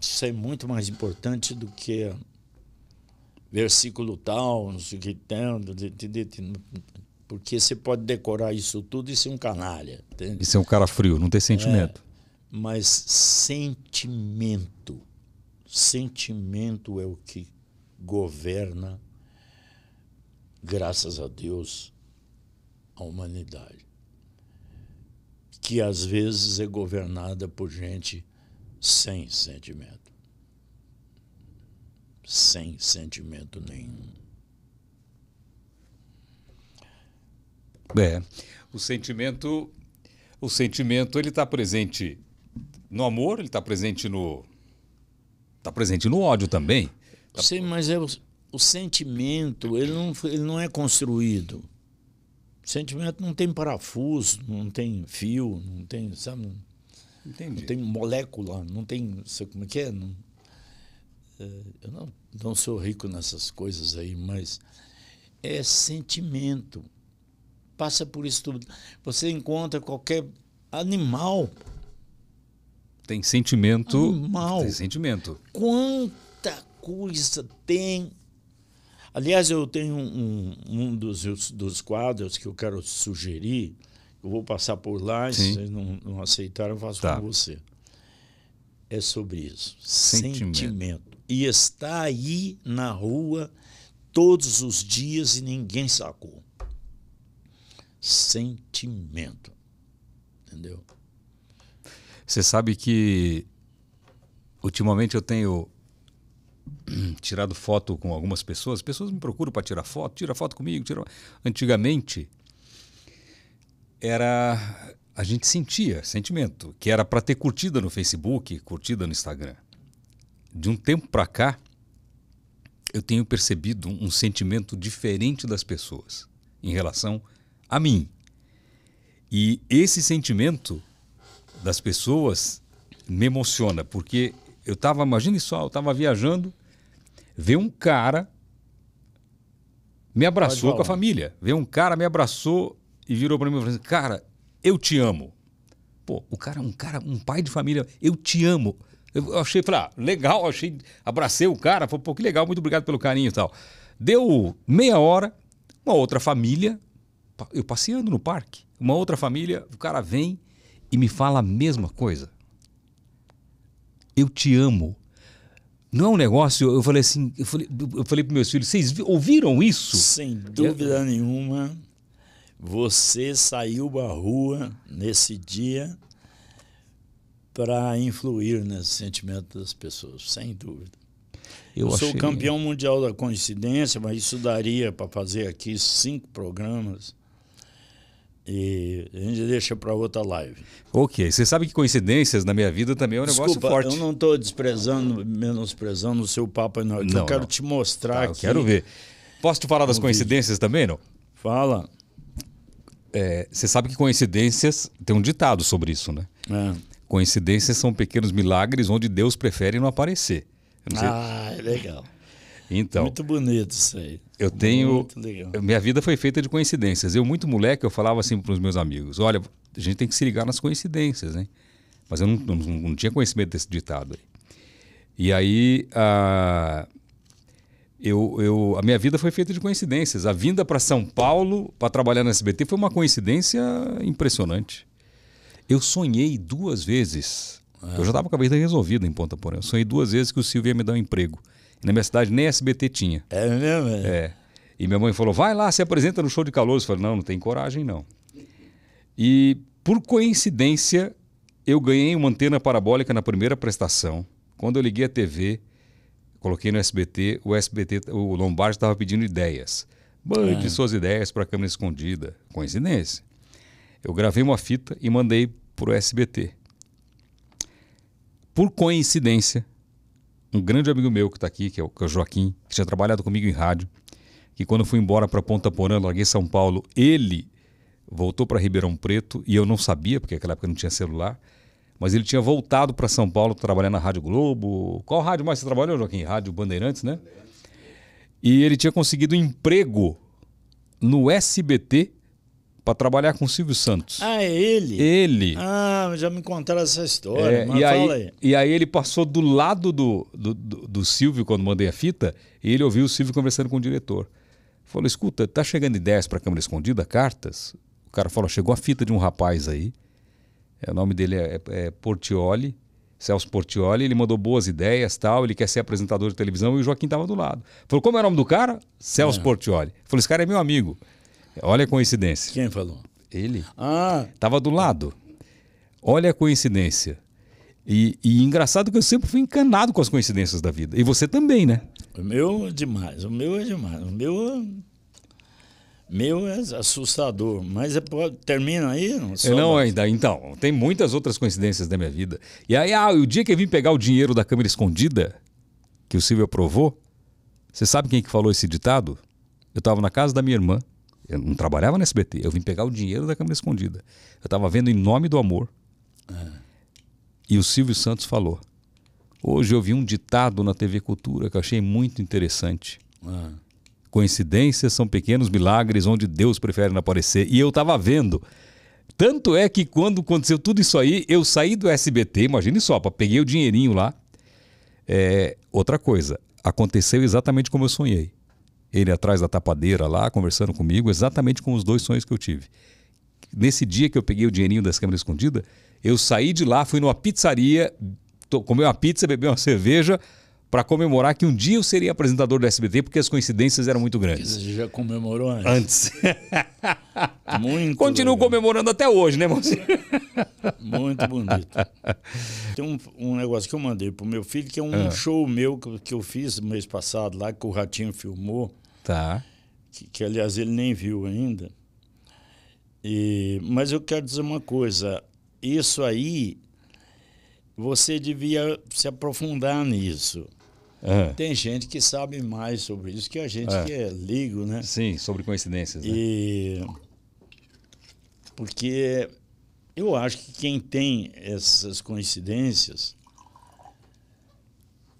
[SPEAKER 2] isso é muito mais importante do que versículo tal, não sei o que tem, porque você pode decorar isso tudo e ser um canalha. Entende? E ser
[SPEAKER 1] um cara frio, não ter sentimento. É,
[SPEAKER 2] mas sentimento. Sentimento é o que governa, graças a Deus, a humanidade. Que às vezes é governada por gente sem sentimento. Sem sentimento nenhum.
[SPEAKER 1] É. O sentimento, o sentimento, ele está presente no amor, ele está presente no, está presente no ódio também.
[SPEAKER 2] Tá... Sim, mas é o, o sentimento, ele não, ele não é construído. O sentimento não tem parafuso, não tem fio, não tem, sabe? Entendi. Não tem molécula, não tem, sei como é que é. Não, é, eu não, não sou rico nessas coisas aí, mas é sentimento passa por isso tudo. Você encontra qualquer animal.
[SPEAKER 1] Tem sentimento. Animal. Tem sentimento.
[SPEAKER 2] Quanta coisa tem. Aliás, eu tenho um, um dos, dos quadros que eu quero sugerir. Eu vou passar por lá, Sim. se vocês não, não aceitaram, eu faço tá. com você. É sobre isso. Sentimento. Sentimento. E está aí na rua todos os dias e ninguém sacou sentimento. Entendeu?
[SPEAKER 1] Você sabe que ultimamente eu tenho tirado foto com algumas pessoas, pessoas me procuram para tirar foto, tira foto comigo, tira. Antigamente era a gente sentia sentimento que era para ter curtida no Facebook, curtida no Instagram. De um tempo para cá eu tenho percebido um sentimento diferente das pessoas em relação a a mim. E esse sentimento das pessoas me emociona, porque eu estava, imagine só, eu estava viajando, veio um cara, me abraçou com a né? família. Veio um cara, me abraçou e virou para mim e falou assim, cara, eu te amo. Pô, o cara, é um cara, um pai de família, eu te amo. Eu achei, falei, ah, legal, achei, abracei o cara, falei, pô, que legal, muito obrigado pelo carinho e tal. Deu meia hora, uma outra família eu passeando no parque, uma outra família, o cara vem e me fala a mesma coisa. Eu te amo. Não é um negócio, eu falei assim, eu falei, eu falei para meus filhos, vocês ouviram isso? Sem é dúvida
[SPEAKER 2] nenhuma, você saiu à rua nesse dia para influir nesse sentimento das pessoas, sem dúvida. Eu, eu achei... sou campeão mundial da coincidência, mas isso daria para fazer aqui cinco programas e a gente deixa para outra live.
[SPEAKER 1] Ok. Você sabe que
[SPEAKER 2] coincidências na minha vida também é um Desculpa, negócio forte. Eu não estou desprezando, menosprezando o seu papo, não. não eu quero não. te mostrar tá, aqui. quero ver. Posso te falar das coincidências
[SPEAKER 1] vídeo. também, não? Fala. É, você sabe que coincidências. Tem um ditado sobre isso, né? É. Coincidências são pequenos milagres onde Deus prefere não aparecer. Não
[SPEAKER 2] ah, é legal. Então. Muito bonito isso aí. Eu tenho. Minha
[SPEAKER 1] vida foi feita de coincidências. Eu, muito moleque, eu falava assim para os meus amigos: olha, a gente tem que se ligar nas coincidências, né? Mas eu não, não, não tinha conhecimento desse ditado aí. E aí, a, ah, eu, eu, a minha vida foi feita de coincidências. A vinda para São Paulo para trabalhar na SBT foi uma coincidência impressionante. Eu sonhei duas vezes. É. Eu já estava com a vida resolvida em Ponta Porã. Eu sonhei duas vezes que o Silvio ia me dar um emprego. Na minha cidade nem SBT tinha. É mesmo? É. é. E minha mãe falou: vai lá, se apresenta no show de calor. Eu falei: não, não tem coragem não. E por coincidência, eu ganhei uma antena parabólica na primeira prestação. Quando eu liguei a TV, coloquei no SBT, o SBT, o Lombardi estava pedindo ideias. Mande é. Ah. suas ideias para a câmera escondida. Coincidência. Eu gravei uma fita e mandei para o SBT. Por coincidência, um grande amigo meu que está aqui, é que é, o, Joaquim, que tinha trabalhado comigo em rádio, que quando fui embora para Ponta Porã, larguei São Paulo, ele voltou para Ribeirão Preto e eu não sabia, porque naquela época não tinha celular, mas ele tinha voltado para São Paulo trabalhar na Rádio Globo. Qual rádio mais você trabalhou, Joaquim? Rádio Bandeirantes, né? E ele tinha conseguido emprego no SBT para trabalhar com o Silvio Santos.
[SPEAKER 2] Ah, é ele? Ele. Ah, já me contaram essa história. É, e, aí, aí,
[SPEAKER 1] e aí ele passou do lado do, do, do, do Silvio, quando mandei a fita, e ele ouviu o Silvio conversando com o diretor. Falou: escuta, tá chegando ideias para a Câmara Escondida, cartas? O cara falou: chegou a fita de um rapaz aí. É, o nome dele é, é, é Portioli. Celso Portioli, ele mandou boas ideias, tal, ele quer ser apresentador de televisão e o Joaquim estava do lado. Falou, como é o nome do cara? Celso é. Portioli. Falou, esse cara é meu amigo. Olha a coincidência. Quem falou? Ele. Ah. Tava do lado. Olha a coincidência. E, e, engraçado que eu sempre fui encanado com as coincidências da vida. E você também, né?
[SPEAKER 2] O meu é demais, o meu é demais. O meu, meu é assustador. Mas é, termina aí? Não, é, não
[SPEAKER 1] ainda. Então, tem muitas outras coincidências da minha vida. E aí, ah, o dia que eu vim pegar o dinheiro da câmera escondida, que o Silvio aprovou, você sabe quem que falou esse ditado? Eu estava na casa da minha irmã eu não trabalhava no SBT, eu vim pegar o dinheiro da câmera escondida. Eu estava vendo Em Nome do Amor. Ah. E o Silvio Santos falou. Hoje eu vi um ditado na TV Cultura que eu achei muito interessante. Ah. Coincidências são pequenos milagres onde Deus prefere não aparecer. E eu estava vendo. Tanto é que quando aconteceu tudo isso aí, eu saí do SBT, imagine só, peguei o dinheirinho lá. É, outra coisa, aconteceu exatamente como eu sonhei ele atrás da tapadeira lá, conversando comigo, exatamente com os dois sonhos que eu tive. Nesse dia que eu peguei o dinheirinho das câmeras escondidas, eu saí de lá, fui numa pizzaria, comi uma pizza, bebi uma cerveja, para comemorar que um dia eu seria apresentador do SBT, porque as coincidências eram muito grandes.
[SPEAKER 2] Você já comemorou né? antes? Antes.
[SPEAKER 1] muito. Continuo legal. comemorando até hoje, né, Mocinho?
[SPEAKER 2] muito bonito. Tem um, um, negócio que eu mandei pro meu filho, que é um ah. show meu que, que eu fiz mês passado lá, que o Ratinho filmou. Tá. Que, que aliás ele nem viu ainda. E, mas eu quero dizer uma coisa: isso aí, você devia se aprofundar nisso. É. Tem gente que sabe mais sobre isso que a gente é. que é ligo, né? Sim, sobre coincidências. Né? E... Porque eu acho que quem tem essas coincidências,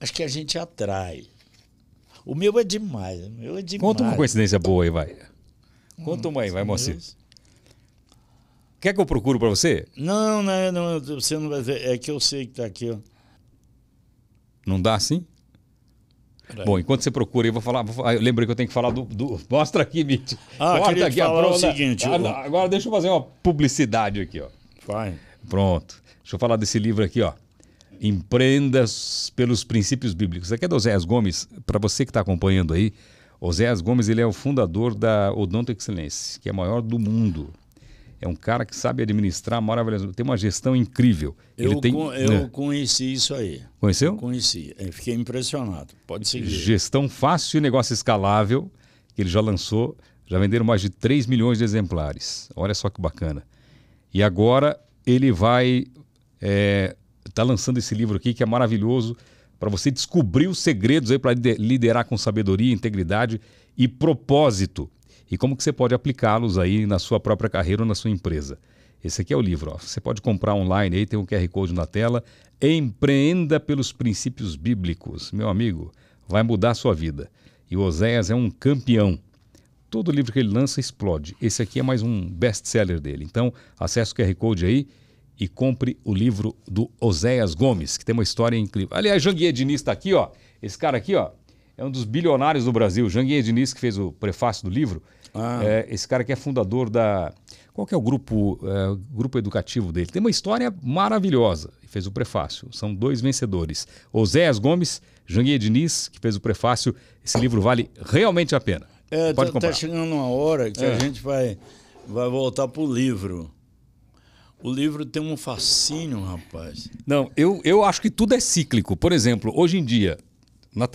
[SPEAKER 2] acho que a gente atrai. O meu é demais. O meu é demais. Conta uma
[SPEAKER 1] coincidência boa aí, vai.
[SPEAKER 2] Conta uma aí, vai, mocinho.
[SPEAKER 1] Quer que eu procuro para você?
[SPEAKER 2] Não, não, não, você não vai ver. É que eu sei que tá aqui, ó. Não dá assim? Bom, enquanto
[SPEAKER 1] você procura, eu vou falar. Vou, eu lembrei que eu tenho que falar do. do mostra aqui, Mitch. Ah, Corta aqui falar a o seguinte. Ah, agora deixa eu fazer uma publicidade aqui, ó. Vai. Pronto. Deixa eu falar desse livro aqui, ó empreendas pelos princípios bíblicos. Aqui é do Oséias Gomes, para você que está acompanhando aí, Oséias Gomes ele é o fundador da Odonto Excelência, que é a maior do mundo. É um cara que sabe administrar maravilhoso, tem uma gestão incrível. Eu, ele tem, con né? eu
[SPEAKER 2] conheci isso aí. Conheceu? Eu conheci, eu fiquei impressionado. Pode seguir.
[SPEAKER 1] Gestão fácil e negócio escalável, que ele já lançou, já venderam mais de 3 milhões de exemplares. Olha só que bacana. E agora ele vai é, está lançando esse livro aqui que é maravilhoso para você descobrir os segredos aí para liderar com sabedoria, integridade e propósito e como que você pode aplicá-los aí na sua própria carreira ou na sua empresa. Esse aqui é o livro, ó. você pode comprar online aí, tem o um QR Code na tela. Empreenda pelos princípios bíblicos, meu amigo, vai mudar a sua vida. E o Oséias é um campeão. Todo livro que ele lança explode. Esse aqui é mais um best-seller dele. Então, acesse o QR Code aí e compre o livro do Oséias Gomes, que tem uma história incrível. Aliás, Janguier Diniz está aqui, ó. Esse cara aqui, ó, é um dos bilionários do Brasil. Janguier Diniz, que fez o prefácio do livro. Ah. É, esse cara que é fundador da. Qual que é o grupo, é, grupo educativo dele? Tem uma história maravilhosa. Fez o prefácio. São dois vencedores. Oséias Gomes, Janguier Diniz, que fez o prefácio. Esse livro vale realmente a pena.
[SPEAKER 2] É, Pode tá, tá comprar. está chegando uma hora que é. a gente vai, vai voltar pro livro. O livro tem um fascínio, rapaz.
[SPEAKER 1] Não, eu, eu acho que tudo é cíclico. Por exemplo, hoje em dia, na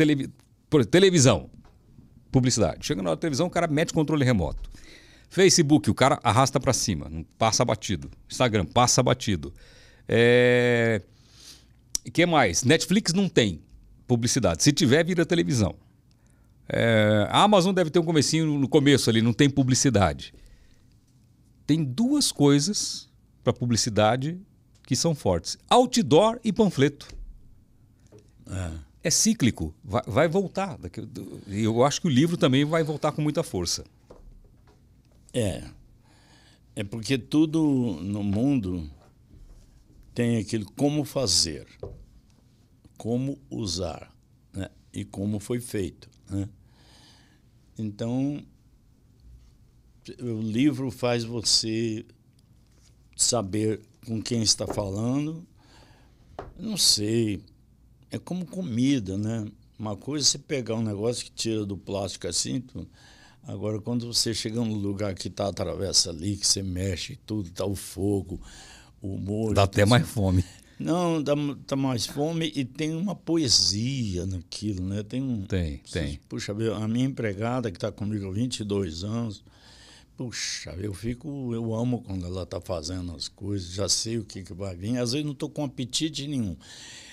[SPEAKER 1] por, televisão, publicidade. Chega na televisão, o cara mete controle remoto. Facebook, o cara arrasta para cima, passa batido. Instagram, passa batido. É... que mais? Netflix não tem publicidade. Se tiver, vira televisão. É... A Amazon deve ter um comecinho no começo ali, não tem publicidade. Tem duas coisas para publicidade que são fortes. Outdoor e panfleto. É, é cíclico, vai, vai voltar.
[SPEAKER 2] E eu acho que o livro também vai
[SPEAKER 1] voltar com muita força.
[SPEAKER 2] É. É porque tudo no mundo tem aquilo como fazer, como usar né? e como foi feito. Né? Então, o livro faz você saber com quem está falando. Não sei. É como comida, né? Uma coisa é você pegar um negócio que tira do plástico assim. Agora, quando você chega num lugar que está atravessa ali, que você mexe tudo, está o fogo, o molho. Dá até mais fome. Não, dá, tá mais fome e tem uma poesia naquilo, né? Tem um. Tem, tem. Puxa, a minha empregada que está comigo há 22 anos, Puxa, eu fico, eu amo quando ela está fazendo as coisas, já sei o que, que vai vir. Às vezes não estou com apetite nenhum,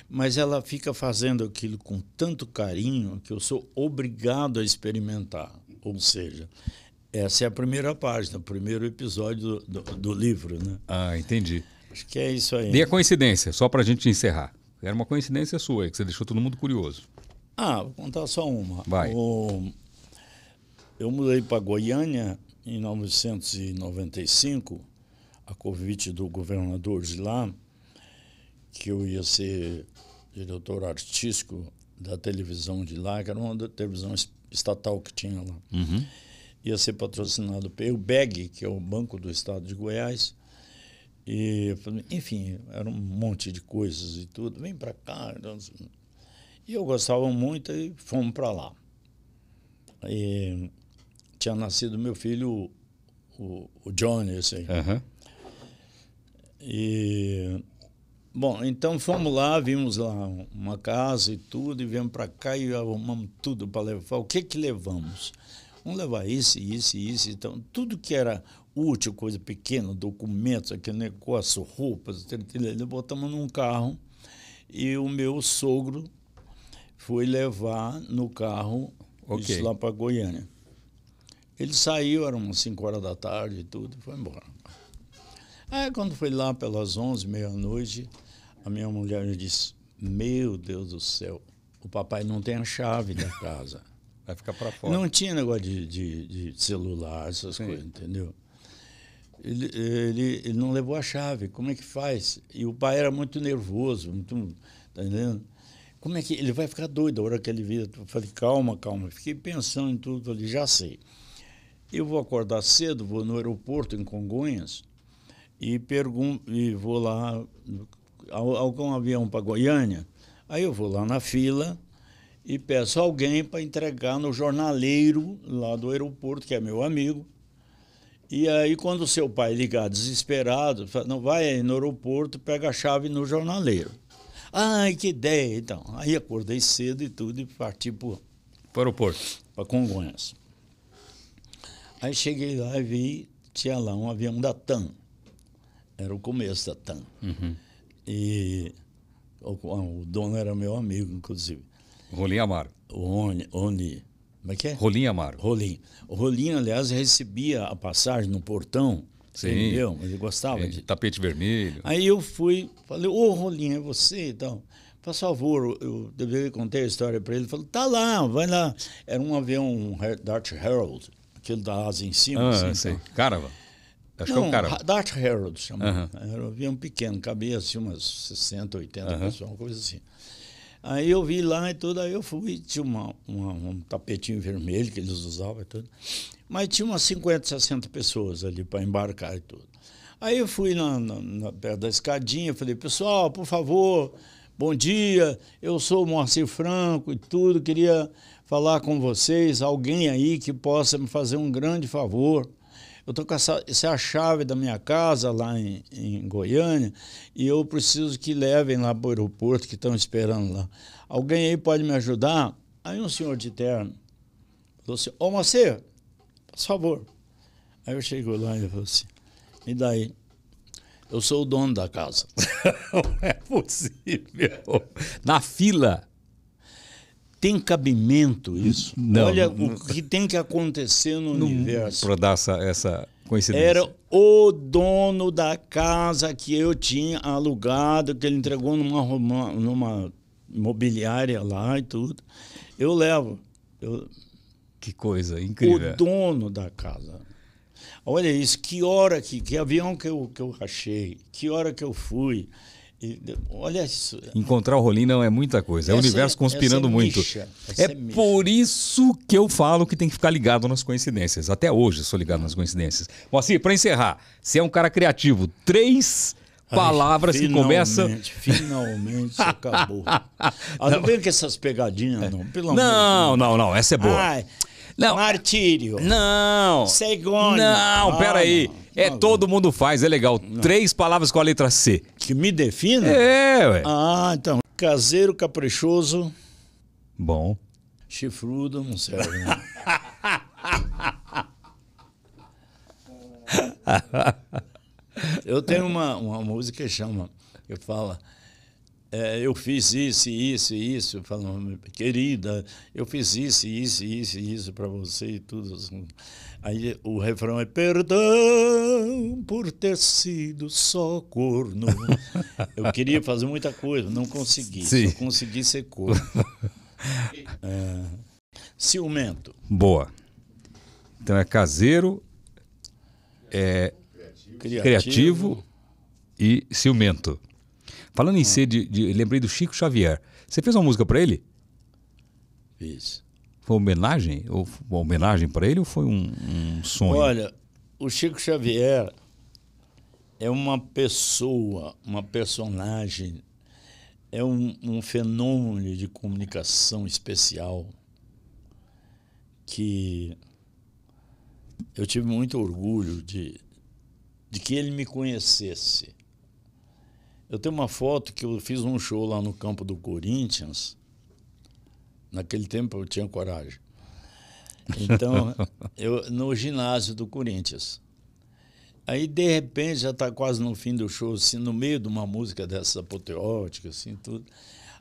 [SPEAKER 2] mas ela fica fazendo aquilo com tanto carinho que eu sou obrigado a experimentar. Ou seja, essa é a primeira página, o primeiro episódio do, do, do livro, né?
[SPEAKER 1] Ah, entendi.
[SPEAKER 2] Acho que é isso aí. E a
[SPEAKER 1] coincidência, só para a gente encerrar. Era uma coincidência sua, que você deixou todo mundo curioso.
[SPEAKER 2] Ah, vou contar só uma. Vai. O... Eu mudei para Goiânia em 1995, a convite do governador de lá, que eu ia ser diretor artístico da televisão de lá, que era uma televisão estatal que tinha lá. Uhum. Ia ser patrocinado pelo BEG, que é o Banco do Estado de Goiás. E, enfim, era um monte de coisas e tudo. Vem para cá. Então, assim. E eu gostava muito e fomos para lá. E tinha nascido meu filho, o, o Johnny, esse assim. aí. Uhum. E, bom, então fomos lá, vimos lá uma casa e tudo, e viemos para cá e arrumamos tudo para levar. O que que levamos? Vamos levar isso, isso, isso. Então, tudo que era útil, coisa pequena, documentos, aquele negócio, roupas, botamos num carro e o meu sogro foi levar no carro okay. isso lá para Goiânia. Ele saiu, eram 5 horas da tarde e tudo, e foi embora. Aí, é, quando foi lá pelas 11, meia-noite, a minha mulher disse: Meu Deus do céu, o papai não tem a chave da casa. Vai ficar para fora. Não tinha negócio de, de, de celular, essas Sim. coisas, entendeu? Ele, ele, ele, não levou a chave, como é que faz? E o pai era muito nervoso, muito. Tá entendendo? Como é que. Ele vai ficar doido a hora que ele vira. Eu falei, calma, calma. Fiquei pensando em tudo ali, já sei eu vou acordar cedo, vou no aeroporto em Congonhas e, pergun e vou lá, algum avião para Goiânia, aí eu vou lá na fila e peço alguém para entregar no jornaleiro lá do aeroporto, que é meu amigo. E aí quando o seu pai ligar desesperado, fala, não vai aí no aeroporto, pega a chave no jornaleiro. Ai, que ideia, então. Aí acordei cedo e tudo e parti para o aeroporto. Para Congonhas. Aí cheguei lá e vi, tinha lá um avião da TAM. Era o começo da TAM. Uhum. E o, o, dono era meu amigo, inclusive. Rolim Amaro. O Oni, Oni. Como é que é? Rolim Amaro. Rolim. O Rolim, aliás, recebia a passagem no portão. Sim. Entendeu? Mas ele gostava
[SPEAKER 1] é, de. Tapete vermelho.
[SPEAKER 2] Aí eu fui, falei, ô Rolim, é você então, Faz favor, eu deveria contar a história para ele. Ele falou, tá lá, vai lá. Era um avião um Dutch Herald aquele da asa em cima. Ah, assim, sei. Tá. Caravan. Acho Não, que é um Caravan. Dart Herald chamava. Eu Era um avião pequeno, cabia assim umas 60, 80 pessoas, uma coisa assim. Aí eu vi lá e tudo, aí eu fui, tinha uma, uma, um tapetinho vermelho que eles usavam e tudo. Mas tinha umas 50, 60 pessoas ali para embarcar e tudo. Aí eu fui na, na, na perto da escadinha, falei, pessoal, por favor, bom dia, eu sou o Moacir Franco e tudo, queria falar com vocês, alguém aí que possa me fazer um grande favor. Eu estou com essa, essa é a chave da minha casa lá em, em Goiânia e eu preciso que levem lá para o aeroporto que estão esperando lá. Alguém aí pode me ajudar? Aí um senhor de terno falou assim, ô Macê, por favor. Aí eu chego lá e falei assim, e daí? Eu sou o dono da casa. Não é possível. Na fila tem cabimento isso.
[SPEAKER 1] Não, Olha não, o
[SPEAKER 2] que tem que acontecer no não, universo.
[SPEAKER 1] Para dar essa, essa coincidência. Era
[SPEAKER 2] o dono da casa que eu tinha alugado, que ele entregou numa, numa imobiliária lá e tudo. Eu levo. Eu... Que coisa incrível. O dono da casa. Olha isso, que hora que, que avião que eu, que eu rachei, que hora que eu fui. E, olha isso.
[SPEAKER 1] Encontrar o Rolim não é muita coisa. É é- essa é o universo conspirando é, muito. é, é por isso que eu falo que tem que ficar ligado nas coincidências. Até hoje eu sou ligado nas coincidências. Moacir, para encerrar, você é um cara criativo. Três palavras que começam.
[SPEAKER 2] Finalmente acabou. ah, não, não vem com essas pegadinhas, não. Pelo não,
[SPEAKER 1] não, não. Essa é boa. Ai, não. Martírio. Não.
[SPEAKER 2] Cegonha. Não,
[SPEAKER 1] peraí. não. É, todo mundo faz, é legal. Não. Três palavras com a letra C. Que me defina? É, ué.
[SPEAKER 2] Ah, então. Caseiro caprichoso. Bom. Chifrudo, não serve, né? Eu tenho uma, uma música que chama, que fala, é, eu fiz isso, isso, isso, falando, querida, eu fiz isso, isso, isso, isso para você e tudo assim. Aí o refrão é perdão por ter sido só corno. Eu queria fazer muita coisa, não consegui. Sim. Só consegui ser corno. é, ciumento.
[SPEAKER 1] Boa. Então é caseiro, é
[SPEAKER 2] criativo, criativo
[SPEAKER 1] e ciumento. Falando em ah. ser de, de, lembrei do Chico Xavier. Você fez uma música para ele? Fiz. Foi homenagem? Ou uma homenagem para ele ou foi um, um sonho?
[SPEAKER 2] Olha, o Chico Xavier é uma pessoa, uma personagem, é um, um fenômeno de comunicação especial que eu tive muito orgulho de, de que ele me conhecesse. Eu tenho uma foto que eu fiz um show lá no campo do Corinthians Naquele tempo eu tinha coragem. Então, eu no ginásio do Corinthians. Aí, de repente, já está quase no fim do show, assim, no meio de uma música dessa apoteótica, assim, tudo.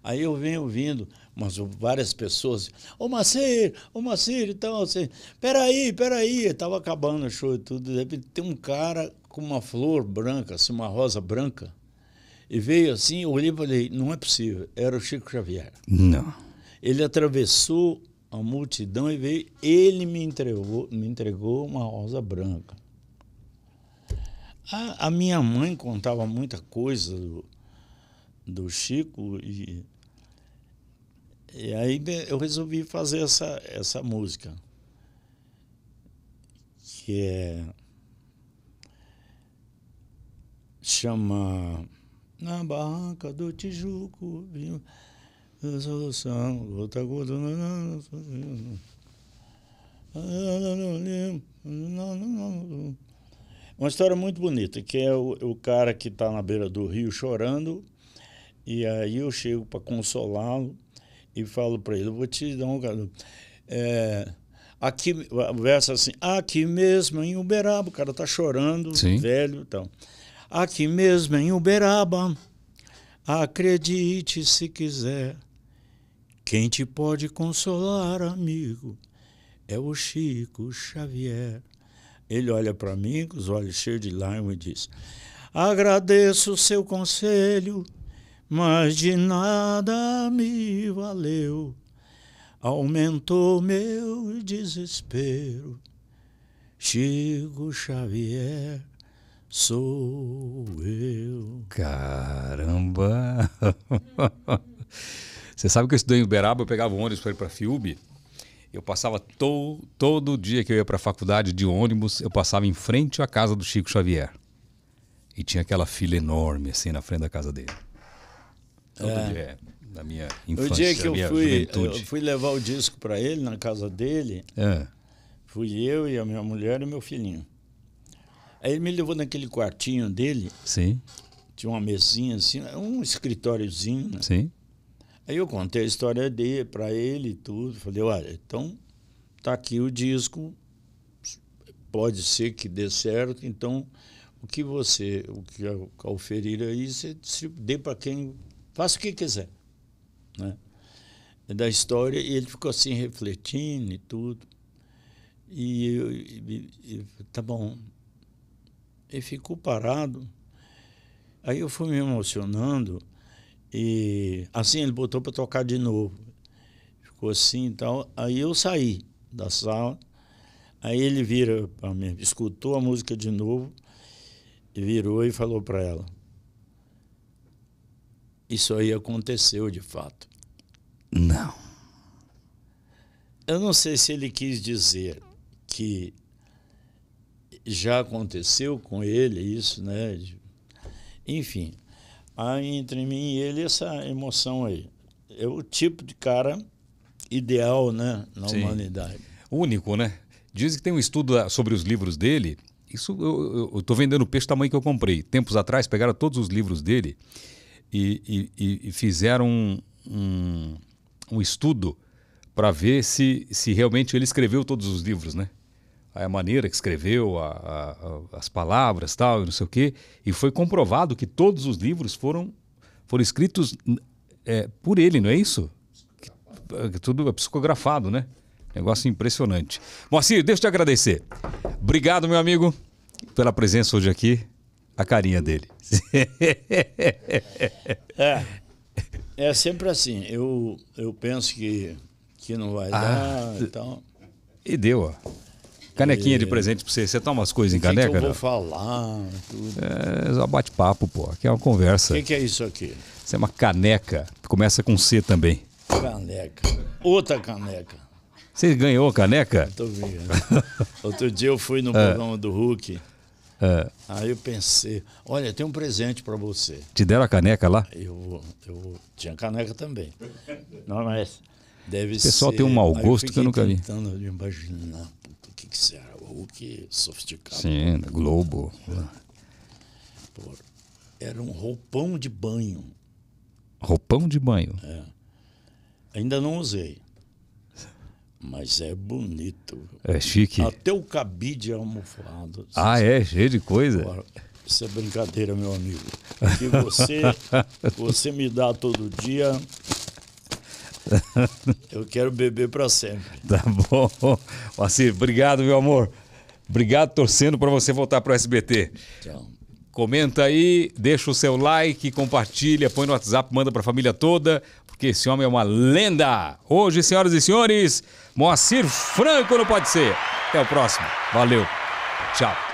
[SPEAKER 2] Aí eu venho ouvindo mas várias pessoas, ô Macir, ô Macir, então, assim, peraí, peraí, estava acabando o show e tudo, de repente tem um cara com uma flor branca, assim, uma rosa branca, e veio assim, eu olhei e falei, não é possível, era o Chico Xavier. Não. Ele atravessou a multidão e veio. Ele me entregou, me entregou uma rosa branca. A, a minha mãe contava muita coisa do, do Chico e, e aí eu resolvi fazer essa, essa música. Que é. Chama. Na barranca do Tijuco. Viu? solução, gota a gota. Uma história muito bonita, que é o, o cara que está na beira do rio chorando, e aí eu chego para consolá-lo e falo para ele, vou te dar um garoto. É, aqui, verso é assim, aqui mesmo em Uberaba, o cara está chorando, Sim. velho então. Aqui mesmo em Uberaba, acredite se quiser, quem te pode consolar, amigo, é o Chico Xavier. Ele olha para mim com os olhos cheios de lágrimas e diz: Agradeço o seu conselho, mas de nada me valeu. Aumentou meu desespero. Chico Xavier sou eu. Caramba!
[SPEAKER 1] Você sabe que eu estudei em Uberaba, eu pegava um ônibus para ir para Fiube. Eu passava to, todo dia que eu ia para a faculdade de ônibus, eu passava em frente à casa do Chico Xavier. E tinha aquela fila enorme assim na frente da casa dele.
[SPEAKER 2] Todo é. dia, da minha infância, o dia que eu fui, eu fui levar o disco para ele na casa dele, é. fui eu e a minha mulher e meu filhinho. Aí ele me levou naquele quartinho dele. Sim. Tinha uma mesinha assim, um escritóriozinho. Né? Sim. Aí eu contei a história dele para ele e tudo. Falei, olha, então tá aqui o disco, pode ser que dê certo, então o que você, o que oferir aí, você dê para quem, faça o que quiser, né? É da história, e ele ficou assim refletindo e tudo. E, eu, e, e tá bom. Ele ficou parado. Aí eu fui me emocionando e assim ele botou para tocar de novo. Ficou assim e então, tal. Aí eu saí da sala. Aí ele vira para mim, escutou a música de novo, e virou e falou para ela: Isso aí aconteceu de fato. Não. Eu não sei se ele quis dizer que já aconteceu com ele isso, né? Enfim há ah, entre mim e ele essa emoção aí. É o tipo de cara ideal, né, na Sim. humanidade.
[SPEAKER 1] Único, né? Dizem que tem um estudo ah, sobre os livros dele. Isso eu estou vendendo peixe do tamanho que eu comprei. Tempos atrás pegaram todos os livros dele e, e, e fizeram um, um, um estudo para ver se, se realmente ele escreveu todos os livros, né? a maneira que escreveu, a, a, as palavras, tal, não sei o quê. E foi comprovado que todos os livros foram, foram escritos é, por ele, não é isso? Que, é, tudo é psicografado, né? Negócio impressionante. Moacir, deixa eu te agradecer. Obrigado, meu amigo, pela presença hoje aqui. A carinha dele.
[SPEAKER 2] é, é sempre assim. Eu, eu penso que, que não vai ah, dar. Então... E deu, ó. Canequinha de é. presente
[SPEAKER 1] pra você. Você toma umas coisas em que caneca? Que eu vou não?
[SPEAKER 2] falar,
[SPEAKER 1] tudo. É só bate-papo, pô. Aqui é uma conversa. O que, que, é isso aqui? Isso é uma caneca. Começa com C também.
[SPEAKER 2] Caneca. Outra caneca.
[SPEAKER 1] Você ganhou a caneca? Tô
[SPEAKER 2] vendo. Outro dia eu fui no é. programa do Hulk. É. Aí eu pensei, olha, tem um presente para você. Te
[SPEAKER 1] deram a caneca lá?
[SPEAKER 2] Eu, eu tinha caneca também. Não, mas deve o pessoal ser. tem um mau gosto que eu nunca vi. tentando imaginar que, que você era? O Hulk sofisticado. Sim, Globo. era um roupão de banho.
[SPEAKER 1] Roupão de banho?
[SPEAKER 2] É. Ainda não usei. Mas é bonito. É chique. Até o cabide é almofado. Ah, é? Cheio de coisa? isso é brincadeira, meu amigo. Que você, você me dá todo dia Eu quero beber para sempre.
[SPEAKER 1] Tá bom. Moacir, obrigado, meu amor. Obrigado torcendo para você voltar para o SBT. Tchau. Comenta aí, deixa o seu like, compartilha, põe no WhatsApp, manda para a família toda, porque esse homem é uma lenda. Hoje, senhoras e senhores, Moacir Franco não pode ser. Até o próximo. Valeu. Tchau.